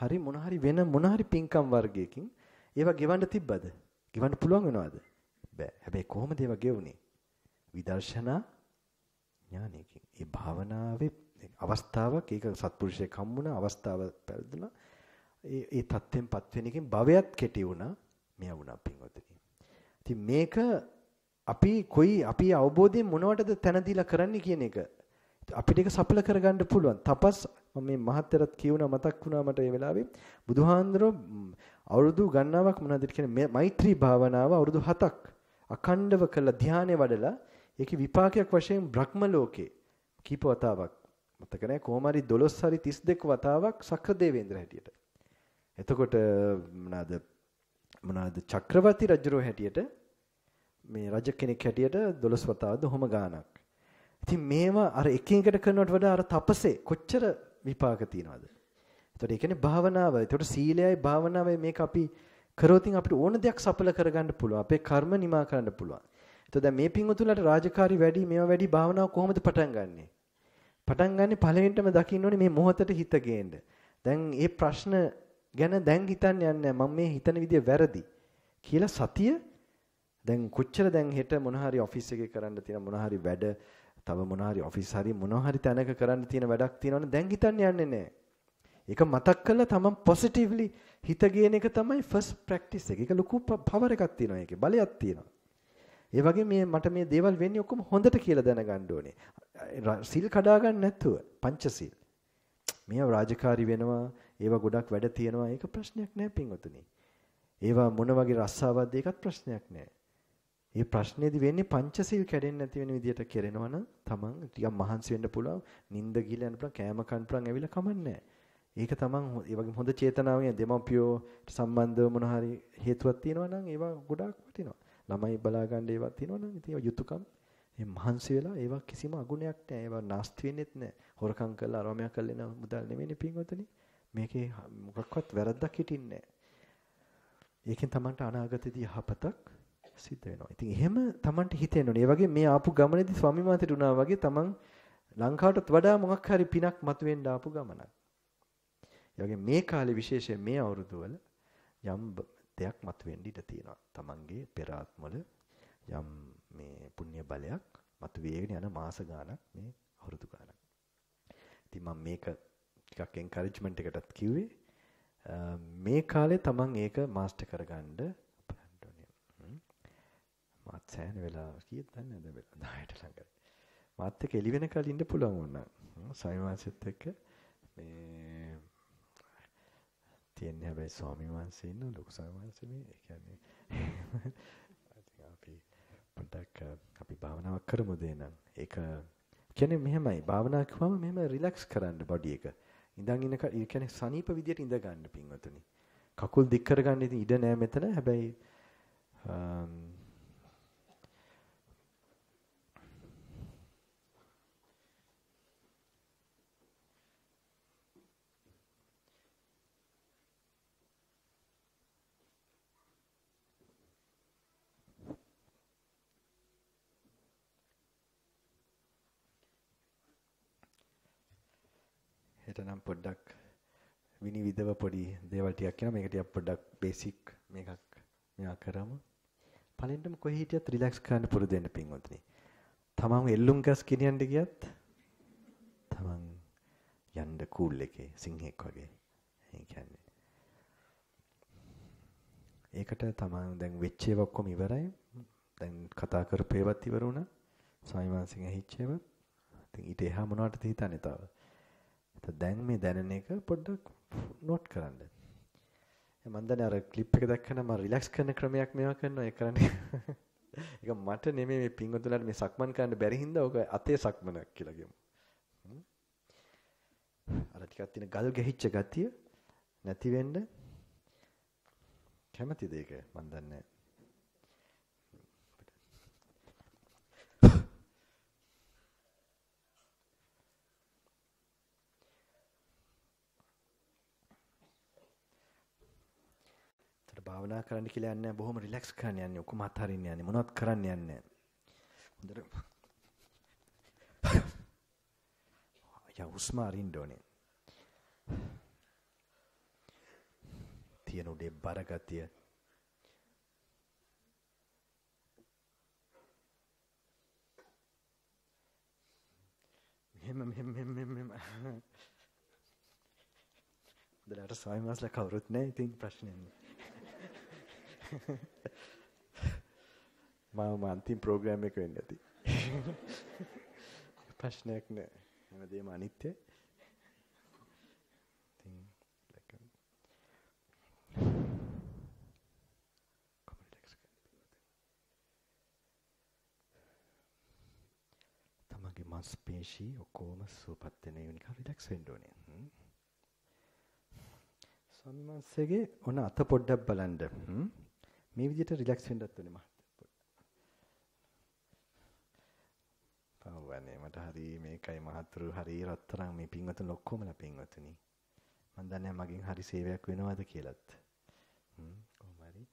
හරි මොන හරි වෙන මොන හරි පින්කම් වර්ගයකින් ඒවා ගෙවන්න තිබ්බද? ගෙවන්න පුළුවන් වෙනවද? බෑ. හැබැයි කොහොමද ඒවා ගෙවුනේ? විදර්ශනා ඥානයකින්. ඒ භාවනාවේ අවස්ථාවක් ඒක සත්පුරුෂයෙක් හම්බුණා අවස්ථාව පැවතුණා. ඒ ඒ தත්වෙන්පත් වෙන එකෙන් භවයත් කෙටි වුණා. මෙයා වුණා පින්වතුනි. ඉතින් මේක අපි කොයි අපි අවබෝධයෙන් මොනවටද තැන දීලා කරන්නේ කියන එක අපිට ඒක සඵල කරගන්න පුළුවන්. තපස් මම මේ මහත්තරත් කියුණා මතක් වුණා මට මේ වෙලාවේ බුදුහාඳුරෝ අවුරුදු ගණනාවක් මොනවද කියන්නේ මෛත්‍රී භාවනාව අවුරුදු 7ක් අඛණ්ඩව කළ ධානය වඩලා ඒකේ විපාකයක් වශයෙන් බ්‍රහ්ම ලෝකේ කීප වතාවක් මතක නැහැ කොහොම හරි 12 හරි 32 වතාවක් සක්‍රදේවේන්ද්‍ර හැටියට. එතකොට මොනවාද මොනවාද චක්‍රවර්ති රජුරෝ හැටියට මේ රජ කෙනෙක් හැටියට 12 වතාවද හොම ගානක්. ඉතින් මේවා අර එකින් එකට කරනවට වඩා අර තපසේ කොච්චර විපාක තියනවද? එතකොට ඒ කියන්නේ භාවනාව. එතකොට සීලයයි භාවනාවයි මේක අපි කරොතින් අපිට ඕන දෙයක් සඵල කරගන්න පුළුවන්. අපේ කර්ම නිමා කරන්න පුළුවන්. එතකොට දැන් මේ පින්වතුන්ලට රාජකාරි වැඩි මේවා වැඩි භාවනාව කොහොමද පටන් ගන්නෙ? පටන් ගන්නෙ පළවෙනිටම දකින්න ඕනේ මේ මොහොතට හිත ගේන්න. දැන් මේ ප්‍රශ්න ගැන දැන් හිතන්න යන්නේ මම මේ හිතන විදිය වැරදි කියලා සතිය දැන් කොච්චර දැන් හෙට මොන හරි ඔෆිස් එකේ කරන්න තියෙන මොන හරි වැඩ තව මොන හරි ඔෆිස් හරි මොන හරි තැනක කරන්න තියෙන වැඩක් තියෙනවනේ දැන් හිතන්න යන්නේ නැහැ. ඒක මතක් කරලා තමන් පොසිටිව්ලි හිත ගේන එක තමයි ෆස්ට් ප්‍රැක්ටිස් එක. ඒක ලොකු පවර් එකක් තියෙනවා ඒකේ බලයක් තියෙනවා. ඒ වගේ මේ මට මේ දේවල් වෙන්නේ ඔක්කොම හොඳට කියලා දැනගන්න ඕනේ. සිල් කඩා ගන්න නැතුව පංචසිල්. මේව රාජකාරි වෙනවා, ඒවා ගොඩක් වැඩ තියෙනවා. ඒක ප්‍රශ්නයක් නෑ පින්වතුනි. ඒවා මොන වගේ රස්සාවක්ද ඒකත් ප්‍රශ්නයක් නෑ. ඒ ප්‍රශ්නේදී වෙන්නේ පංචශීල් කැඩෙන්නේ නැති වෙන විදියට කෙරෙනවනම් තමන් ටිකක් මහන්සි වෙන්න පුළුවන් නිින්ද ගිහලා යන්න පුළුවන් කෑම කන්න පුළුවන් ඇවිල්ලා කමන්නේ ඒක තමන් ඒ වගේ හොඳ චේතනාවෙන් දෙමපියෝ සම්බන්ධව මොන හරි හේතුවක් තියෙනවා නම් ඒවා ගොඩාක් වටිනවා ළමයි බලා ගන්න ඒවා තියෙනවා නම් ඉතින් ඒවා යුතුයකම් මේ මහන්සි වෙලා ඒවා කිසිම අගුණයක් නැහැ ඒවා නාස්ති වෙන්නේත් නැහැ හොරකම් කරලා අරමයක් කරලා නම මුදල් නෙමෙයිනේ පින්වතනි මේකේ මොකක්වත් වැරද්දක් හිටින්නේ නැහැ ඒකෙන් තමන්ට අනාගතයේදී යහපතක් සිද්ධ වෙනවා. ඉතින් එහෙම Tamanට හිතෙන්න ඕනේ. ඒ වගේ මේ ආපු ගමනේදී ස්වාමි මාතේට වුණා වගේ Taman ලංකාවටත් වඩා මොකක් හරි පිනක් මතුවෙන්න ආපු ගමනක්. ඒ වගේ මේ කාලේ විශේෂයෙන් මේ අවුරුදුවල යම් දෙයක් මතුවෙන්න ඉඩ තියෙනවා. Tamanගේ පෙර ආත්මවල යම් මේ පුණ්‍ය බලයක් මතුවේගෙන යන මාස ගාණක් මේ අවුරුදු ගාණක්. ඉතින් මම මේක ටිකක් එන්කරේජ්මන්ට් එකටත් කිව්වේ. මේ කාලේ Taman ඒක මාස්ටර් කරගන්න මාත් සෑහෙන වෙලාව කීයද දන්නේ නැද වෙලා 10ට ළඟයි. මාත් එක්ක එළි වෙනකල් ඉන්න පුළුවන් වුණා. සවිමාංශෙත් එක්ක මේ තියෙන හැබැයි ස්වාමීන් වහන්සේ ඉන්න ලොකු සවිමාංශෙ මේ කියන්නේ අපි පොඩ්ඩක් අපි භාවනාවක් කරමු දෙනන්. ඒක කියන්නේ මෙහෙමයි භාවනා කරාම මෙහෙම රිලැක්ස් කරන්න බඩි එක. ඉඳන් ඉන්න ඒ කියන්නේ සනීප විදියට ඉඳ ගන්න පින්වතුනි. කකුල් දික් කරගන්න ඉතින් ඉඩ නෑ මෙතන. හැබැයි නම් පොඩ්ඩක් විනිවිදව පොඩි දේවල් ටිකක් කියනවා. මේක ටිකක් පොඩ්ඩක් බේසික් මේකක් මෙයා කරමු. පළවෙනිම කොහේ හිටියත් රිලැක්ස් කරන්න පුරුදු වෙන්න පින්වත්නි. තමන් එල්ලුම් ගස් ගෙනියන්න ගියත් තමන් යන්න කූල් එකේ සිංහෙක් වගේ. ඒ කියන්නේ ඒකට තමන් දැන් වෙච්ච ඒවා ඔක්කොම ඉවරයි. දැන් කතා කරපු ඒවත් ඉවර වුණා. සාමිමාන්සිංහ හිච්චේව. ඉතින් ඊට එහා මොනවටද හිතන්නේ තව? දැන් මේ දැනෙන එක පොඩ්ඩක් නෝට් කරන්න. මම දැන් අර ක්ලිප් එක දැක්කම මම රිලැක්ස් කරන ක්‍රමයක් මේවා කරනවා ඒක කරන්නේ. ඒක මට නෙමෙයි මේ පින්වතුන්ලාට මේ සක්මන් කරන්න බැරි හින්දා ඔක අතේ සක්මනක් කියලා කියමු. අර ටිකක් තියෙන ගල් ගැහිච්ච ගතිය නැති වෙන්න කැමතිද ඒක? මම දන්නේ නැහැ. භාවනා කරන්න කියලා යන්නේ බොහොම රිලැක්ස් කරන්න යන්නේ ඔක්කොම අත්හරින්න යන්නේ මොනවත් කරන්න යන්නේ හොඳට යා හුස්ම අරින්න ඕනේ තියෙන උඩේ බරගතිය මෙහෙම මෙහෙම මෙහෙම මෙහෙම දලට සයිමස්ලා කවුරුත් නැහැ ඉතින් ප්‍රශ්නේ නෑ මම අන්තිම ප්‍රෝග්‍රෑම් එක වෙන්න ඇති. ප්‍රශ්නයක් නෑ. හැමදේම අනිත්‍ය. Um, තමන්ගේ මස් පේශී ඔක්කොම සුවපත් වෙන යුනික රිලැක්ස් වෙන්න ඕනේ. ස්වාමීන් වහන්සේගේ ඔන අත පොඩ්ඩක් බලන්න. මේ විදිහට රිලැක්ස් වෙන්නත් ඕනේ මහත්තයා. පවවනේ මට හරි මේකයි මහතුරු හරි රත්තරන් මේ පින්වතුන් ඔක්කොමලා පින්වතුනි. මම දන්නේ මගෙන් හරි සේවයක් වෙනවද කියලාත්. හ්ම් කොහොම හරි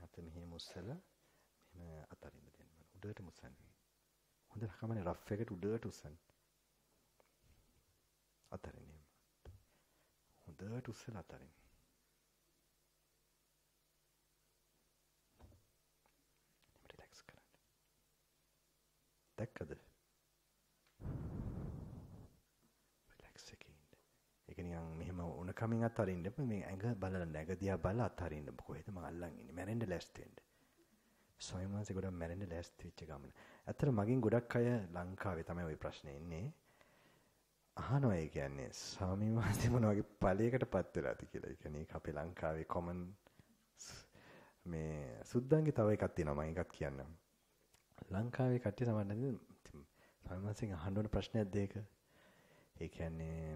මහත මෙහෙම උස්සලා මෙහෙම අතරින්ද දෙන්න මම උඩට මුස්සන්නේ. හොඳ රකමනේ රෆ් එකට උඩට උස්සන්නේ. අතරින් එහෙම. හොඳට උස්සලා අතරින්. දැක්කද? රිලැක්ස් එකේ ඉන්න. ඒක නිකන් මෙහෙම උණ කමින් අතරින්න මේ ඇඟ බලලා නැග දිහා බලලා අතරින්න කොහෙද මම අල්ලන් ඉන්නේ මැරෙන්න ලෑස්ති වෙන්න. සොයමාන්සේ ගොඩක් මැරෙන්න ලෑස්ති වෙච්ච ගමන. ඇත්තට මගෙන් ගොඩක් අය ලංකාවේ තමයි ওই ප්‍රශ්නේ ඉන්නේ. අහනවා ඒ කියන්නේ ස්වාමීන් වහන්සේ මොන වගේ ඵලයකටපත් වෙලාද කියලා. ඒ කියන්නේ අපේ ලංකාවේ කොමන් මේ සුද්ධන්ගේ තව එකක් තියෙනවා මම ඒකත් කියන්නම්. ලංකාවේ කට්ටිය සමහරවිට සමහරවිට අහන්න ප්‍රශ්නයක්ද ඒක? ඒ කියන්නේ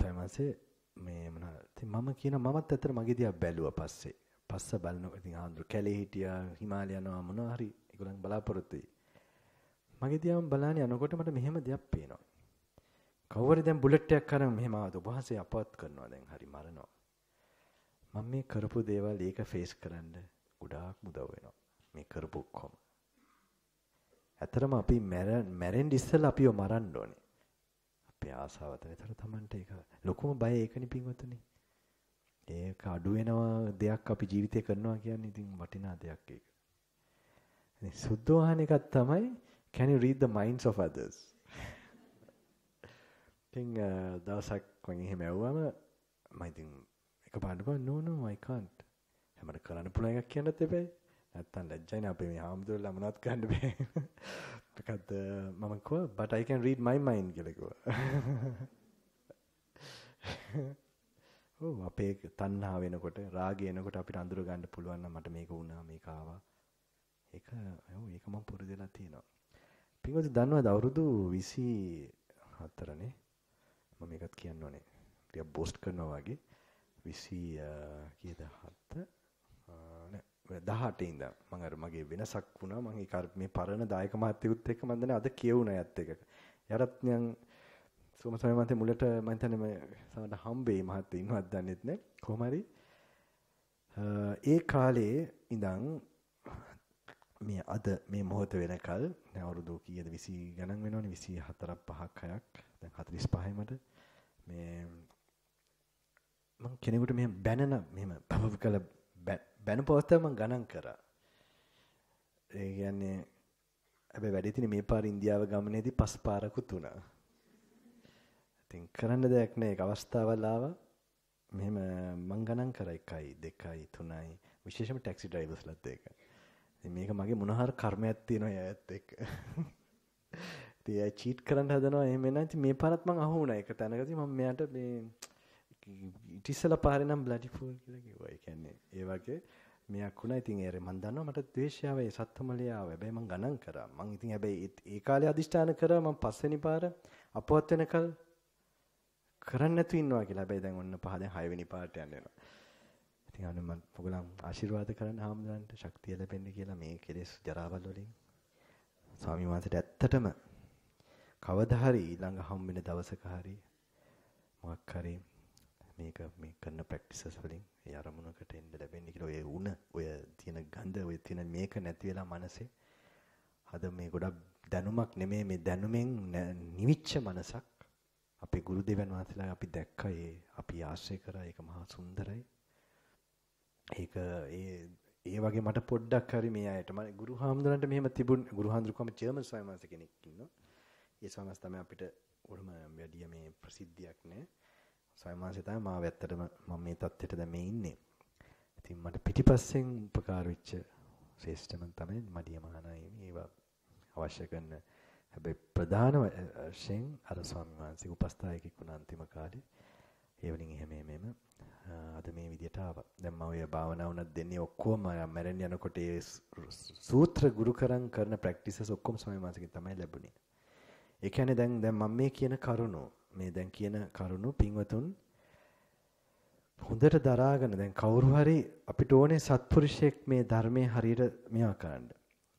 සමහරවිට මේ මොන මම කියන මමත් ඇත්තට මගේ දිහා බැලුවා පස්සේ. පස්ස බලනකොට ඉතින් ආන්දර කැලේ හිටියා, හිමාලය යනවා මොනවා හරි ඒගොල්ලන් බලාපොරොත්තුයි. මගේ දිහාම බලන්නේ අනකොට මට මෙහෙම දෙයක් පේනවා. කවුරු දැන් බුලට් එකක් අරන් මෙහෙම ආවද ඔබහසේ අපවත් කරනවා දැන් හරි මරනවා. මම මේ කරපු දේවල් ඒක ෆේස් කරන්න ගොඩාක් උදව් වෙනවා. මේ කරපු කොහොම. ඇතරම අපි මැරෙන්න ඉස්සෙල්ලා අපිව මරන්න ඕනේ. අපේ ආසාව තනතර තමන්ට ඒක ලොකුම බය ඒකනේ පින්වතුනි. ඒක අඩු වෙනවා දෙයක් අපි ජීවිතේ කරනවා කියන්නේ ඉතින් වටිනා දෙයක් ඒක. ඉතින් සුද්ධෝහන එකක් තමයි can you read the minds of others. ඉතින් දවසක් මම එහෙම ඇහුවම මම ඉතින් එකපාරට ගෝ no no I can't. හැමදාම කරන්න පුළුවන් එකක් කියන්නත් එපැයි. නැත්තම් ලැජ්ජයිනේ අපේ මේ හාමුදුරුවෝලා මොනවත් කරන්න බෑ. මොකද්ද මම කිව්වා but I can read my mind කියලා කිව්වා. ඔව් අපේ තණ්හා වෙනකොට රාගය එනකොට අපිට අඳුර ගන්න පුළුවන් නම් මට මේක වුණා මේක ආවා. ඒක ඔව් ඒක මම පුරුදුලා තියෙනවා. පින්වතුනි දන්නවද අවුරුදු 24 නේ මම මේකත් කියන්න ඕනේ. ටිකක් බෝස්ට් කරනවා වගේ 20 කීයද 7 18 ඉඳන් මම අර මගේ වෙනසක් වුණා මම ඒක මේ පරණ දායක මහත්තයෙකුත් එක්ක මම දන්නේ අද කියවුණ ඇත් එක. යරත්නම් සෝමසමය මන්තේ මුලට මම හිතන්නේ මම සමහරට හම්බේ මහත්තයෙක් ඉන්නවත් දන්නෙත් නෑ. කොහොම හරි ඒ කාලේ ඉඳන් මේ අද මේ මොහොත වෙනකල් දැන් අවුරුදු කීයද 20 ගණන් වෙනවනේ 24 5ක් 6ක් දැන් 45 මට මේ මම කෙනෙකුට මෙහෙම බැනන මෙහෙම පව් කළ බැන පොස්තම ගණන් කරා. ඒ කියන්නේ හැබැයි වැඩි තිනේ මේ පාර ඉන්දියාව ගමනේදී පස් පාරකුත් උනා. ඉතින් කරන්න දෙයක් නැහැ ඒක අවස්ථාවල් ආවා. මෙහෙම මං ගණන් කරා 1යි 2යි 3යි විශේෂයෙන්ම ටැක්සි ඩ්‍රයිවර්ස්ලාත් ඒක. ඉතින් මේක මගේ මොන හරි කර්මයක් තියෙනවා යායත් එක්ක. ඉතින් ඒ චීට් කරන්න හදනවා එහෙම නෑ. ඉතින් මේ පාරත් මං අහු වුණා. ඒක තැනකදී මම මෙයාට මේ ඉතිසලා පාරේ නම් බ්ලඩි ෆූල් කියලා කිව්වා. ඒ කියන්නේ ඒ වගේ මෙයක් වුණා. ඉතින් ඒරේ මම දන්නවා මට ද්වේෂය ආවේ සත්තමලිය ආවේ. හැබැයි මම ගණන් කරා. මම ඉතින් හැබැයි ඒ කාලේ අදිෂ්ඨාන කරා මම පස්වෙනි පාර අපවත් වෙනකල් කරන්න නැතු ඉන්නවා කියලා. හැබැයි දැන් ඔන්න පහ දැන් හයවෙනි පාරට යන්න වෙනවා. ඉතින් අනේ මම පොගලම් ආශිර්වාද කරන්න හාමුදුරන්ට ශක්තිය ලැබෙන්න කියලා මේ කෙලෙස් ජරාවල් වලින්. ස්වාමීන් වහන්සේට ඇත්තටම කවදා හරි ඊළඟ හම් වෙන දවසක හරි මොකක් හරි මේක මේ කරන ප්‍රැක්ටිසස් වලින් ඒ අරමුණකට එන්න ලැබෙන්නේ කියලා ඔය උණ ඔය තියෙන ගඳ ඔය තියෙන මේක නැති වෙලා මනසේ අද මේ ගොඩක් දැනුමක් නෙමෙයි මේ දැනුමෙන් නිවිච්ච මනසක් අපේ ගුරු දෙවියන් වහන්සේලා අපි දැක්කා ඒ අපි ආශ්‍රය කරා ඒක මහා සුන්දරයි ඒක ඒ ඒ වගේ මට පොඩ්ඩක් හරි මේ අයට මම ගුරු හාමුදුරන්ට මෙහෙම තිබුණ ගුරු හාමුදුරුවම ජර්මන් ස්වාමීන් වහන්සේ කෙනෙක් ඉන්නවා. ඒ ස්වාමීන් වහන්සේ තමයි අපිට උරුම වැඩි මේ ප්‍රසිද්ධියක් නෑ. සයිමාන්සේ තමයි මාව ඇත්තටම මම මේ தත්ත්වයට දැන් මේ ඉන්නේ. ඉතින් මට පිටිපස්සෙන් උපකාර වෙච්ච ශ්‍රේෂ්ඨම තමයි මඩිය මහානායි මේවා අවශ්‍ය කරන හැබැයි ප්‍රධාන වශයෙන් අර ස්වාමීන් වහන්සේ උපස්ථායකෙක් වුණ අන්තිම කාලේ ඒ වලින් එහෙම එමෙම අද මේ විදියට ආවා. දැන් මම ඔය භාවනා වුණත් දෙන්නේ ඔක්කොම මැරෙන්න යනකොට ඒ සූත්‍ර ගුරුකරන් කරන ප්‍රැක්ටිසස් ඔක්කොම ස්වාමීන් වහන්සේගෙන් තමයි ලැබුණේ. ඒ කියන්නේ දැන් දැන් මම මේ කියන කරුණෝ මේ දැන් කියන කරුණු පින්වතුන් හොඳට දරාගෙන දැන් කවුරු හරි අපිට ඕනේ සත්පුරුෂයෙක් මේ ධර්මයේ හරියට මේවා කරන්න.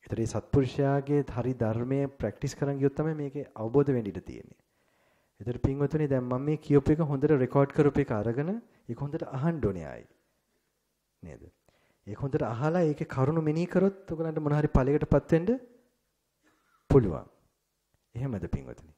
ඒතරේ සත්පුරුෂයාගේ හරි ධර්මයේ ප්‍රැක්ටිස් කරන් ගියොත් තමයි මේකේ අවබෝධ වෙන්න ඉඩ තියෙන්නේ. ඒතර පින්වතුනි දැන් මම මේ කියපු එක හොඳට රෙකෝඩ් කරපු එක අරගෙන ඒක හොඳට අහන්න ඕනේ ආයි. නේද? ඒක හොඳට අහලා ඒකේ කරුණු මෙනෙහි කරොත් ඔයගලන්ට මොන හරි ඵලයකටපත් වෙන්න පුළුවන්. එහෙමද පින්වතුනි?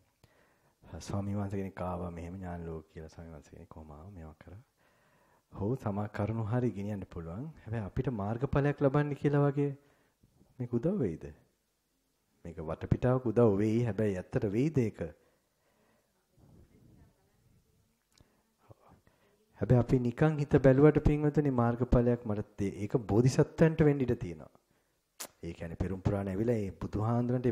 ස්වාමීන් වහන්සේ කෙනෙක් ආවා මෙහෙම ඥාන ලෝක කියලා ස්වාමීන් වහන්සේ කෙනෙක් කොහොම ආවා මේවා කරා. හොව සමා කරුණු හරි ගෙනියන්න පුළුවන්. හැබැයි අපිට මාර්ගඵලයක් ලබන්න කියලා වගේ මේක උදව් වෙයිද? මේක වටපිටාවක උදව් වෙයි. හැබැයි ඇත්තට වෙයිද ඒක? හැබැයි අපි නිකන් හිත බැලුවට පින්වතුනි මාර්ගඵලයක් මට ඒක බෝධිසත්වයන්ට වෙන්න ඉඩ තියෙනවා. ඒ කියන්නේ පෙරම් පුරාණ ඇවිල්ලා මේ බුදුහාඳුනට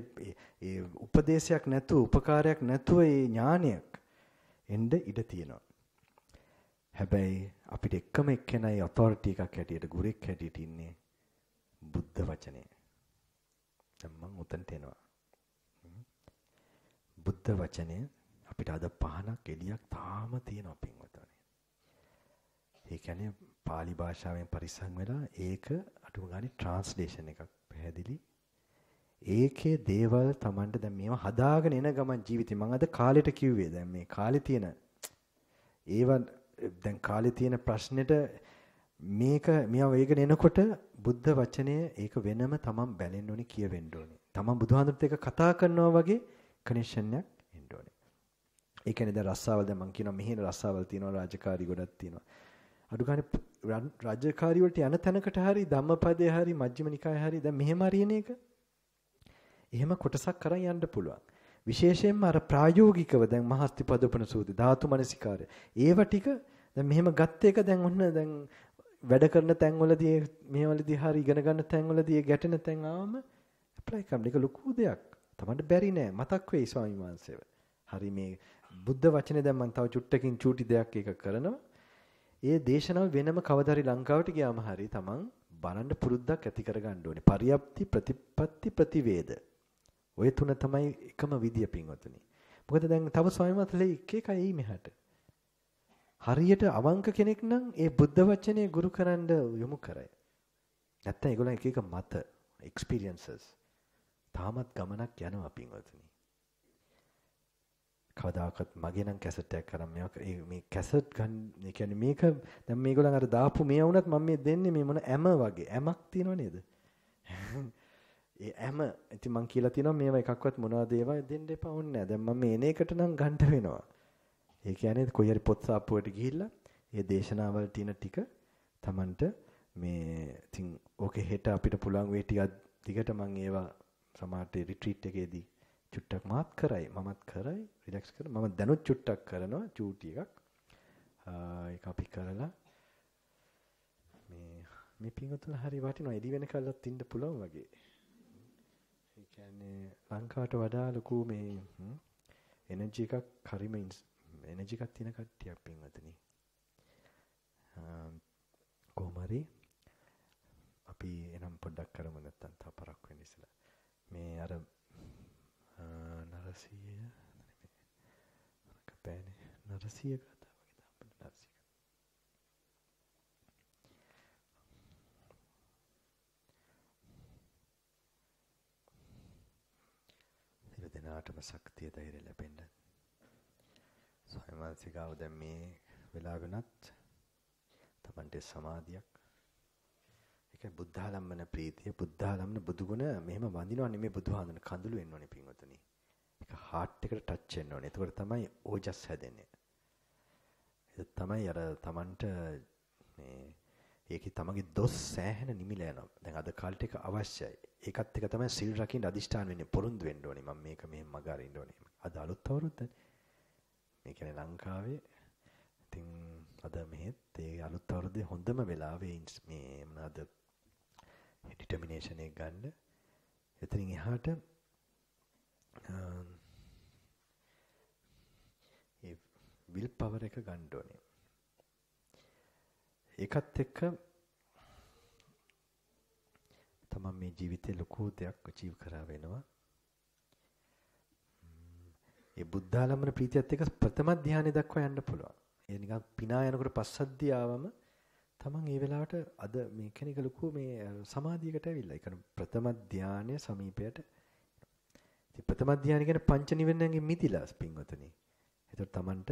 ඒ උපදේශයක් නැතුව උපකාරයක් නැතුව මේ ඥානයක් එන්න ඉඩ තියෙනවා. හැබැයි අපිට එකම එක්කෙනයි ඔතොරිටි එකක් හැටියට ගුරෙක් හැටියට ඉන්නේ බුද්ධ වචනේ. දැන් මම උතන්ට එනවා. බුද්ධ වචනේ අපිට අද පහනක් එළියක් තාම තියෙනවා පින්වතුනි. ඒ කියන්නේ pāli භාෂාවෙන් පරිස්සම් වෙලා ඒක අටුව ගානේ ට්‍රාන්ස්ලේෂන් එකක් පැහැදිලි ඒකේ දේවල් Tamanට දැන් මේව හදාගෙන එන ගමන් ජීවිතේ මම අද කාලෙට කිව්වේ දැන් මේ කාලේ තියෙන ඒවන් දැන් කාලේ තියෙන ප්‍රශ්නෙට මේක මෙයා වේගෙන එනකොට බුද්ධ වචනය ඒක වෙනම Taman බැලෙන්න ඕනේ කියවෙන්න ඕනේ Taman බුදුහාඳුනත් එක කතා කරනවා වගේ කනෙක්ෂන් එකක් එන්න ඕනේ ඒ කියන්නේ දැන් රස්සාවල් දැන් මම කියනවා මෙහෙන රස්සාවල් තියෙනවා රාජකාරි ගොඩක් තියෙනවා අඩු ගානේ රාජකාරී වලට යන තැනකට හරි ධම්මපදේ හරි මජ්ක්‍ධිම නිකාය හරි දැන් මෙහෙම හරින එක එහෙම කොටසක් කරන් යන්න පුළුවන්. විශේෂයෙන්ම අර ප්‍රායෝගිකව දැන් මහස්තිපද උපනසූති ධාතු මනසිකාරය. ඒව ටික දැන් මෙහෙම ගත්ත එක දැන් ඔන්න දැන් වැඩ කරන තැන්වලදී මේවලදී හරි ඉගෙන ගන්න තැන්වලදී ගැටෙන තැන් ආවම ඇප්ලයි කරන එක ලොකු දෙයක්. Tamanට බැරි නෑ මතක් වෙයි ස්වාමීන් වහන්සේව. හරි මේ බුද්ධ වචනේ දැන් මම තව චුට්ටකින් චූටි දෙයක් එක කරනවා. ඒ දේශනාව වෙනම කවදාරි ලංකාවට ගියාම හරි තමන් බලන්න පුරුද්දක් ඇති කරගන්න ඕනේ. පරියප්ති ප්‍රතිපත්ති ප්‍රතිවේද. ওই තුන තමයි එකම විදිය පින්වතුනි. මොකද දැන් තව ස්වාමීන් වහන්සේලා එක එකයි මෙහාට. හරියට අවංක කෙනෙක් නම් ඒ බුද්ධ වචනේ ගුරුකරන්න යොමු කරයි. නැත්තම් ඒගොල්ලන් එක එක මත experiences තාමත් ගමනක් යනවා පින්වතුනි. කවදාකවත් මගේ නම් කැසට් එකක් අරන් මේක මේ කැසට් ගන්න ඒ කියන්නේ මේක දැන් මේගොල්ලන් අර දාපු මේ වුණත් මම මේ දෙන්නේ මේ මොන ඇම වගේ ඇමක් තියෙනව නේද ඒ ඇම ඉතින් මං කියලා තියෙනවා මේව එකක්වත් මොනවද ඒවා දෙන්න එපා ඕනේ නැහැ දැන් මම මේන එකට නම් ගන්න වෙනවා ඒ කියන්නේ කොයි හරි පොත් සාප්පුවට ගිහිල්ලා ඒ දේශනාවල් තියෙන ටික Tamanට මේ ඉතින් ඕකේ හෙට අපිට පුළුවන් වෙයි ටිකක් දිගට මං ඒවා සමහරට රිට්‍රීට් එකේදී චුට්ටක් මාත් කරයි මමත් කරයි රිලැක්ස් කර මම දැනුත් චුට්ටක් කරනවා චූටි එකක් ඒක අපි කරලා මේ මේ පිංගුතුල හරි වටිනවා එළි වෙන කල්ලත් ඉන්න පුළුවන් වගේ ඒ කියන්නේ ලංකාවට වඩා ලොකු මේ එනර්ජි එකක් හරිම එනර්ජි එකක් තියෙන කට්ටියක් පින්වතුනි කොහමරි අපි එනම් පොඩ්ඩක් කරමු නැත්තම් තව පරක් වෙන්න ඉස්සලා මේ අර නරසීය කපෑනේ නරසීය කතා වගේ තමයි නරසීය සියලු දෙනාටම ශක්තිය ධෛර්ය ලැබෙන්න ස්වයං මානසිකාව දැන් මේ වෙලාව වෙනත් තමන්ට සමාධියක් කියන්නේ බුද්ධාලම්මන ප්‍රීතිය බුද්ධාලම්මන බුදුගුණ මෙහෙම වඳිනවා නෙමෙයි බුදුහාඳුන කඳුළු වෙන්න ඕනේ පින්වතුනි. ඒක හાર્ට් එකට ටච් වෙන්න ඕනේ. එතකොට තමයි ඕජස් හැදෙන්නේ. ඒක තමයි අර Tamanට මේ ඒකේ තමගේ දොස් සෑහෙන නිමිල යනවා. දැන් අද කාලේට ඒක අවශ්‍යයි. ඒකත් එක තමයි සිල් රකින්න අදිෂ්ඨාන වෙන්නේ පුරුදු වෙන්න ඕනේ. මම මේක මෙහෙම මග අරින්න ඕනේ. අද අලුත් අවුරුද්දනේ. මේ කියන්නේ ලංකාවේ ඉතින් අද මෙහෙත් ඒ අලුත් අවුරුද්දේ හොඳම වෙලාවේ මේ මොනවාද ඩිටර්මිනේෂන් එක ගන්න. එතනින් එහාට ඒ විල් පවර් එක ගන්න ඕනේ. ඒකත් එක්ක තමයි මේ ජීවිතේ ලොකු දෙයක් achieve කරා වෙනවා. ඒ බුද්ධාලම්බන ප්‍රීතියත් එක්ක ප්‍රථම ධානය දක්වා යන්න පුළුවන්. ඒ නිකන් පිනා යනකොට පස්සද්ධියාවම තමන් ඒ වෙලාවට අද මේ කෙනෙක් ලොකු මේ සමාධියකට ඇවිල්ලා. ඒ කියන්නේ ප්‍රථම ධානය සමීපයට. ඉතින් ප්‍රථම ධානය කියන්නේ පංච නිවෙන්නන්ගේ මිදිලා පින්වතනි. ඒතර තමන්ට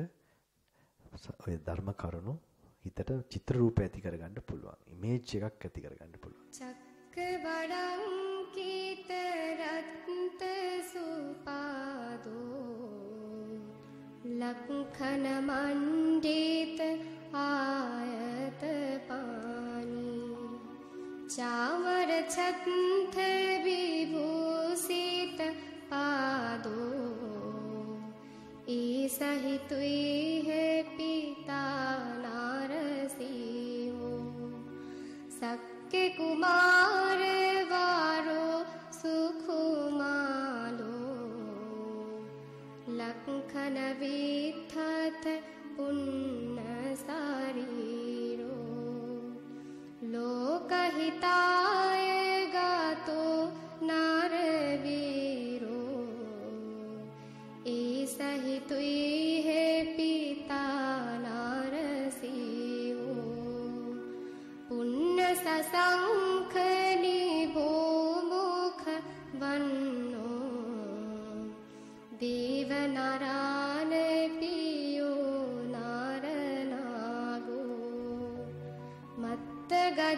ඔය ධර්ම කරුණු හිතට චිත්‍ර රූප ඇති කරගන්න පුළුවන්. ඉමේජ් එකක් ඇති කරගන්න පුළුවන්. චක්කවඩං කීත රත්ත සූපාදෝ ලක්ඛන මණ්ඩිත ආය चावरन्थ विभूषित पादो ईसहि पिता नारसि कुमार वारो सुखमालो ली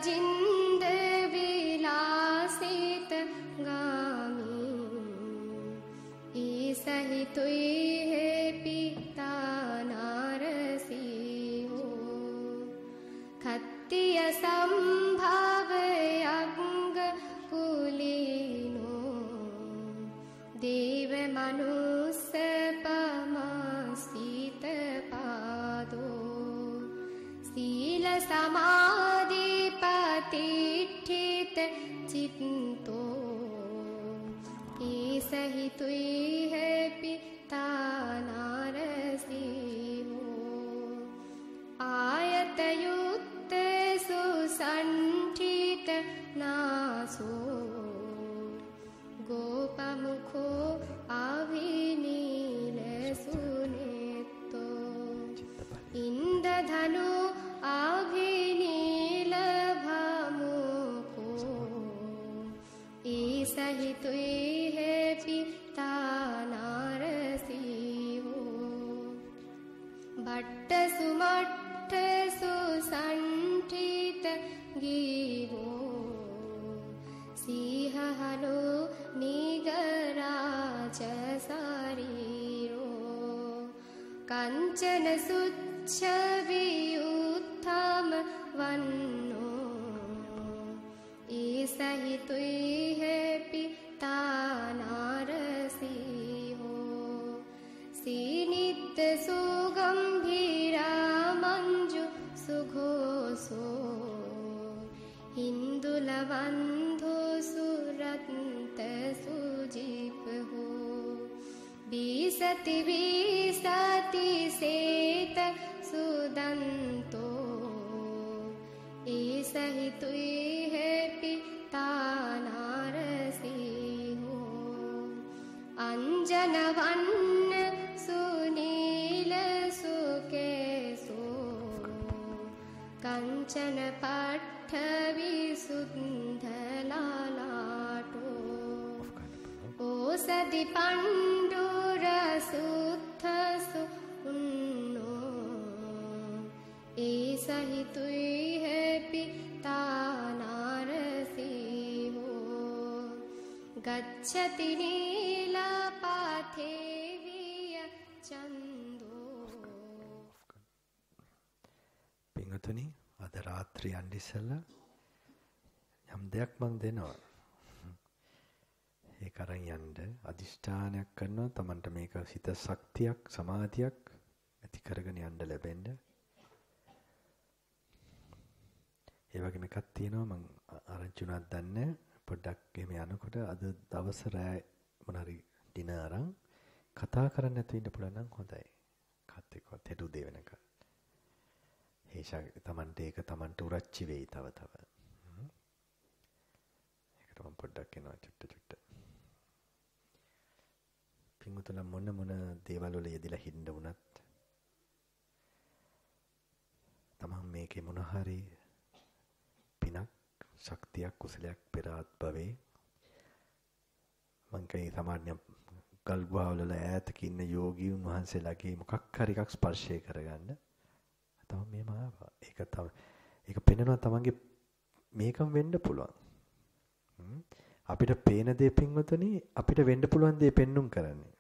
िन्द विलासित गामि ईसहि त्विता नारसि अङ्ग कुलीनो देव मनुष्य पादो। सील समा चिन्तो केस हि त्व पिता नारसि आयतयो त्व है पिता नार सिवो भट्ट सुमठ संठीत गीवो सिंहरो निगरा च सरिरो कञ्चन सुच्छविम वन् ईस हि त्वयि है ो सीनित्य सुगम्भीरा मञ्जु सुघो सो हिन्दु सुरन्त सुजिप हो बीसति बीसति सेत सुदन्तो एष हि त्व अंजन वन सुनील सुकेशो कञ्चन पठवि सुन्दलालाटो ओषधि पण्डुरसुत्थसु उन्नो एष हि तुह्यपि ताना गच्छति नीलपाथेवीय चन्दो පිංගතුනි අද රාත්‍රිය යන්න ඉස්සෙල්ලා යම් දෙයක් මම දෙනවා. ඒක අරන් යන්න අදිෂ්ඨානයක් කරනවා Tamanට මේක සිත ශක්තියක් සමාධියක් ඇති කරගෙන යන්න ලැබෙන්න. ඒ වගේම එකක් තියෙනවා මම ආරංචි උනක් දන්නේ පොඩ්ඩක් එහෙම යනකොට අද දවස රෑ මොන හරි ඩිනර් අරන් කතා කරන්න නැතුව ඉන්න පුළුවන් නම් හොඳයි. කත් එක්කත් හෙට උදේ වෙනකන්. හේෂා තමන්ට ඒක තමන්ට උරච්චි වෙයි තව තව. ඒකට මම පොඩ්ඩක් එනවා චුට්ට චුට්ට. පින්වතුලා මොන මොන දේවල් වල යෙදලා හින්න වුණත් තමන් මේකේ මොන හරි ශක්තියක් කුසලයක් පෙර ආත්මවේ මං කේ සාමාන්‍ය ගල්ගුහාවල ඈතක ඉන්න යෝගීන් වහන්සේලාගේ මොකක් හරි එකක් ස්පර්ශය කරගන්න තමයි මේ මාව ඒක තමයි ඒක පෙන්වනවා තමන්ගේ මේකම වෙන්න පුළුවන් අපිට පේන දේ පින්වතුනි අපිට වෙන්න පුළුවන් දේ පෙන්눔 කරන්නේ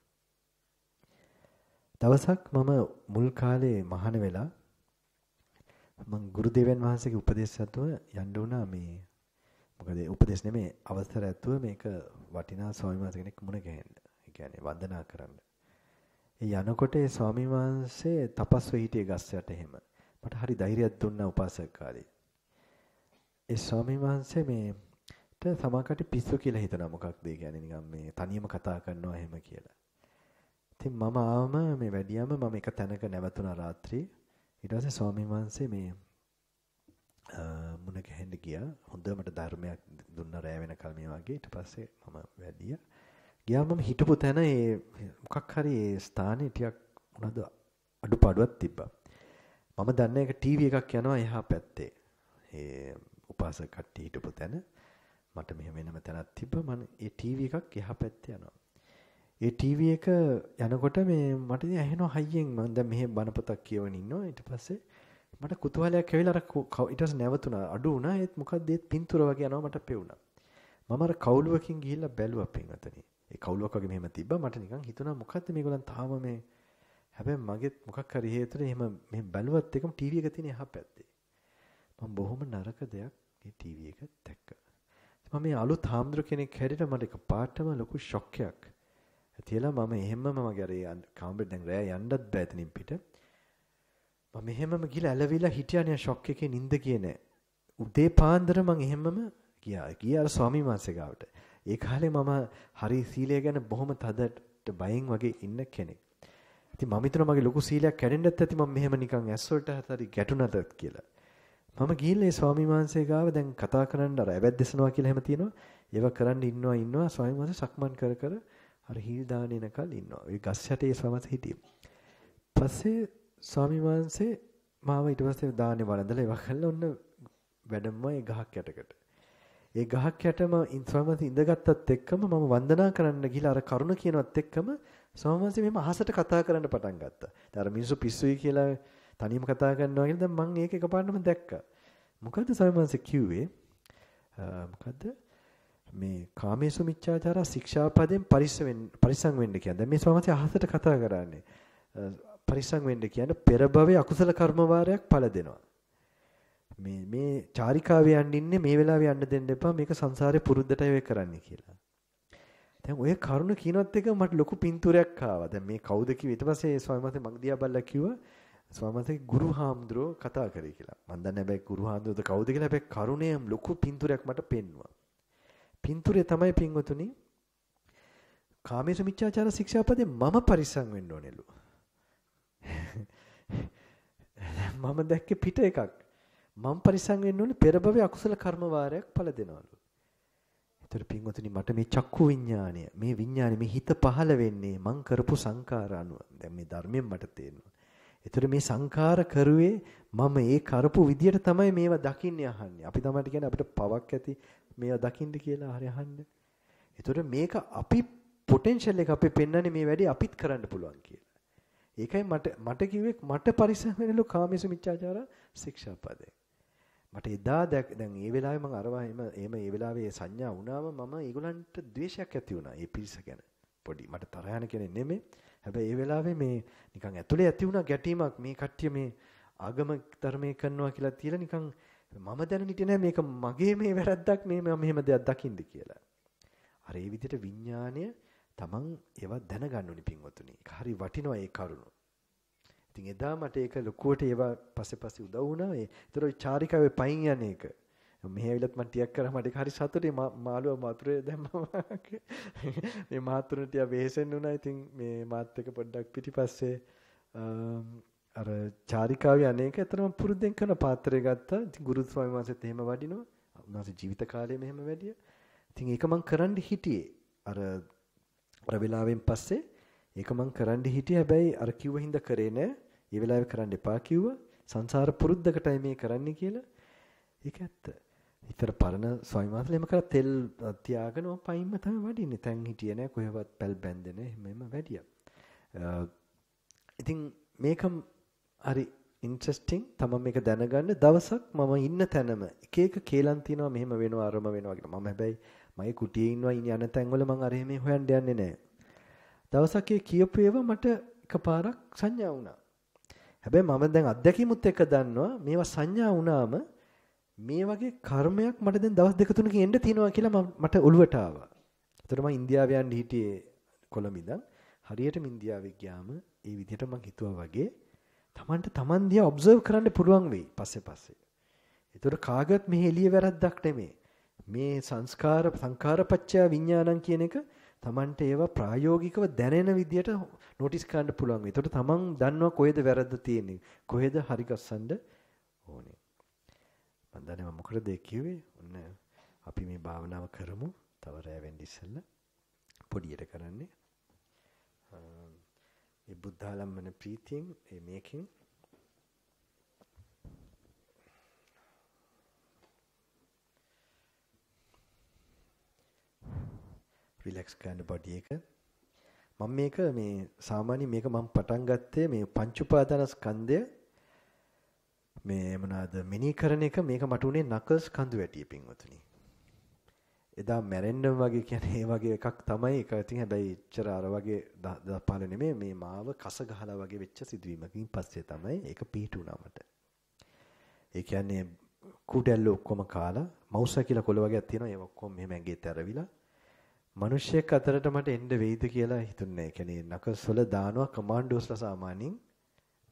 දවසක් මම මුල් කාලේ මහාන වෙලා මම ගුරු දෙවියන් වහන්සේගේ උපදේශ සතුව යන්න උනා මේ මොකද උපදේශ නෙමේ අවසර ඇතුව මේක වටිනා ස්වාමීන් වහන්සේ කෙනෙක් මුණ ගැහෙන්න. ඒ කියන්නේ වන්දනා කරන්න. ඒ යනකොට ඒ ස්වාමීන් වහන්සේ තපස් වෙ හිටියේ ගස් යට එහෙම. මට හරි ධෛර්යයක් දුන්නා උපාසක කාලේ. ඒ ස්වාමීන් වහන්සේ මේට සමාකට පිස්සු කියලා හිතනවා මොකක්ද ඒ කියන්නේ නිකන් මේ තනියම කතා කරනවා එහෙම කියලා. ඉතින් මම ආවම මේ වැඩියම මම එක තැනක නැවතුණා රාත්‍රියේ. ඊට පස්සේ ස්වාමීන් වහන්සේ මේ මුණ ගැහෙන්න ගියා. හොඳමට ධර්මයක් දුන්න රෑ වෙනකල් මේ වගේ. ඊට පස්සේ මම වැඩියා. ගියාම මම හිටපු තැන ඒ මොකක් හරි ඒ ස්ථානේ ටිකක් මොනවද අඩුපාඩුවක් තිබ්බා. මම දන්නේ ඒක ටීවී එකක් යනවා එහා පැත්තේ. ඒ උපාසක කට්ටිය හිටපු තැන. මට මෙහෙම වෙනම තැනක් තිබ්බා. මම ඒ ටීවී එකක් එහා පැත්තේ යනවා. ඒ ටීවී එක යනකොට මේ මට ඉතින් ඇහෙනවා හයියෙන් මම දැන් මෙහෙ බනපතක් කියවන ඉන්නවා. ඊට පස්සේ මට කුතුහලයක් ඇවිල්ලා අර ඊට පස්සේ නැවතුණා අඩු වුණා ඒත් මොකක්ද ඒත් පින්තූර වගේ යනවා මට පෙවුණා මම අර කවුලුවකින් ගිහිල්ලා බැලුවා පින්වතනි ඒ කවුලුවක් වගේ මෙහෙම තිබ්බා මට නිකන් හිතුණා මොකද්ද මේගොල්ලන් තාම මේ හැබැයි මගෙත් මොකක් හරි හේතුවෙන් එහෙම මේ බැලුවත් එකම ටීවී එක තියෙන එහා පැත්තේ මම බොහොම නරක දෙයක් මේ ටීවී එක දැක්කා මම මේ අලුත් හාමුදුර කෙනෙක් හැටියට මට එක පාටම ලොකු ෂොක් එකක් ඇතිලා මම එහෙමම මගේ අර කාමරේ දැන් රෑ යන්නත් බෑ එතනින් පිට. මම මෙහෙමම ගිහලා ඇලවිලා හිටියානේ ෂොක් එකේ නිින්ද ගියේ නෑ. උදේ පාන්දර මං එහෙමම ගියා. ගියා අර ස්වාමීන් වහන්සේ ගාවට. ඒ කාලේ මම හරි සීලය ගැන බොහොම තදට බයෙන් වගේ ඉන්න කෙනෙක්. ඉතින් මම හිතනවා මගේ ලොකු සීලයක් කැඩෙන්නත් ඇති මම මෙහෙම නිකන් ඇස් වලට හරි ගැටුණාද කියලා. මම ගිහිල්ලා ස්වාමීන් වහන්සේ ගාව දැන් කතා කරන්න අර ඇවැද්දසනවා කියලා එහෙම තියෙනවා. ඒව කරන්න ඉන්නවා ඉන්නවා ස්වාමීන් වහන්සේ සක්මන් කර කර අර හිල් දාන එනකල් ඉන්නවා. ඒ ගස් යටේ ස්වාමීන් වහන්සේ හිටියේ. පස්සේ ස්වාමීන් වහන්සේ මාව ඊට පස්සේ දාන්නේ වළඳලා ඒවා කළා ඔන්න වැඩමම ඒ ගහක් යටකට. ඒ ගහක් යටම ඉන්ස්වාමීන් ඉඳගත්තත් එක්කම මම වන්දනා කරන්න ගිහලා අර කරුණ කියනවත් එක්කම ස්වාමීන් මෙහෙම අහසට කතා කරන්න පටන් ගත්තා. දැන් අර මිනිස්සු පිස්සුයි කියලා තනියම කතා කරනවා කියලා දැන් මම ඒක එකපාරටම දැක්කා. මොකද්ද සමන්ස කිව්වේ? මොකද්ද? මේ කාමේසු මිච්ඡාචාරා ශික්ෂාපදයෙන් පරිස්සම් වෙන්න පරිස්සම් වෙන්න කියන්නේ. දැන් මේ සමන්ස අහසට කතා කරන්නේ. පරිස්සම් වෙන්න කියන්නේ පෙර භවයේ අකුසල කර්ම වාරයක් පළ දෙනවා. මේ මේ චාරිකාවේ යන්න ඉන්නේ මේ වෙලාවේ යන්න දෙන්න එපා මේක සංසාරේ පුරුද්දටයි වෙ කරන්නේ කියලා. දැන් ඔය කරුණ කියනත් එක මට ලොකු පින්තූරයක් ආවා. දැන් මේ කවුද කිව්වේ? ඊට පස්සේ ස්වාමීන් වහන්සේ බල්ලා කිව්වා ස්වාමීන් ගුරු හාමුදුරුවෝ කතා කරේ කියලා. මම දන්නේ හැබැයි ගුරු හාමුදුරුවෝද කවුද කියලා හැබැයි කරුණේම් ලොකු පින්තූරයක් මට පෙන්නුවා. පින්තූරේ තමයි පින්වතුනි කාමේශ මිච්ඡාචාර ශික්ෂාපදේ මම පරිස්සම් වෙන්න ඕනෙලු. මම දැක්කේ පිට එකක්. මම පරිසං වෙන්න ඕනේ පෙර භවයේ අකුසල කර්ම වාරයක් පළ දෙනවලු. ඒතර පින්වතුනි මට මේ චක්කු විඥානය, මේ විඥානය මේ හිත පහළ වෙන්නේ මං කරපු සංකාර අනුව. දැන් මේ ධර්මයෙන් මට තේරෙනවා. ඒතර මේ සංකාර කරුවේ මම ඒ කරපු විදියට තමයි මේවා දකින්නේ අහන්නේ. අපි තමයි කියන්නේ අපිට පවක් ඇති මේවා දකින්න කියලා හරි අහන්නේ. ඒතර මේක අපි පොටෙන්ෂල් එක අපි පෙන්වන්නේ මේ වැඩේ අපිත් කරන්න පුළුවන් කියලා. ඒකයි මට මට කිව්වේ මට පරිස්සම් වෙනලු කාමීසු මිච්ඡාචාර ශික්ෂාපදේ. මට එදා දැක් දැන් මේ වෙලාවේ මම අරවා එම එම මේ වෙලාවේ සංඥා වුණාම මම ඒගොල්ලන්ට ද්වේෂයක් ඇති වුණා. ඒ පිරිස ගැන. පොඩි මට තරහ යන කෙනෙක් නෙමෙයි. හැබැයි මේ වෙලාවේ මේ නිකන් ඇතුලේ ඇති වුණා ගැටීමක් මේ කට්ටිය මේ ආගම ධර්මයේ කරනවා කියලා තියලා නිකන් මම දැන හිටියේ නෑ මේක මගේ මේ වැරද්දක් මේ මම මෙහෙම දෙයක් දකින්ද කියලා. අර ඒ විදිහට විඥාණය තමන් ඒවා දැනගන්න ඕනි පින්වතුනි. ඒක හරි වටිනවා ඒ කරුණ. ඉතින් එදා මට ඒක ලොකුවට ඒවා පස්සේ පස්සේ උදව් වුණා. ඒතර චාරිකාවේ පයින් යන එක. මෙහෙ ඇවිල්ලත් මම ටිකක් කරා මට ඒක හරි සතුටුයි. මාළුව මතුරේ දැම්මම මේ මාතුරුන ටික වෙහෙසෙන්න උනා. ඉතින් මේ මාත් එක පොඩ්ඩක් පිටිපස්සේ අර චාරිකාවේ අනේක ඇත්තටම පුරුද්දෙන් කරන පාත්‍රය ගත්තා. ඉතින් ගුරු ස්වාමීන් වහන්සේත් එහෙම වඩිනවා. උන්වහන්සේ ජීවිත කාලයේ මෙහෙම වැඩිය. ඉතින් ඒක මම කරන්න හිටියේ. අර අර වෙලාවෙන් පස්සේ ඒක මං කරන්න හිටියේ හැබැයි අර කිව්ව හින්දා කරේ නෑ. ඒ වෙලාවේ කරන්න එපා කිව්ව. සංසාර පුරුද්දකටයි මේ කරන්නේ කියලා. ඒක ඇත්ත. ඉතර පරණ ස්වයංවාසලෙම කරා තෙල් තියාගෙන පයින්ම තමයි වඩින්නේ. තැන් හිටියේ නෑ කොහෙවත් පැල් බැඳෙන එහෙමම වැඩියා. ඉතින් මේක හරි ඉන්ට්‍රෙස්ටිං තමයි මේක දැනගන්න දවසක් මම ඉන්න තැනම එක එක කේලම් තියනවා මෙහෙම වෙනවා අරම වෙනවා කියලා. මම හැබැයි මගේ කුටියේ ඉන්නවා ඉනි යන තැන්වල මම අර එහෙම හොයන්න යන්නේ නැහැ. දවසක් ඒ කියපු ඒවා මට එකපාරක් සංඥා වුණා. හැබැයි මම දැන් අත්දැකීමුත් එක්ක දන්නවා මේවා සංඥා වුණාම මේ වගේ කර්මයක් මට දැන් දවස් දෙක තුනකින් එන්න තියෙනවා කියලා මට ඔළුවට ආවා. ඒතර මම ඉන්දියාවේ යන්න හිටියේ කොළඹ ඉඳන්. හරියටම ඉන්දියාවේ ගියාම ඒ විදිහට මම හිතුවා වගේ Tamanට Taman දිහා observe කරන්න පුළුවන් වෙයි පස්සේ පස්සේ. ඒතර කාගවත් මෙහි එළිය වැරද්දක් නෙමෙයි. මේ සංස්කාර සංඛාරපච්චය විඥානං කියන එක Tamanට ඒවා ප්‍රායෝගිකව දැනෙන විදියට නොටිස් කරන්න පුළුවන්. ඒතකොට Taman දන්නවා කොහෙද වැරද්ද තියෙන්නේ. කොහෙද හරි ගස්සන්න ඕනේ. මම දන්නේ මම මොකටද කිව්වේ? ඔන්න අපි මේ භාවනාව කරමු. තව රැ වෙන්න ඉස්සෙල්ලා පොඩියට කරන්නේ. මේ බුද්ධාලම්මන ප්‍රීතියෙන් මේකෙන් රිලැක්ස් කරන්න බඩි එක. මම මේක මේ සාමාන්‍ය මේක මම පටන් ගත්තේ මේ පංච උපාදානස්කන්ධය මේ මොනවාද මෙනී කරන එක මේක මට උනේ නකල්ස් කඳු වැටිය පින්වතුනි. එදා මැරෙන්නම් වගේ කියන්නේ ඒ වගේ එකක් තමයි ඒක ඉතින් හැබැයි එච්චර අර වගේ දපාල නෙමෙයි මේ මාව කස ගහලා වගේ වෙච්ච සිදුවීමකින් පස්සේ තමයි ඒක පිටුණා මට. ඒ කියන්නේ කුඩැල්ල ඔක්කොම කාලා මවුසා කියලා කොළ වර්ගයක් තියෙනවා ඒ ඔක්කොම මෙහෙම ඇඟේ තරවිලා මිනිස්සෙක් අතරට මට එන්න වෙයිද කියලා හිතුන්නේ. ඒ කියන්නේ නකසොල දානවා කමාන්ඩෝස්ලා සාමාන්‍යයෙන්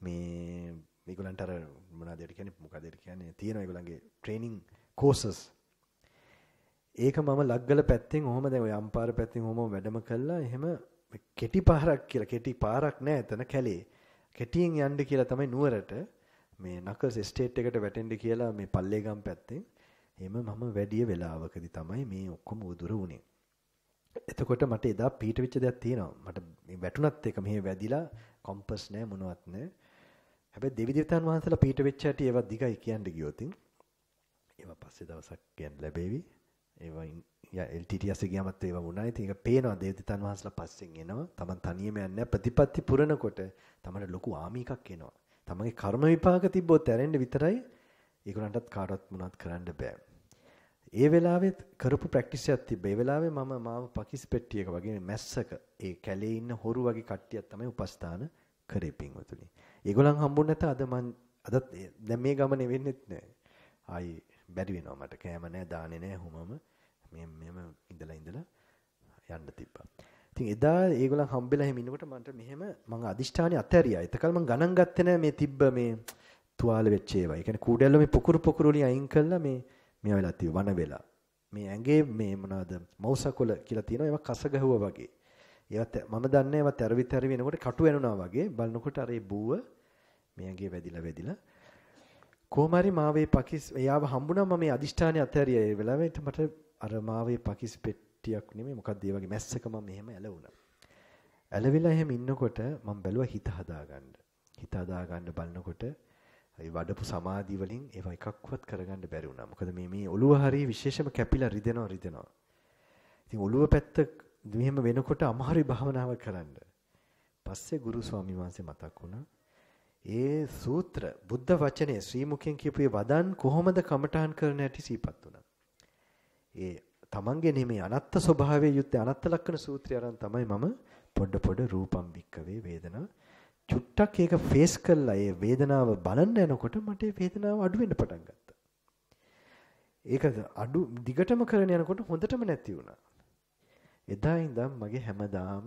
මේ මේගොල්ලන්ට අර මොනවද ඒකට කියන්නේ මොකද ඒකට කියන්නේ තියෙනවා ඒගොල්ලන්ගේ ට්‍රේනින් කෝසස්. ඒක මම ලග්ගල පැත්තෙන් ඔහම දැන් ඔය අම්පාර පැත්තෙන් ඔහම වැඩම කළා. එහෙම කෙටි පාරක් කියලා කෙටි පාරක් නෑ එතන කැලේ. කෙටියෙන් යන්න කියලා තමයි නුවරට මේ නකස් ස්ටේට් එකට වැටෙන්න කියලා මේ පල්ලේගම් පැත්තෙන් එහෙම මම වැඩි වෙලාවකදී තමයි මේ ඔක්කොම උදුර උනේ. එතකොට මට එදා පීට වෙච්ච දෙයක් තියෙනවා. මට මේ වැටුණත් එක මෙහෙ වැදිලා කොම්පස් නැහැ මොනවත් නැහැ. හැබැයි දෙවිදේවතාන් වහන්සේලා පීට වෙච්ච හැටි ඒවා දිගයි කියන්න ගියොතින් ඒවා පස්සේ දවසක් කියන්න ලැබෙවි. ඒවා LTTS ගියාමත් ඒවා වුණා. ඉතින් ඒක පේනවා දේවදූතන් වහන්සේලා පස්සෙන් එනවා. Taman තනියම යන්නේ ප්‍රතිපත්ති පුරනකොට Tamanට ලොකු ආමීකක් එනවා. Tamanගේ කර්ම විපාක තිබ්බොත් ඇරෙන්න විතරයි ඒගොල්ලන්ටත් කාටවත් මොනවත් කරන්න බෑ. ඒ වෙලාවෙත් කරපු ප්‍රැක්ටිස් එකක් තිබ්බා. ඒ වෙලාවේ මම මාව පකිස් පෙට්ටියක වගේ මැස්සක ඒ කැලේ ඉන්න හොරු වගේ කට්ටියක් තමයි උපස්ථාන කරේ පින්වතුනි. ඒගොල්ලන් හම්බුනේ නැත අද මං අදත් දැන් මේ ගමනේ වෙන්නෙත් නෑ. ආයි බැරි වෙනවා මට කෑම නෑ දාන්නේ නෑ හොමම මේ මෙම ඉඳලා ඉඳලා යන්න තිබ්බා. ඉතින් එදා ඒගොල්ලන් හම්බෙලා හැම ඉන්නකොට මන්ට මෙහෙම මං අදිෂ්ඨානෙ අතහැරියා. එතකල් මං ගණන් ගත්තේ නෑ මේ තිබ්බ මේ තුවාල වෙච්ච ඒවා. ඒ කියන්නේ කූඩැල්ල මේ පොකුරු පොකුරු වලින් අයින් කළා මේ මේ වෙලා තියෙ වන වෙලා. මේ ඇඟේ මේ මොනවද මෞසකොළ කියලා තියෙනවා ඒවා කස ගැහුවා වගේ. ඒවත් මම දන්නේ ඒවා තරවි තරවි එනකොට කටු වෙනවා වගේ බලනකොට අර ඒ බූව මේ ඇඟේ වැදිලා වැදිලා කොහමරි මාවේ පකිස් එයාව හම්බුණා මම මේ අදිෂ්ඨානය අතහැරියා ඒ වෙලාවට මට අර මාවේ පකිස් පෙට්ටියක් නෙමෙයි මොකක්ද ඒ වගේ මැස්සක මම මෙහෙම ඇලවුණා. ඇලවිලා එහෙම ඉන්නකොට මම බැලුවා හිත හදාගන්න. හිත හදාගන්න බලනකොට ඒ වඩපු සමාධි වලින් ඒව එකක්වත් කරගන්න බැරි වුණා. මොකද මේ මේ ඔළුව හරිය විශේෂම කැපිලා රිදෙනවා රිදෙනවා. ඉතින් ඔළුව පැත්ත මෙහෙම වෙනකොට අමාරුයි භාවනාව කරන්න. පස්සේ ගුරු ස්වාමීන් වහන්සේ මතක් වුණා. ඒ සූත්‍ර බුද්ධ වචනේ ශ්‍රී මුඛයෙන් කියපු වදන් කොහොමද කමඨාන් කරන ඇති සීපත් වුණා. ඒ තමන්ගේ නෙමේ අනත්ත් ස්වභාවයේ යුත්තේ අනත්ත් ලක්ෂණ සූත්‍රය අරන් තමයි මම පොඩ පොඩ රූපම් වික්කවේ වේදනා චුට්ටක් ඒක ෆේස් කළා ඒ වේදනාව බලන්න යනකොට මට ඒ වේදනාව අඩු වෙන්න පටන් ගත්තා. ඒක අඩු දිගටම කරගෙන යනකොට හොඳටම නැති වුණා. එදා ඉඳන් මගේ හැමදාම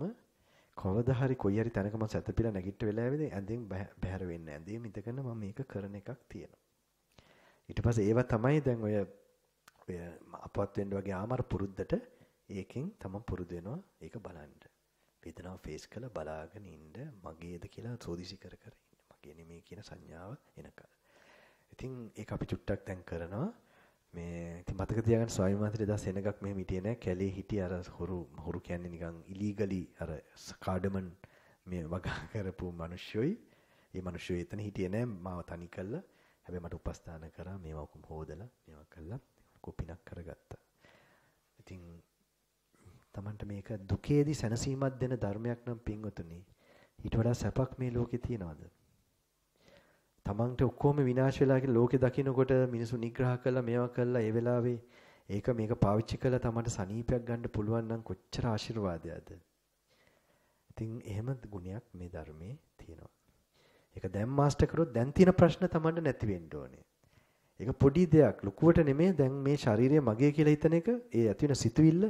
කවදා හරි කොයි හරි තැනක මම සැතපීලා නැගිට වෙලාවෙදී ඇඳෙන් බැහැර වෙන්නේ ඇඳේ මිදගෙන මම මේක කරන එකක් තියෙනවා. ඊට පස්සේ ඒව තමයි දැන් ඔය ඔය අපවත් වෙන්න වගේ ආමාර පුරුද්දට ඒකෙන් තමයි පුරුදු වෙනවා ඒක බලන්න. වේදනාව ෆේස් කරලා බලාගෙන ඉන්න මගේද කියලා සෝදිසි කර කර ඉන්න. මගේ නෙමෙයි කියන සංඥාව එනකල්. ඉතින් ඒක අපි චුට්ටක් දැන් කරනවා. මේ ඉතින් මතක තියාගන්න ස්වාමීන් වහන්සේ දා සෙනගක් මෙහෙම හිටියේ නෑ කැලේ හිටිය අර හොරු හොරු කියන්නේ නිකන් ඉලීගලි අර කාඩමන් මේ වගා කරපු මිනිස්සුයි ඒ මිනිස්සු එතන හිටියේ නෑ මාව තනි කළා හැබැයි මට උපස්ථාන කරා මේවා කොහොම හොදලා මේවා කළා කොපිනක් කරගත්තා ඉතින් Tamanට මේක දුකේදී සැනසීමක් දෙන ධර්මයක් නම් පින්වතුනි. ඊට වඩා සැපක් මේ ලෝකේ තියනවද? Tamanට ඔක්කොම විනාශ වෙලා කියලා ලෝකේ දකින්නකොට මිනිසු නිග්‍රහ කළා මේවා කළා ඒ වෙලාවේ ඒක මේක පාවිච්චි කළා Tamanට සනීපයක් ගන්න පුළුවන් නම් කොච්චර ආශිර්වාදයක්ද? ඉතින් එහෙම ගුණයක් මේ ධර්මයේ තියෙනවා. ඒක දැන් මාස්ටර් කරොත් දැන් තියෙන ප්‍රශ්න Tamanට නැති වෙන්න ඕනේ. ඒක පොඩි දෙයක් ලකුවට නෙමෙයි දැන් මේ ශරීරය මගේ කියලා හිතන එක ඒ ඇති වෙන සිතුවිල්ල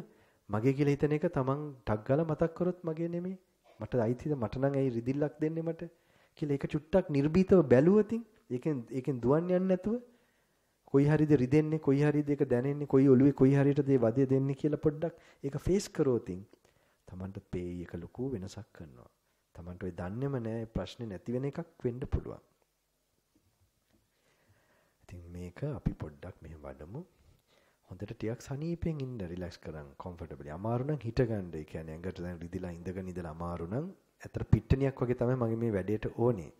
මගේ කියලා හිතන එක තමන් ටක් ගාලා මතක් කරොත් මගේ නෙමෙයි. මට අයිතිද මට නම් ඇයි රිදිල්ලක් දෙන්නේ මට කියලා ඒක චුට්ටක් නිර්භීතව බැලුවතින් ඒකෙන් ඒකෙන් දුවන් යන්නේ නැතුව කොයි හරිද රිදෙන්නේ කොයි හරිද ඒක දැනෙන්නේ කොයි ඔළුවේ කොයි හරියටද ඒ වදේ දෙන්නේ කියලා පොඩ්ඩක් ඒක ෆේස් කරෝතින් තමන්ට පේයි එක ලොකු වෙනසක් කරනවා. තමන්ට ඔය දන්නේම නෑ ප්‍රශ්නේ නැති වෙන එකක් වෙන්න පුළුවන්. ඉතින් මේක අපි පොඩ්ඩක් මෙහෙම වඩමු. හොඳට ටිකක් සනීපෙන් ඉන්න රිලැක්ස් කරන් කම්ෆර්ටබලි. අමාරු නම් හිටගන්න. ඒ කියන්නේ ඇඟට දැන් රිදිලා ඉඳගෙන ඉඳලා අමාරු නම් ඇතර පිට්ටනියක් වගේ තමයි මගේ මේ වැඩේට ඕනේ.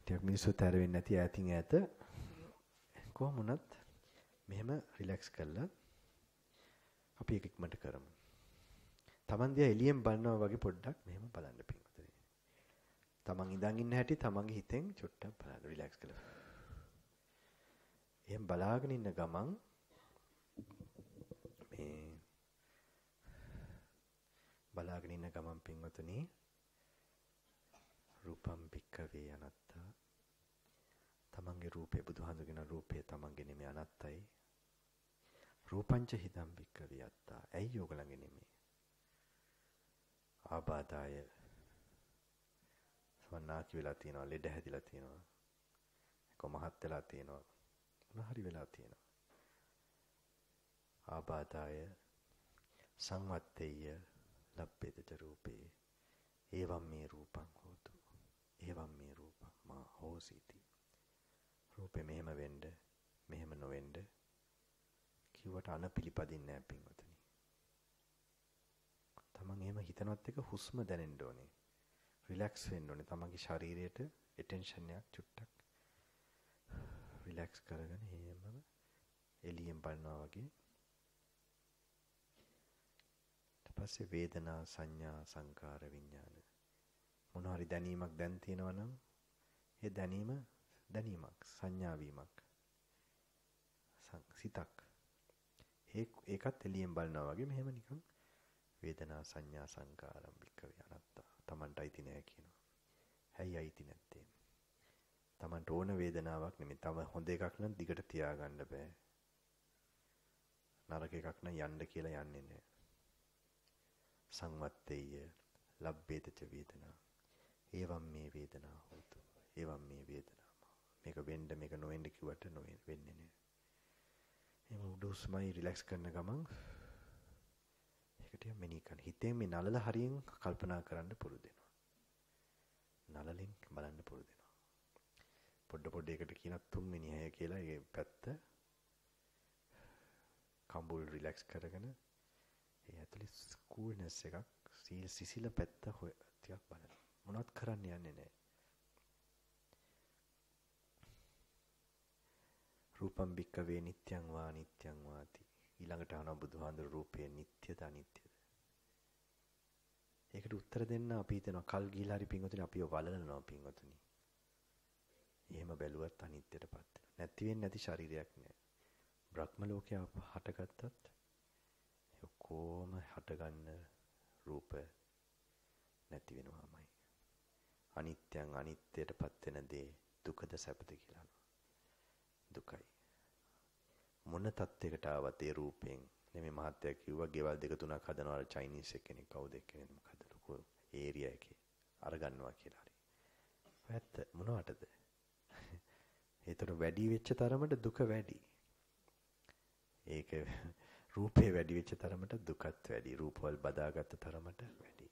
ටිකක් මිනිස්සු තැර වෙන්නේ නැති ඈතින් ඈත කොහොම වුණත් මෙහෙම රිලැක්ස් කරලා අපි එක ඉක්මනට කරමු. තමන් දිහා එළියෙන් බලනවා වගේ පොඩ්ඩක් මෙහෙම බලන්න පින්වතුනි. තමන් ඉඳන් ඉන්න හැටි තමන්ගේ හිතෙන් චුට්ටක් බලන්න රිලැක්ස් කරලා. එහෙන් බලාගෙන ඉන්න ගමන් මේ බලාගෙන ඉන්න ගමන් පින්වතුනි රූපම් පික්කවේ අනත්තා තමන්ගේ රූපේ බුදුහාඳුගෙන රූපේ තමන්ගේ නෙමෙයි අනත්තයි රූපංච හිතම් පික්කවේ අත්තා ඇයි ඕගලගේ නෙමෙයි ආබාධය සවන්නාකි වෙලා තියෙනවා ලෙඩ හැදිලා තියෙනවා කොමහත් වෙලා තියෙනවා මොන හරි වෙලා තියෙනවා ආබාධාය සංවත්තේය ලබ්බෙතට රූපේ එවම් මේ රූපං හෝතු එවම් මේ රූපං මා හෝසිති රූපේ මෙහෙම වෙන්න මෙහෙම නොවෙන්න කිව්වට අනපිලිපදින්නේ නැහැ පින්වතුනි තමන් එහෙම හිතනවත් එක හුස්ම දැනෙන්න ඕනේ රිලැක්ස් වෙන්න ඕනේ තමන්ගේ ශරීරයට ටෙන්ෂන් එකක් චුට්ටක් රිලැක්ස් කරගෙන එහෙමම එළියෙන් බලනවා වගේ ඊට පස්සේ වේදනා සංඥා සංකාර විඥාන මොන හරි දැනීමක් දැන් තියෙනවා නම් ඒ දැනීම දැනීමක් සංඥා වීමක් සිතක් ඒකත් එළියෙන් බලනවා වගේ මෙහෙම නිකන් වේදනා සංඥා සංකාරම් වික්කවේ අනත්තා Tamanටයි තිනේ කියනවා හැයි අයිති නැත්තේ Tamanට ඕන වේදනාවක් නෙමෙයි තව හොඳ එකක් නම් දිගට තියාගන්න බෑ නරක එකක් නම් යන්න කියලා යන්නේ නැහැ සංවත්තේය ලබ්බේතච වේදනා ඒවම් මේ වේදනා හෝතු ඒවම් මේ වේදනා මේක වෙන්න මේක නොවෙන්න කිව්වට වෙන්නේ නෑ එහෙම උඩ හුස්මයි රිලැක්ස් කරන ගමන් ඒකට මෙනී කරන හිතේ මේ නලල හරියෙන් කල්පනා කරන්න පුරුදු වෙනවා නලලෙන් බලන්න පුරුදු වෙනවා පොඩ පොඩ එකට කියන තුන්වෙනි හැය කියලා ඒ පැත්ත කම්බුල් රිලැක්ස් කරගෙන ඒ ඇතුලේ කූල්නස් එකක් සීල් සිසිල පැත්ත හොය ටිකක් බලන මොනවත් කරන්න යන්නේ නැහැ රූපම් බික්කවේ නිට්යං වා නිට්යං වාති ඊළඟට ආන බුදුහාඳුර රූපය නිට්‍යද අනිත්‍යද ඒකට උත්තර දෙන්න අපි හිතනවා කල් ගිහිලා හරි පින්වතුනි අපිව වලලනවා පින්වතුනි එහෙම බැලුවත් අනිත්‍යටපත් නැති වෙන්නේ නැති ශරීරයක් නෑ බ්‍රහ්ම ලෝකේ අප හටගත්තත් ඔක්කොම හටගන්න රූප නැති වෙනවාමයි. අනිත්‍යං අනිත්‍යයටපත් වෙන දේ දුකද සැපද කියලා. දුකයි. මොන තත්යකට ආවත් ඒ රූපෙන් නෙමෙයි මහත්තයා කිව්වා ගෙවල් දෙක තුනක් හදනවා අර චයිනීස් එක්කෙනෙක් කවුද එක්කෙනෙක් මොකද ලොකු ඒරියා එකේ අරගන්නවා කියලා හරි. ඇත්ත මොනවටද? ඒතර වැඩි වෙච්ච තරමට දුක වැඩි. ඒක රූපේ වැඩි වෙච්ච තරමට දුකත් වැඩි. රූපවල බදාගත්ත තරමට වැඩි.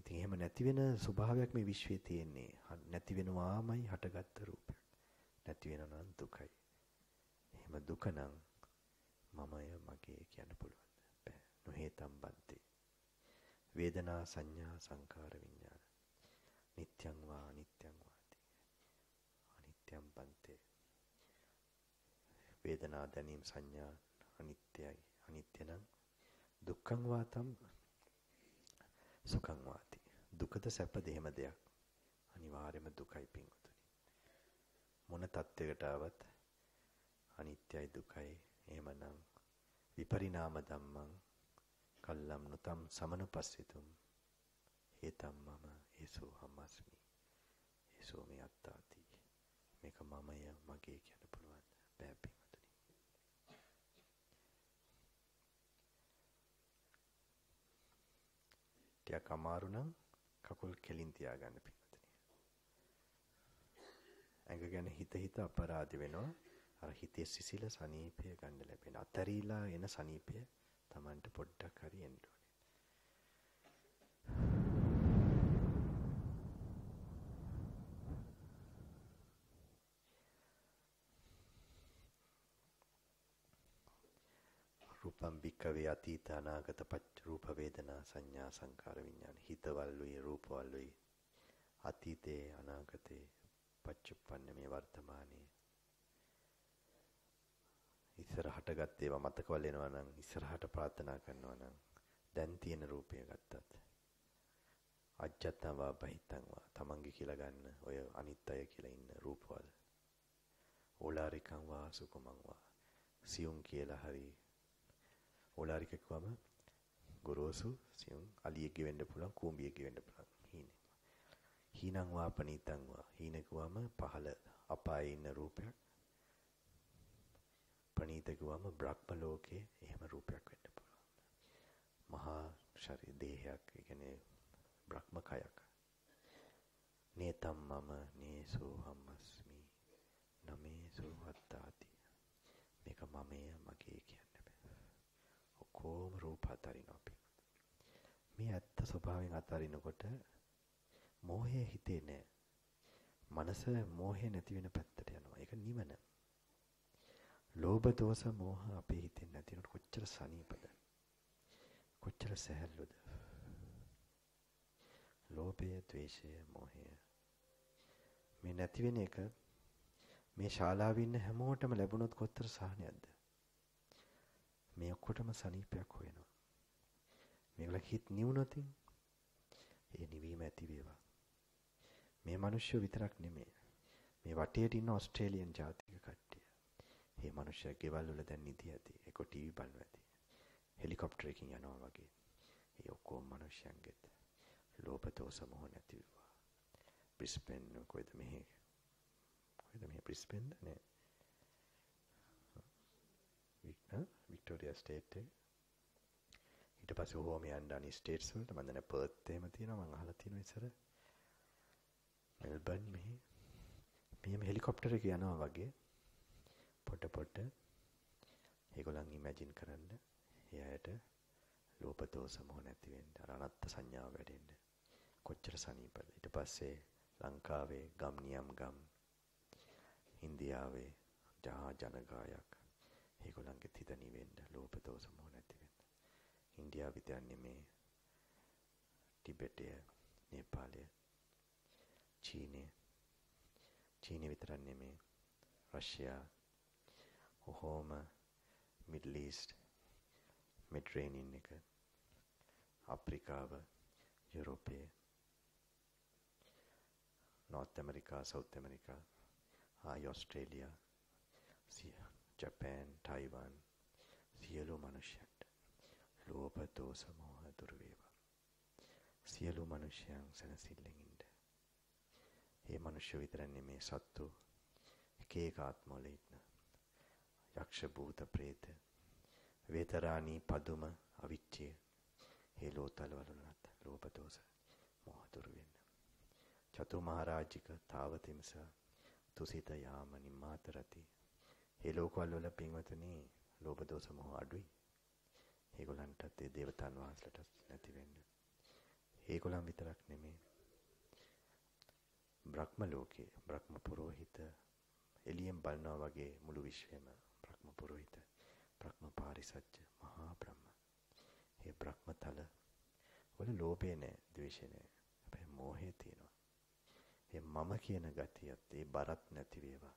ඉතින් එහෙම නැති වෙන ස්වභාවයක් මේ විශ්වයේ තියෙන්නේ. නැති වෙනවාමයි හටගත්ත රූපයක්. නැති වෙනවා නම් දුකයි. එහෙම දුක නම් මමය මගේ කියන්න පුළුවන්. බෑ. නොහේතම් බද්දේ. වේදනා සංඥා සංකාර විඥාන. නිත්‍යං වා අනිත්‍යං වාති. අනිත්‍යං බන්තේ. වේදනා දැනීම සංඥා අනිත්‍යයි. අනිත්‍ය නම් දුක්ඛං වාතම් සුඛං වාති. දුකද සැපද එහෙම දෙයක්. අනිවාර්යයෙන්ම දුකයි පින්වතුනි. මොන தත්වයකට ආවත් අනිත්‍යයි දුකයි එහෙමනම් විපරිණාම ධම්මං කල්ලම් නුතම් සමනුපස්සිතුම් හේතම් මම ඒසෝ හමස්මි ඒසෝ මේ අත්තාති මේක මමය මගේ කියන්න පුළුවන් බෑ ටිකක් අමාරු නම් කකුල් කෙලින් තියාගන්න පිටතනේ. ඇඟ ගැන හිත හිත අපරාධ වෙනවා. අර හිතේ සිසිල සනීපය ගන්න ලැබෙන. අතරීලා එන සනීපය Tamanට පොඩ්ඩක් හරි එන්න පම්බික්කවේ අතීත අනාගත පච්ච රූප වේදනා සංඥා සංකාර විඥාන හිතවල් වේ රූපවල් වේ අතීතේ අනාගතේ පච්චුප්පන්න මේ වර්තමානයේ ඉස්සරහට ගත්ත ඒවා මතකවල එනවා නම් ඉස්සරහට ප්‍රාර්ථනා කරනවා නම් දැන් තියෙන රූපය ගත්තත් අජත්තම් වා බහිත්තම් වා තමන්ගේ කියලා ගන්න ඔය අනිත් අය කියලා ඉන්න රූපවල ඕලාරිකම් වා සුකුමං වා සියුම් කියලා හරි ඕලාරික කිව්වම ගොරෝසු සියුම් අලියෙක්ගේ වෙන්න පුළුවන් කූඹියෙක්ගේ වෙන්න පුළුවන් හීනේ. හීනං වාපනීතං වා හීන කිව්වම පහළ අපායේ ඉන්න රූපයක්. ප්‍රණීත කිව්වම බ්‍රහ්ම ලෝකයේ එහෙම රූපයක් වෙන්න පුළුවන්. මහා ශරීර දේහයක් ඒ කියන්නේ බ්‍රහ්ම කයක්. නේතම් මම නේසෝ හම්මස්මි නමේසෝ වත්තාති මේක මමය මගේ කියන්නේ ඔක්කොම රූප අතරිනවා අපි. මේ ඇත්ත ස්වභාවයෙන් අතරිනකොට මෝහය හිතේ නෑ. මනස මෝහය නැති වෙන පැත්තට යනවා. ඒක නිවන. ලෝභ දෝෂ මෝහ අපේ හිතෙන් නැතිනකොට කොච්චර සනීපද? කොච්චර සැහැල්ලුද? ලෝභය, ద్వේෂය, මෝහය මේ නැති වෙන එක මේ ශාලාවේ ඉන්න හැමෝටම ලැබුණොත් කොතර සහනයක්ද? මේ ඔක්කොටම සනීපයක් හොයනවා. මේගොල්ලෝ හිත නිවුනොත් ඒ නිවීම ඇති වේවා. මේ මිනිස්සු විතරක් නෙමෙයි. මේ වටේට ඉන්න ඕස්ට්‍රේලියානු ජාතික කට්ටිය. මේ මිනිස්සු ගෙවල් වල දැන් නිදි ඇති. ඒක ටීවී බලනවා ඇති. හෙලිකොප්ටර් එකකින් යනවා වගේ. ඒ ඔක්කොම මිනිස්සුන්ගෙත් ලෝභ දෝෂ මොහ නැති වේවා. බ්‍රිස්බේන් කොහෙද මෙහි? කොහෙද මෙහි බ්‍රිස්බේන්ද නේ? වික්ටෝරියා ස්ටේට් එක. ඊට පස්සේ ඔහොම යන්න අනිත් ස්ටේට්ස් වලට මම දැන් පර්ත් එකේම තියෙනවා මම අහලා තියෙනවා ඉස්සර මෙල්බන් මෙහි මෙහෙම හෙලිකොප්ටර් එක යනවා වගේ පොට පොට ඒගොල්ලන් ඉමේජින් කරන්න එයාට ලෝපතෝස මොහ නැති වෙන්න අර අනත්ත් සංඥාව වැඩෙන්න කොච්චර සනීපද ඊට පස්සේ ලංකාවේ ගම් නියම් ගම් ඉන්දියාවේ ජහා ජනගායක් ඒගොල්ලන්ගේ හිත නිවෙන්න, ලෝභ දෝෂ මොහ නැති වෙන්න. ඉන්දියාව විද්‍යාන්නේ මේ ටිබෙටය, නේපාලය, චීනය, චීනය විතරක් නෙමේ, රෂ්‍යා, ඔහොම මිඩ්ල් ඊස්ට්, මෙඩ්රේනියන් එක, අප්‍රිකාව, යුරෝපය, නෝත් ඇමරිකා, සවුත් ඇමරිකා, ආයි ඔස්ට්‍රේලියා, සිය ජපෑන් ටයිවන් සියලු මනුෂ්‍යයන්ට ලෝභ දෝෂ මෝහ දුර වේවා සියලු මනුෂ්‍යයන් සැනසෙල්ලෙන් ඉන්න. මේ මනුෂ්‍ය විතර නෙමේ සත්තු එක එක ආත්මවල ඉන්න. යක්ෂ භූත പ്രേත වේතරාණී පදුම අවිච්ඡය හේලෝතල වලනත් ලෝභ දෝෂ මෝහ දුර වෙන්න. චතුමහරාජික තාවතිමස තුසිත යාම නිමාතරති ඒ ලෝකවල වල පින්වතුනි ලෝභ දෝෂ මොහ අඩුයි. ඒගොල්ලන්ටත් ඒ දේවතාන් වහන්සේලාටත් නැති වෙන්න. ඒගොල්ලන් විතරක් නෙමෙයි. බ්‍රහ්ම ලෝකේ බ්‍රහ්ම පුරোহিত එළියෙන් බලනවා වගේ මුළු විශ්වයම බ්‍රහ්ම පුරোহিত බ්‍රහ්ම පාරිසජ්ජ මහා බ්‍රහ්ම. ඒ බ්‍රහ්මතල වල ලෝභය නෑ, ද්වේෂය නෑ. හැබැයි මෝහය තියෙනවා. ඒ මම කියන ගතියත් ඒ බරත් නැති වේවා.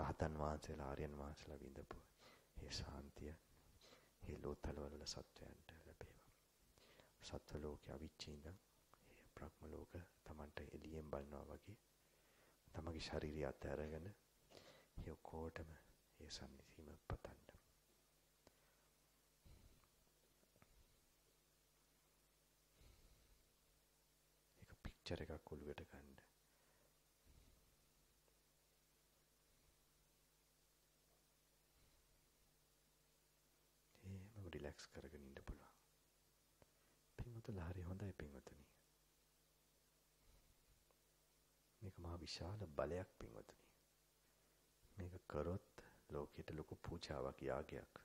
රහතන් වහන්සේලා ආර්යයන් වහන්සේලා විඳපු ඒ ශාන්තිය ඒ ලෝතලවල සත්වයන්ට ලැබේවා. සත්ව ලෝකයේ අවිච්ඡේද ඒ බ්‍රහ්ම ලෝක Tamanට එළියෙන් බලනවා වගේ තමගේ ශාරීරිය අතහැරගෙන ඒ ඔක්කොටම ඒ සම්නිසීම පතන්න. එක පික්චර් එකක් ඔළුවට ගන්න. රිලැක්ස් කරගෙන ඉන්න පුළුවන්. පින්වතුලා හරි හොඳයි පින්වතුනි. මේක මහා විශාල බලයක් පින්වතුනි. මේක කරොත් ලෝකයට ලොකු පූජාවක් යාගයක්.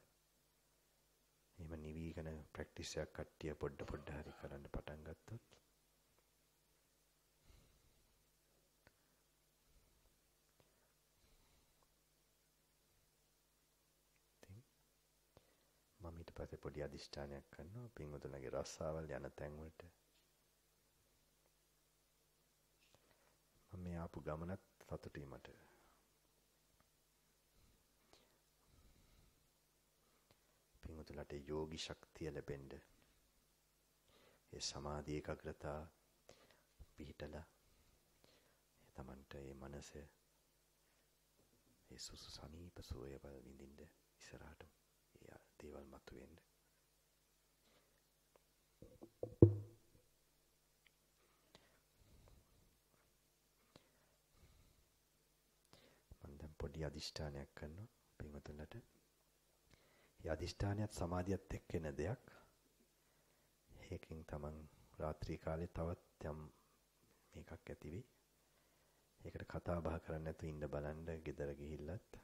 එහෙම නිවිගෙන ප්‍රැක්ටිස් එකක් කට්ටිය පොඩ පොඩ හරි කරන්න පටන් ගත්තොත් පස්සේ පොඩි අදිෂ්ඨානයක් කරනවා පින්වතුන්ගේ රස්සාවල් යන තැන් වලට මම මේ ආපු ගමනත් සතුටුයි මට පින්වතුන්ට යෝගි ශක්තිය ලැබෙන්න ඒ සමාධි ඒකාග්‍රතා පිහිටලා තමන්ට ඒ මනස ඒ සුසු සනීප සෝයවල් විඳින්න ඉස්සරහටම දේවල් මතුවෙන්න. මම දැන් පොඩි අදිෂ්ඨානයක් කරනවා පින්වතුන්ලට. මේ අදිෂ්ඨානයත් සමාධියත් එක්ක එන දෙයක්. ඒකෙන් තමන් රාත්‍රී කාලේ තවත් යම් මේකක් ඇති වෙයි. ඒකට කතා බහ කරන්න නැතුව ඉන්න බලන්න ගෙදර ගිහිල්ලත්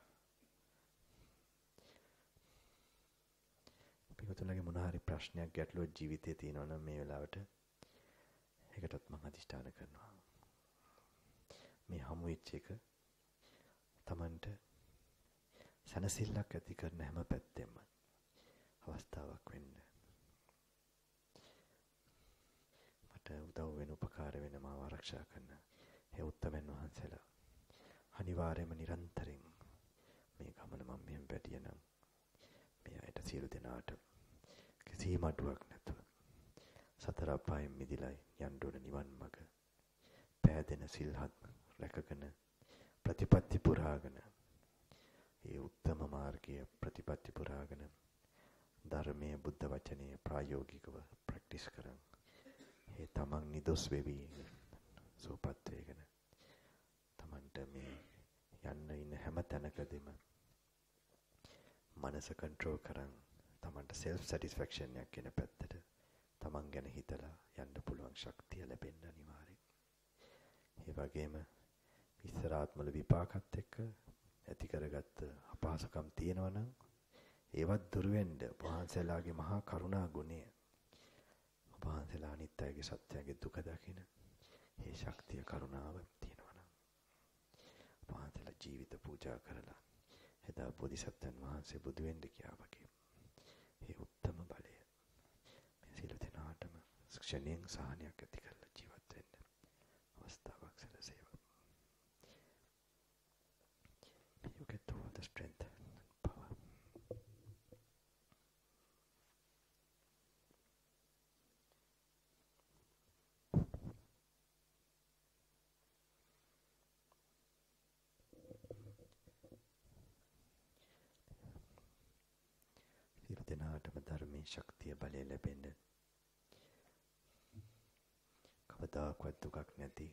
ඔයගොල්ලෝගේ මොන හරි ප්‍රශ්නයක් ගැටලුවක් ජීවිතේ තියෙනවා නම් මේ වෙලාවට ඒකටත් මම අදිෂ්ඨාන කරනවා. මේ හමු වෙච්ච එක Tamanට සනසිල්ලක් ඇති කරන හැම පැත්තෙම අවස්ථාවක් වෙන්න. මට උදව් වෙන උපකාර වෙන මාව ආරක්ෂා කරන ඒ උත්තමයන් වහන්සේලා අනිවාර්යයෙන්ම නිරන්තරයෙන් මේ ගමන මම මෙහෙම පැටියනම් මේ අයට සියලු දෙනාට කිසිම අඩුවක් නැතුව සතර අපායෙන් මිදලා යන්න ඕන නිවන් මඟ පෑදෙන සිල්හත් රැකගෙන ප්‍රතිපත්ති පුරාගෙන ඒ උත්තම මාර්ගයේ ප්‍රතිපත්ති පුරාගෙන ධර්මයේ බුද්ධ වචනේ ප්‍රායෝගිකව ප්‍රැක්ටිස් කරන් ඒ තමන් නිදොස් වෙවි සෝපත් වේගෙන තමන්ට මේ යන්න ඉන්න හැම තැනකදීම මනස කන්ට්‍රෝල් කරන් තමන්ට self satisfaction එකක් වෙන පැත්තට තමන් ගැන හිතලා යන්න පුළුවන් ශක්තිය ලැබෙන්න අනිවාර්යෙන්. ඒ වගේම ඉස්සරාත්මල විපාකත් එක්ක ඇති කරගත්ත අපහසුකම් තියෙනවා නම් ඒවත් දුර වෙන්න වහන්සේලාගේ මහා කරුණා ගුණය වහන්සේලා අනිත් අයගේ සත්‍යයේ දුක දකින මේ ශක්තිය කරුණාව තියෙනවා නම් වහන්සේලා ජීවිත පූජා කරලා එදා බෝධිසත්වයන් වහන්සේ බුදු වෙන්න කියා වගේ ක්ෂණයෙන් සාහනයක් ඇති කරලා ජීවත් වෙන්න අවස්ථාවක් සැලසේවා. You get to the strength and power. සියලු දෙනාටම ධර්මයේ ශක්තිය බලය ලැබෙන්න දුකක් නැති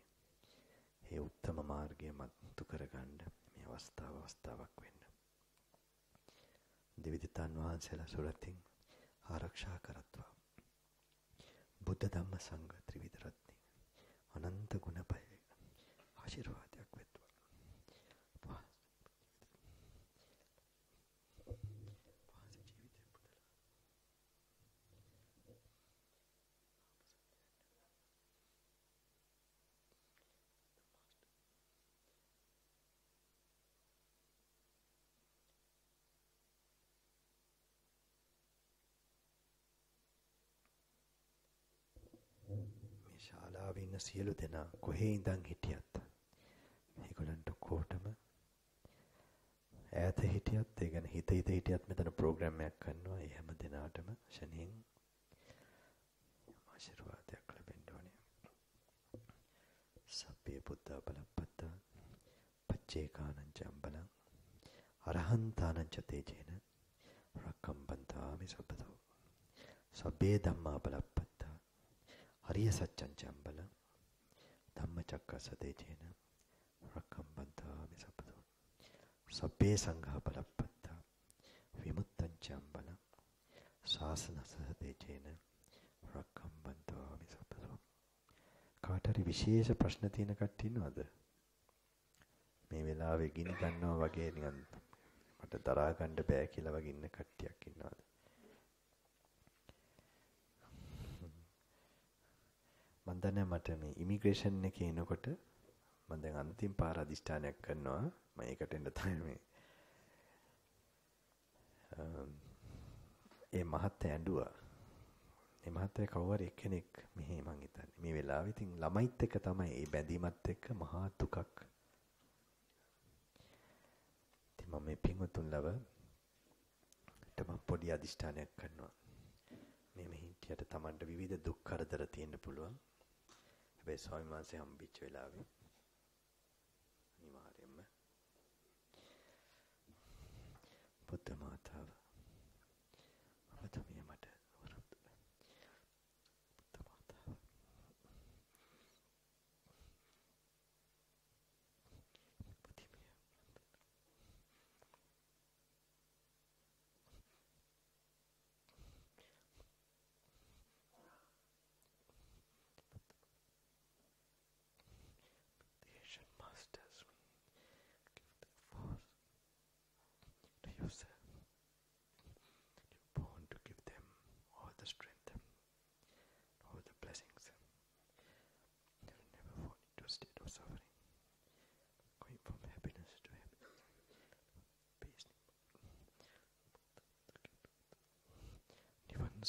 ඒ උත්තම මාර්ගය මතු කරගන්න මේ අවස්ථාව අවස්ථාවක් වෙන්න. දෙවිදතන් වහන්සේලා සුරතින් ආරක්ෂා කරත්වා. බුද්ධ ධම්ම සංඝ ත්‍රිවිධ රත්නේ අනන්ත ගුණ පය ආශිර්වාද ඉන්න සියලු දෙනා කොහේ ඉඳන් හිටියත් ඒගොල්ලන්ට කොටම ඈත හිටියත් ඒ කියන්නේ හිත හිත හිටියත් මෙතන ප්‍රෝග්‍රෑම් එකක් කරනවා ඒ හැම දිනාටම ශනියෙන් ආශිර්වාදයක් ලැබෙන්න ඕනේ. සබ්බේ බුද්ධ බලපත්ත පච්චේකානං චම්බලං අරහන්තානං ච තේජේන රක්කම්බන්තාමි සබ්බතෝ. සබ්බේ ධම්මා බලපත්ත හරිය සත්‍යං චම්බලං ධම්මචක්කසතේ චේන රක්කම්බන්තා මෙසපතෝ සබ්බේ සංඝා බලප්පත්තා විමුත්තං චම්බල සාසනසතේ චේන රක්කම්බන්තා මෙසපතෝ කාට හරි විශේෂ ප්‍රශ්න තියෙන කට්ටිය ඉන්නවද මේ වෙලාවේ ගිනි ගන්නවා වගේ නිකන් මට දරා ගන්න බෑ කියලා වගේ ඉන්න කට්ටියක් ඉන්නවද මම දන්නේ මට මේ ඉමිග්‍රේෂන් එකේ එනකොට මම දැන් අන්තිම පාර අදිෂ්ඨානයක් කරනවා මම ඒකට එන්න තමයි මේ ඒ මහත් ඇඬුවා ඒ මහත්තයා කවුරු එක්කෙනෙක් මෙහි මං හිතන්නේ මේ වෙලාවේ ඉතින් ළමයිත් එක්ක තමයි මේ බැඳීමත් එක්ක මහා දුකක් ඉතින් මම මේ පින්වතුන් ලව තම පොඩි අදිෂ්ඨානයක් කරනවා මේ මෙහි හිටියට Tamanට විවිධ දුක් කරදර තියෙන්න පුළුවන් හැබැයි ස්වාමීන් වහන්සේ හම්බෙච්ච වෙලාවේ අනිවාර්යයෙන්ම බුද්ධ මාතාව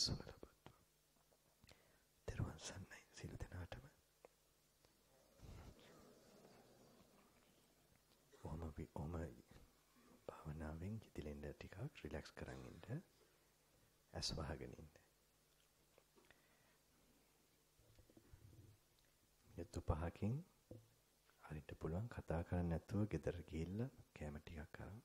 සුව ලබත්වා. තෙරුවන් සන්නයි සිළු දෙනාටම. ඔහම අපි ඔහම භාවනාවෙන් ඉතිලෙන්ද ටිකක් රිලැක්ස් කරන් ඉන්න. ඇස් වහගෙන ඉන්න. යතු පහකින් හරිට පුළුවන් කතා කරන්න නැතුව ගෙදර ගිහිල්ලා කැම ටිකක් අරන්